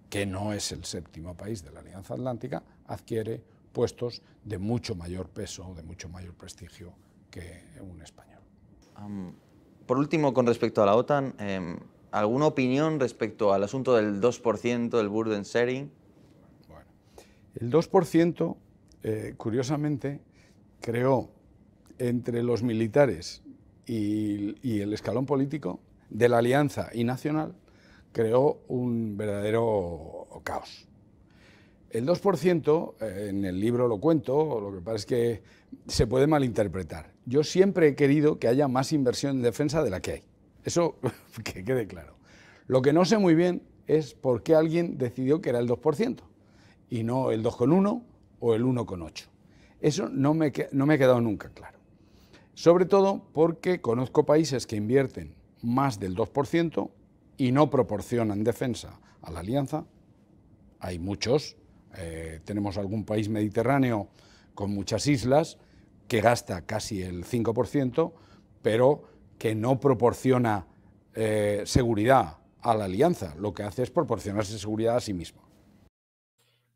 que no es el séptimo país de la Alianza Atlántica, adquiere puestos de mucho mayor peso, de mucho mayor prestigio que un español por último, con respecto a la OTAN, em, ¿alguna opinión respecto al asunto del 2% del burden sharing? el 2%, eh, curiosamente, creó entre los militares y, el escalón político de la alianza y nacional, creó un verdadero caos. El 2%, eh, en el libro lo cuento, lo que pasa es que se puede malinterpretar yo siempre he querido que haya más inversión en defensa de la que hay. Eso *laughs* que quede claro. Lo que no sé muy bien es por qué alguien decidió que era el 2% y no el 2,1 o el 1,8. Eso no me, no me ha quedado nunca claro. Sobre todo porque conozco países que invierten más del 2% y no proporcionan defensa a la alianza. Hay muchos. Eh, tenemos algún país mediterráneo con muchas islas que gasta casi el 5%, pero que no proporciona eh, seguridad a la alianza, lo que hace es proporcionarse seguridad a sí mismo.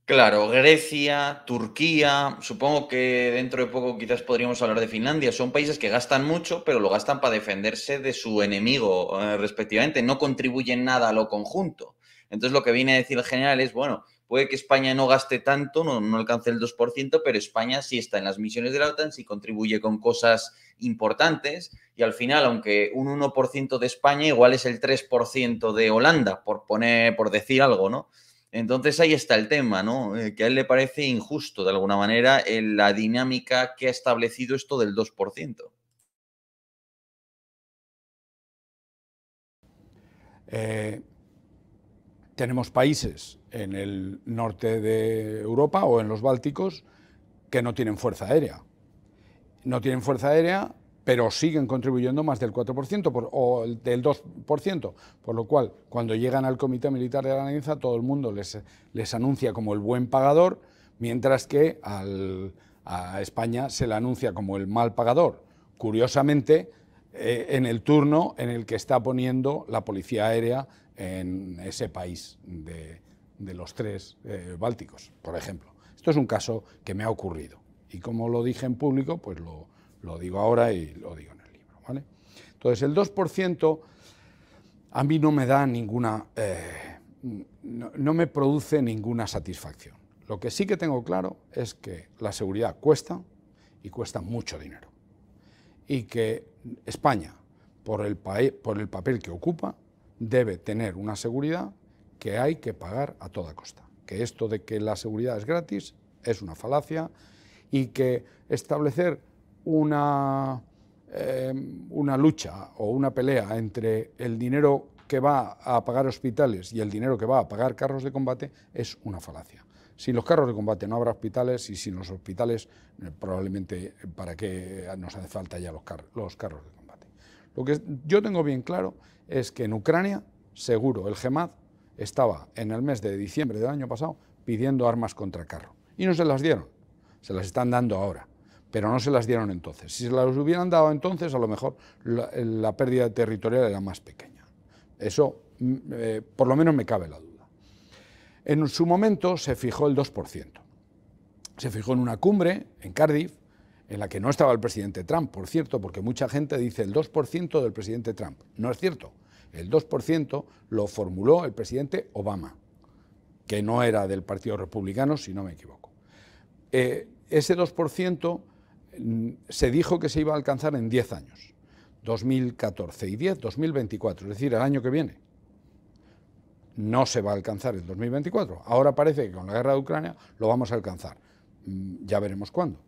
Claro, Grecia, Turquía, supongo que dentro de poco quizás podríamos hablar de Finlandia, son países que gastan mucho, pero lo gastan para defenderse de su enemigo eh, respectivamente, no contribuyen nada a lo conjunto. Entonces lo que viene a decir el general es, bueno, Puede que España no gaste tanto, no, alcance el 2%, pero España sí está en las misiones de la OTAN, sí contribuye con cosas importantes y al final, aunque un 1% de España igual es el 3% de Holanda, por, poner, por decir algo, ¿no? Entonces ahí está el tema, ¿no? Eh, que a él le parece injusto de alguna manera la dinámica que ha establecido esto del 2%. Eh, tenemos países en el norte de Europa o en los Bálticos que no tienen fuerza aérea. No tienen fuerza aérea, pero siguen contribuyendo más del 4% o del 2%, por lo cual cuando llegan al Comité Militar de la Alianza todo el mundo les, les anuncia como el buen pagador, mientras que a España se le anuncia como el mal pagador. Curiosamente, eh, en el turno en el que está poniendo la Policía Aérea en ese país de, los tres eh, bálticos, por ejemplo. Esto es un caso que me ha ocurrido y como lo dije en público, pues lo, digo ahora y lo digo en el libro. ¿vale? Entonces, el 2% a mí no me da ninguna, eh, no, me produce ninguna satisfacción. Lo que sí que tengo claro es que la seguridad cuesta y cuesta mucho dinero. Y que España, por el, por el papel que ocupa, debe tener una seguridad que hay que pagar a toda costa. Que esto de que la seguridad es gratis es una falacia y que establecer una, em, una lucha o una pelea entre el dinero que va a pagar hospitales y el dinero que va a pagar carros de combate es una falacia. Sin los carros de combate no habrá hospitales y sin los hospitales eh, probablemente para qué nos hace falta ya los, los carros de combate. Lo que yo tengo bien claro es que en Ucrania, seguro, el GEMAD estaba en el mes de diciembre del año pasado pidiendo armas contra carro. Y no se las dieron, se las están dando ahora, pero no se las dieron entonces. Si se las hubieran dado entonces, a lo mejor la, pérdida territorial era más pequeña. Eso, mm, eh, por lo menos, me cabe la duda. En su momento se fijó el 2%. Se fijó en una cumbre, en Cardiff, en la que no estaba el presidente Trump, por cierto, porque mucha gente dice el 2% del presidente Trump. No es cierto. El 2% lo formuló el presidente Obama, que no era del Partido Republicano, si no me equivoco. Eh, ese 2% mm, se dijo que se iba a alcanzar en 10 años, 2014 y 10, 2024, es decir, el año que viene. No se va a alcanzar el 2024. Ahora parece que con la guerra de Ucrania lo vamos a alcanzar. Mm, ya veremos cuándo.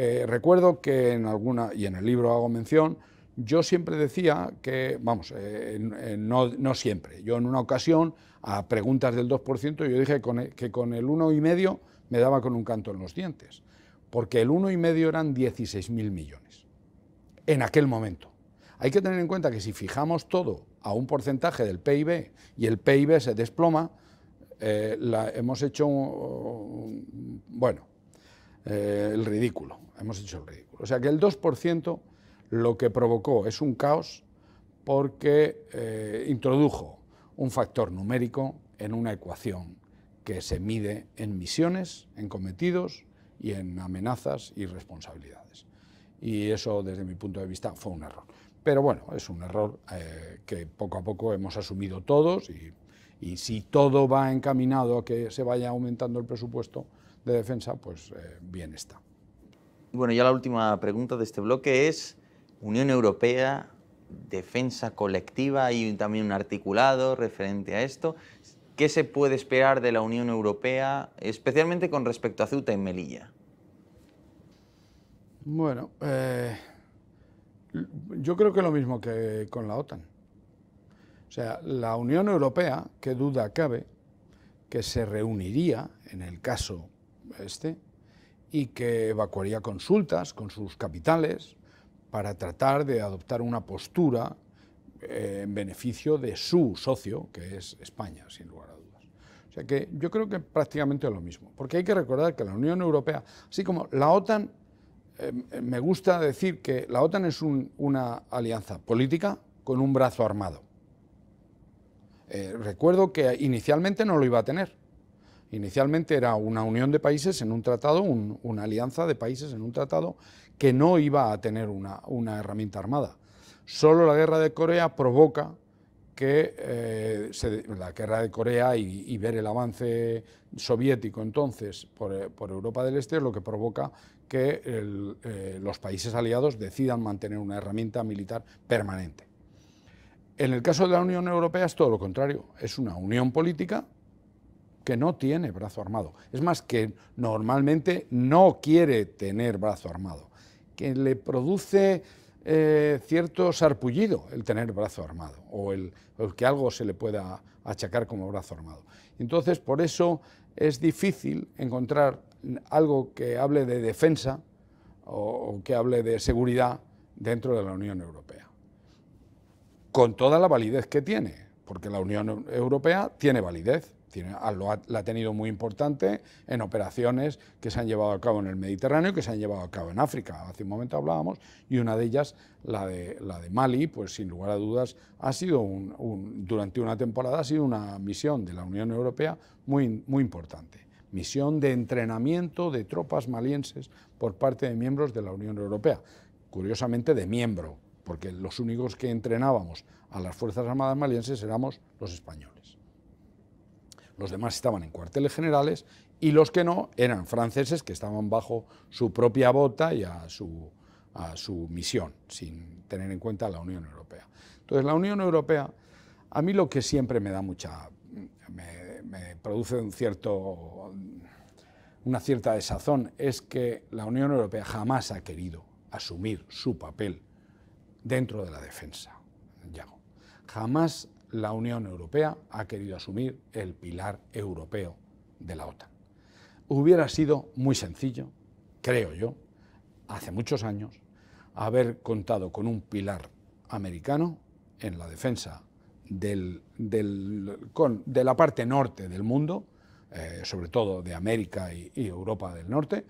Eh, recuerdo que en alguna, y en el libro hago mención, yo siempre decía que, vamos, eh, no, siempre, yo en una ocasión, a preguntas del 2%, yo dije e, que con el, 1,5 me daba con un canto en los dientes, porque el 1,5 eran 16.000 millones, en aquel momento. Hay que tener en cuenta que si fijamos todo a un porcentaje del PIB y el PIB se desploma, eh, la, hemos hecho, bueno, eh, el ridículo, hemos hecho el ridículo. O sea que el 2% lo que provocó es un caos porque eh, introdujo un factor numérico en una ecuación que se mide en misiones, en cometidos y en amenazas y responsabilidades. Y eso, desde mi punto de vista, fue un error. Pero bueno, es un error eh, que poco a poco hemos asumido todos y si todo va encaminado a que se vaya aumentando el presupuesto, de defensa, pues eh, bien está. Bueno, ya la última pregunta de este bloque es Unión Europea, defensa colectiva, hay también un articulado referente a esto. ¿Qué se puede esperar de la Unión Europea, especialmente con respecto a Ceuta y Melilla? Bueno, eh, yo creo que lo mismo que con la OTAN. O sea, la Unión Europea, que duda cabe, que se reuniría, en el caso este, y que evacuaría consultas con sus capitales para tratar de adoptar una postura eh, en beneficio de su socio, que es España, sin lugar a dudas. O sea que yo creo que prácticamente es lo mismo, porque hay que recordar que la Unión Europea, así como la OTAN, eh, me gusta decir que la OTAN es una alianza política con un brazo armado. Eh, recuerdo que inicialmente no lo iba a tener. Inicialmente era una unión de países en un tratado, una alianza de países en un tratado que no iba a tener una, herramienta armada. Solo la guerra de Corea provoca que eh, la guerra de Corea y, ver el avance soviético entonces eh, por, Europa del Este es lo que provoca que eh, los países aliados decidan mantener una herramienta militar permanente. En el caso de la Unión Europea es todo lo contrario, es una unión política que no tiene brazo armado. Es más, que normalmente no quiere tener brazo armado, que le produce eh, cierto sarpullido el tener brazo armado o el, que algo se le pueda achacar como brazo armado. Entonces, por eso es difícil encontrar algo que hable de defensa o que hable de seguridad dentro de la Unión Europea, con toda la validez que tiene, porque la Unión Europea tiene validez Ah, la ha tenido muy importante en operaciones que se han llevado a cabo en el Mediterráneo que se han llevado a cabo en África. Hace un momento hablábamos y una de ellas, la de, la de Mali, pues sin lugar a dudas ha sido un, durante una temporada ha sido una misión de la Unión Europea muy, muy importante. Misión de entrenamiento de tropas malienses por parte de miembros de la Unión Europea. Curiosamente de miembro, porque los únicos que entrenábamos a las Fuerzas Armadas malienses éramos los españoles los demás estaban en cuarteles generales y los que no eran franceses que estaban bajo su propia bota y a su, misión, sin tener en cuenta la Unión Europea. Entonces, la Unión Europea, a mí lo que siempre me da mucha... me, produce un cierto, una cierta desazón es que la Unión Europea jamás ha querido asumir su papel dentro de la defensa, Jamás la Unión Europea ha querido asumir el pilar europeo de la OTAN. Hubiera sido muy sencillo, creo yo, hace muchos años, haber contado con un pilar americano en la defensa de la parte norte del mundo, eh, sobre todo de América y, Europa del Norte,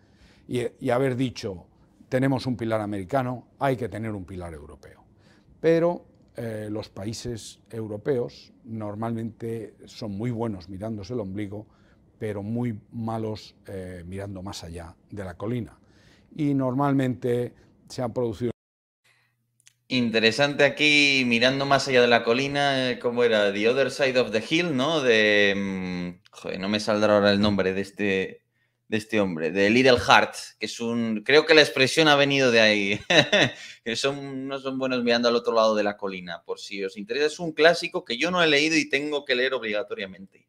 y, haber dicho, tenemos un pilar americano, hay que tener un pilar europeo. Pero eh, los países europeos normalmente son muy buenos mirándose el ombligo, pero muy malos eh, mirando más allá de la colina. Y normalmente se han producido... Interesante aquí, mirando más allá de la colina, eh, ¿cómo era? The Other Side of the Hill, ¿no? De... Mm, no me saldrá ahora el nombre de este de este hombre, de Little Hart que es un, creo que la expresión ha venido de ahí, *laughs* que son, no son buenos mirando al otro lado de la colina, por si os interesa, es un clásico que yo no he leído y tengo que leer obligatoriamente.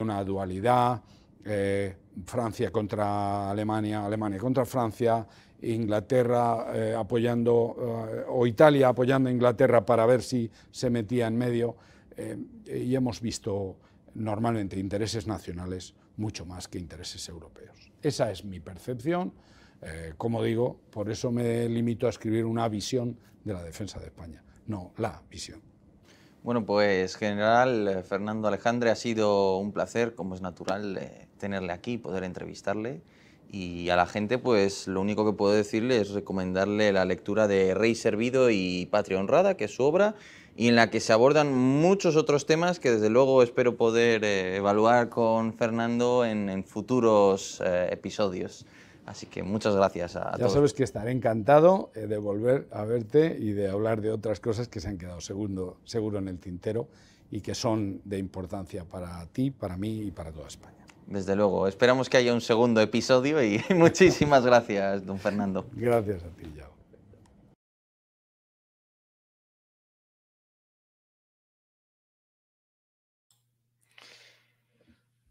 Una dualidad, eh, Francia contra Alemania, Alemania contra Francia, Inglaterra eh, apoyando, eh, o Italia apoyando a Inglaterra para ver si se metía en medio, y hemos visto normalmente intereses nacionales mucho más que intereses europeos. Esa es mi percepción. Eh, como digo, por eso me limito a escribir una visión de la defensa de España, no la visión. Bueno, pues general eh, Fernando Alejandre, ha sido un placer, como es natural, eh, tenerle aquí, poder entrevistarle. Y a la gente, pues lo único que puedo decirle es recomendarle la lectura de Rey Servido y Patria Honrada, que es su obra, y en la que se abordan muchos otros temas que desde luego espero poder eh, evaluar con Fernando en, futuros eh, episodios. Así que muchas gracias a, todos. Ya sabes que estaré encantado eh, de volver a verte y de hablar de otras cosas que se han quedado segundo, seguro en el tintero y que son de importancia para ti, para mí y para toda España. Desde luego, esperamos que haya un segundo episodio y *laughs* muchísimas gracias, don Fernando. Gracias a ti, Yao.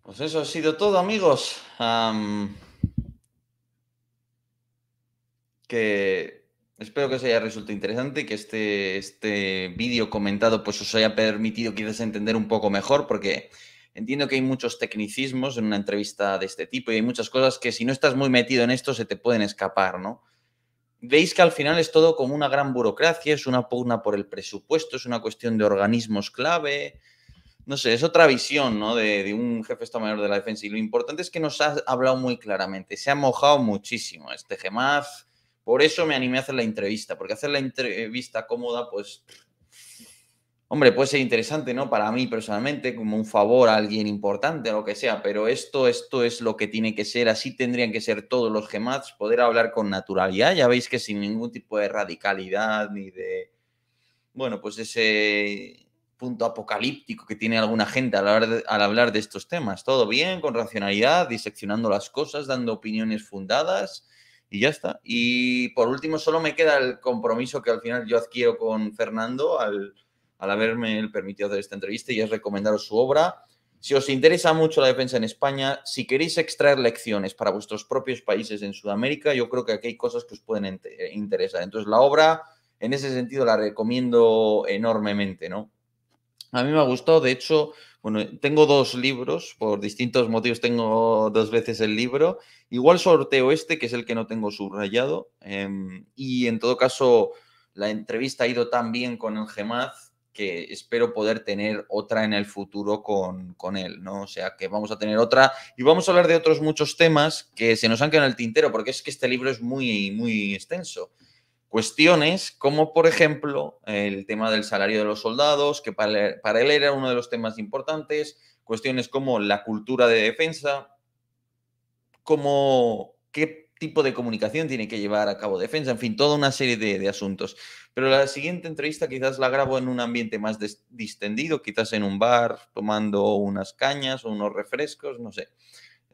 Pues eso ha sido todo, amigos. que espero que os haya resultado interesante y que este, este, vídeo comentado pues os haya permitido quizás entender un poco mejor, porque entiendo que hay muchos tecnicismos en una entrevista de este tipo y hay muchas cosas que si no estás muy metido en esto se te pueden escapar, ¿no? Veis que al final es todo como una gran burocracia, es una pugna por el presupuesto, es una cuestión de organismos clave, no sé, es otra visión ¿no? de, un jefe de Mayor de la Defensa. Y lo importante es que nos ha hablado muy claramente, se ha mojado muchísimo este Gemaz. Por eso me animé a hacer la entrevista, porque hacer la entrevista cómoda, pues, hombre, puede ser interesante, ¿no? Para mí personalmente, como un favor a alguien importante, lo que sea, pero esto, esto es lo que tiene que ser, así tendrían que ser todos los Gemaz, poder hablar con naturalidad, ya veis que sin ningún tipo de radicalidad ni de, bueno, pues ese punto apocalíptico que tiene alguna gente al hablar, de, al hablar de estos temas. Todo bien, con racionalidad, diseccionando las cosas, dando opiniones fundadas y ya está. Y por último, solo me queda el compromiso que al final yo adquiero con Fernando al, al haberme permitido hacer esta entrevista y es recomendaros su obra. Si os interesa mucho la defensa en España, si queréis extraer lecciones para vuestros propios países en Sudamérica, yo creo que aquí hay cosas que os pueden interesar. Entonces, la obra, en ese sentido, la recomiendo enormemente, ¿no? A mí me ha gustado, de hecho, bueno, tengo dos libros, por distintos motivos tengo dos veces el libro. Igual sorteo este, que es el que no tengo subrayado. Em, y en todo caso, la entrevista ha ido tan bien con el Gemaz que espero poder tener otra en el futuro con, con él, ¿no? O sea, que vamos a tener otra y vamos a hablar de otros muchos temas que se nos han quedado en el tintero, porque es que este libro es muy, muy extenso cuestiones como, por ejemplo, el tema del salario de los soldados, que para, él era uno de los temas importantes, cuestiones como la cultura de defensa, como qué tipo de comunicación tiene que llevar a cabo defensa, en fin, toda una serie de, de asuntos. Pero la siguiente entrevista quizás la grabo en un ambiente más distendido, quizás en un bar, tomando unas cañas o unos refrescos, no sé.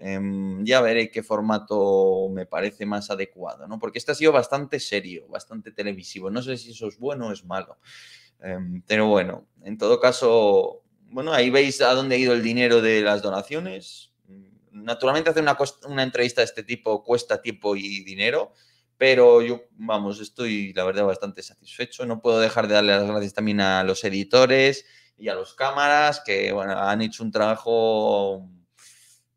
Em, ya veré qué formato me parece más adecuado, ¿no? Porque este ha sido bastante serio, bastante televisivo. No sé si eso es bueno o es malo. Em, pero bueno, en todo caso, bueno, ahí veis a dónde ha ido el dinero de las donaciones. Mm, naturalmente hacer una, una entrevista de este tipo cuesta tiempo y dinero, pero yo, vamos, estoy la verdad bastante satisfecho. No puedo dejar de darle las gracias también a los editores y a los cámaras que, bueno, han hecho un trabajo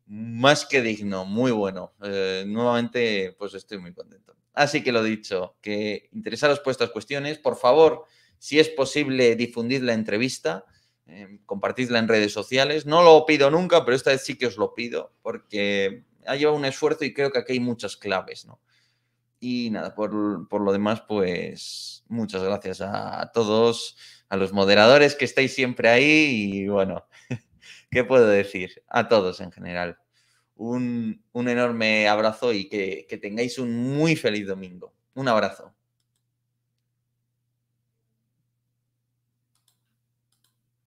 más que digno, muy bueno. Eh, nuevamente, pues estoy muy contento. Así que lo dicho, que interesaros por estas cuestiones, por favor, si es posible, difundid la entrevista, em, compartidla en redes sociales. No lo pido nunca, pero esta vez sí que os lo pido, porque ha llevado un esfuerzo y creo que aquí hay muchas claves, Y nada, por, por lo demás, pues muchas gracias a todos, a los moderadores que estáis siempre ahí y bueno. *laughs* ¿Qué puedo decir? A todos en general. Un, enorme abrazo y que, que tengáis un muy feliz domingo. Un abrazo.